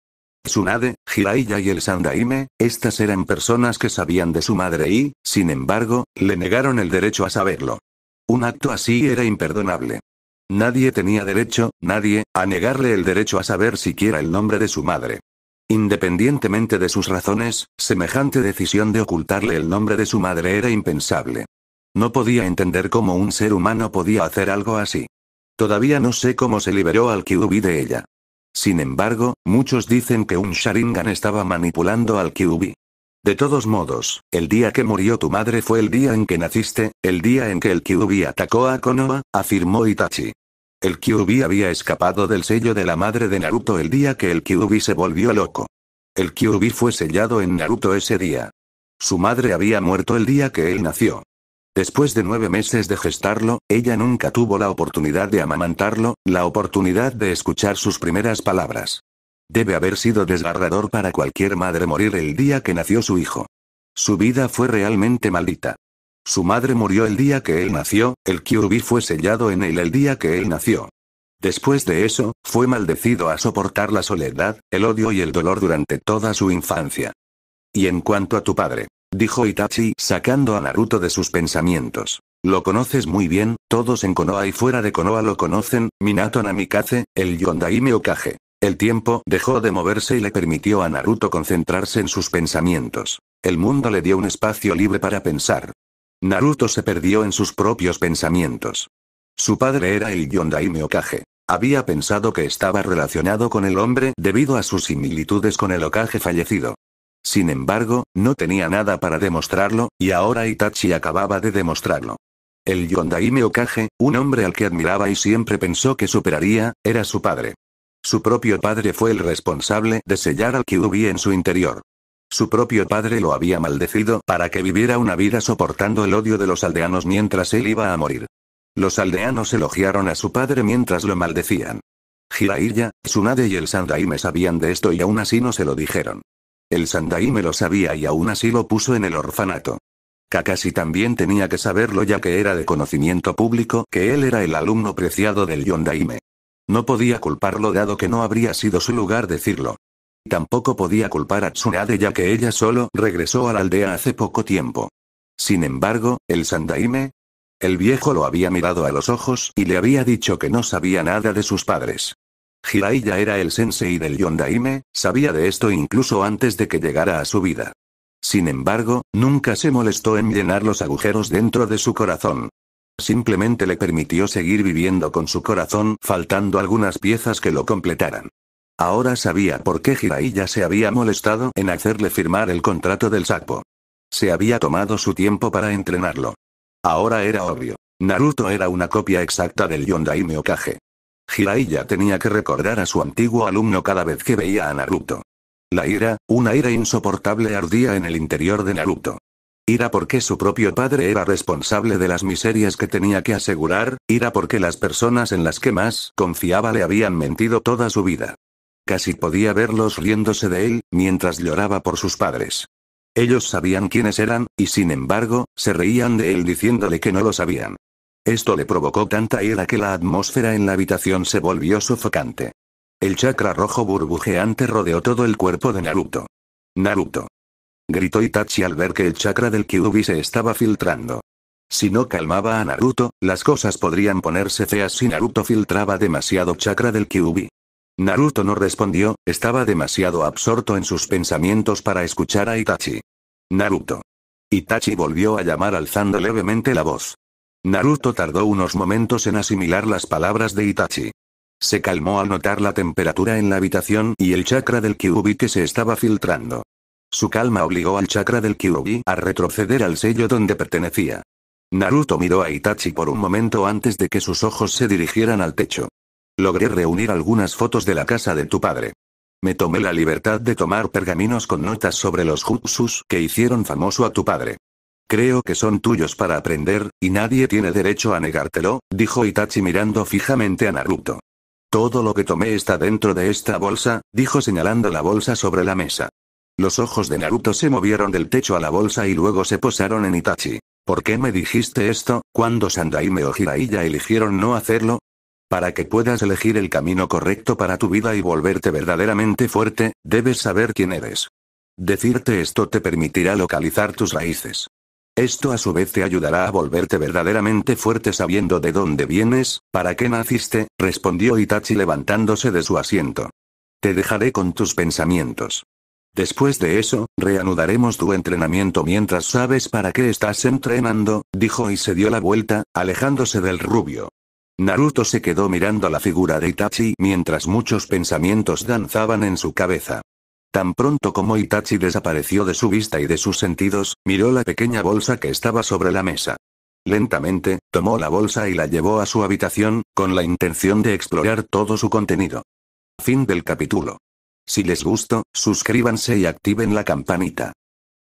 Tsunade, Hiraiya y el Sandaime, estas eran personas que sabían de su madre y, sin embargo, le negaron el derecho a saberlo. Un acto así era imperdonable. Nadie tenía derecho, nadie, a negarle el derecho a saber siquiera el nombre de su madre. Independientemente de sus razones, semejante decisión de ocultarle el nombre de su madre era impensable. No podía entender cómo un ser humano podía hacer algo así. Todavía no sé cómo se liberó al Kyubi de ella. Sin embargo, muchos dicen que un Sharingan estaba manipulando al Kyubi. De todos modos, el día que murió tu madre fue el día en que naciste, el día en que el Kyubi atacó a Konoha, afirmó Itachi. El Kyuubi había escapado del sello de la madre de Naruto el día que el Kyuubi se volvió loco. El Kyuubi fue sellado en Naruto ese día. Su madre había muerto el día que él nació. Después de nueve meses de gestarlo, ella nunca tuvo la oportunidad de amamantarlo, la oportunidad de escuchar sus primeras palabras. Debe haber sido desgarrador para cualquier madre morir el día que nació su hijo. Su vida fue realmente maldita. Su madre murió el día que él nació, el Kyuubi fue sellado en él el día que él nació. Después de eso, fue maldecido a soportar la soledad, el odio y el dolor durante toda su infancia. Y en cuanto a tu padre, dijo Itachi, sacando a Naruto de sus pensamientos. Lo conoces muy bien, todos en Konoha y fuera de Konoha lo conocen, Minato Namikaze, el Yondaime Okage. El tiempo dejó de moverse y le permitió a Naruto concentrarse en sus pensamientos. El mundo le dio un espacio libre para pensar. Naruto se perdió en sus propios pensamientos. Su padre era el Yondaime Okage. Había pensado que estaba relacionado con el hombre debido a sus similitudes con el Okage fallecido. Sin embargo, no tenía nada para demostrarlo, y ahora Itachi acababa de demostrarlo. El Yondaime Okage, un hombre al que admiraba y siempre pensó que superaría, era su padre. Su propio padre fue el responsable de sellar al Kyuubi en su interior. Su propio padre lo había maldecido para que viviera una vida soportando el odio de los aldeanos mientras él iba a morir. Los aldeanos elogiaron a su padre mientras lo maldecían. Jiraiya, Tsunade y el Sandaime sabían de esto y aún así no se lo dijeron. El Sandaime lo sabía y aún así lo puso en el orfanato. Kakashi también tenía que saberlo ya que era de conocimiento público que él era el alumno preciado del Yondaime. No podía culparlo dado que no habría sido su lugar decirlo. Tampoco podía culpar a Tsunade ya que ella solo regresó a la aldea hace poco tiempo. Sin embargo, el Sandaime... El viejo lo había mirado a los ojos y le había dicho que no sabía nada de sus padres. Hirai era el sensei del Yondaime, sabía de esto incluso antes de que llegara a su vida. Sin embargo, nunca se molestó en llenar los agujeros dentro de su corazón. Simplemente le permitió seguir viviendo con su corazón, faltando algunas piezas que lo completaran. Ahora sabía por qué Jiraiya se había molestado en hacerle firmar el contrato del sapo. Se había tomado su tiempo para entrenarlo. Ahora era obvio. Naruto era una copia exacta del Yondaime Okage. Jiraiya tenía que recordar a su antiguo alumno cada vez que veía a Naruto. La ira, una ira insoportable ardía en el interior de Naruto. Ira porque su propio padre era responsable de las miserias que tenía que asegurar, ira porque las personas en las que más confiaba le habían mentido toda su vida. Casi podía verlos riéndose de él, mientras lloraba por sus padres. Ellos sabían quiénes eran, y sin embargo, se reían de él diciéndole que no lo sabían. Esto le provocó tanta ira que la atmósfera en la habitación se volvió sofocante. El chakra rojo burbujeante rodeó todo el cuerpo de Naruto. Naruto. Gritó Itachi al ver que el chakra del Kiubi se estaba filtrando. Si no calmaba a Naruto, las cosas podrían ponerse feas si Naruto filtraba demasiado chakra del Kyuubi. Naruto no respondió, estaba demasiado absorto en sus pensamientos para escuchar a Itachi. Naruto. Itachi volvió a llamar alzando levemente la voz. Naruto tardó unos momentos en asimilar las palabras de Itachi. Se calmó al notar la temperatura en la habitación y el chakra del Kyuubi que se estaba filtrando. Su calma obligó al chakra del Kyuubi a retroceder al sello donde pertenecía. Naruto miró a Itachi por un momento antes de que sus ojos se dirigieran al techo. Logré reunir algunas fotos de la casa de tu padre. Me tomé la libertad de tomar pergaminos con notas sobre los jutsus que hicieron famoso a tu padre. Creo que son tuyos para aprender, y nadie tiene derecho a negártelo, dijo Itachi mirando fijamente a Naruto. Todo lo que tomé está dentro de esta bolsa, dijo señalando la bolsa sobre la mesa. Los ojos de Naruto se movieron del techo a la bolsa y luego se posaron en Itachi. ¿Por qué me dijiste esto, cuando Sandaime y ya eligieron no hacerlo? Para que puedas elegir el camino correcto para tu vida y volverte verdaderamente fuerte, debes saber quién eres. Decirte esto te permitirá localizar tus raíces. Esto a su vez te ayudará a volverte verdaderamente fuerte sabiendo de dónde vienes, para qué naciste, respondió Itachi levantándose de su asiento. Te dejaré con tus pensamientos. Después de eso, reanudaremos tu entrenamiento mientras sabes para qué estás entrenando, dijo y se dio la vuelta, alejándose del rubio. Naruto se quedó mirando la figura de Itachi mientras muchos pensamientos danzaban en su cabeza. Tan pronto como Itachi desapareció de su vista y de sus sentidos, miró la pequeña bolsa que estaba sobre la mesa. Lentamente, tomó la bolsa y la llevó a su habitación, con la intención de explorar todo su contenido. Fin del capítulo. Si les gustó, suscríbanse y activen la campanita.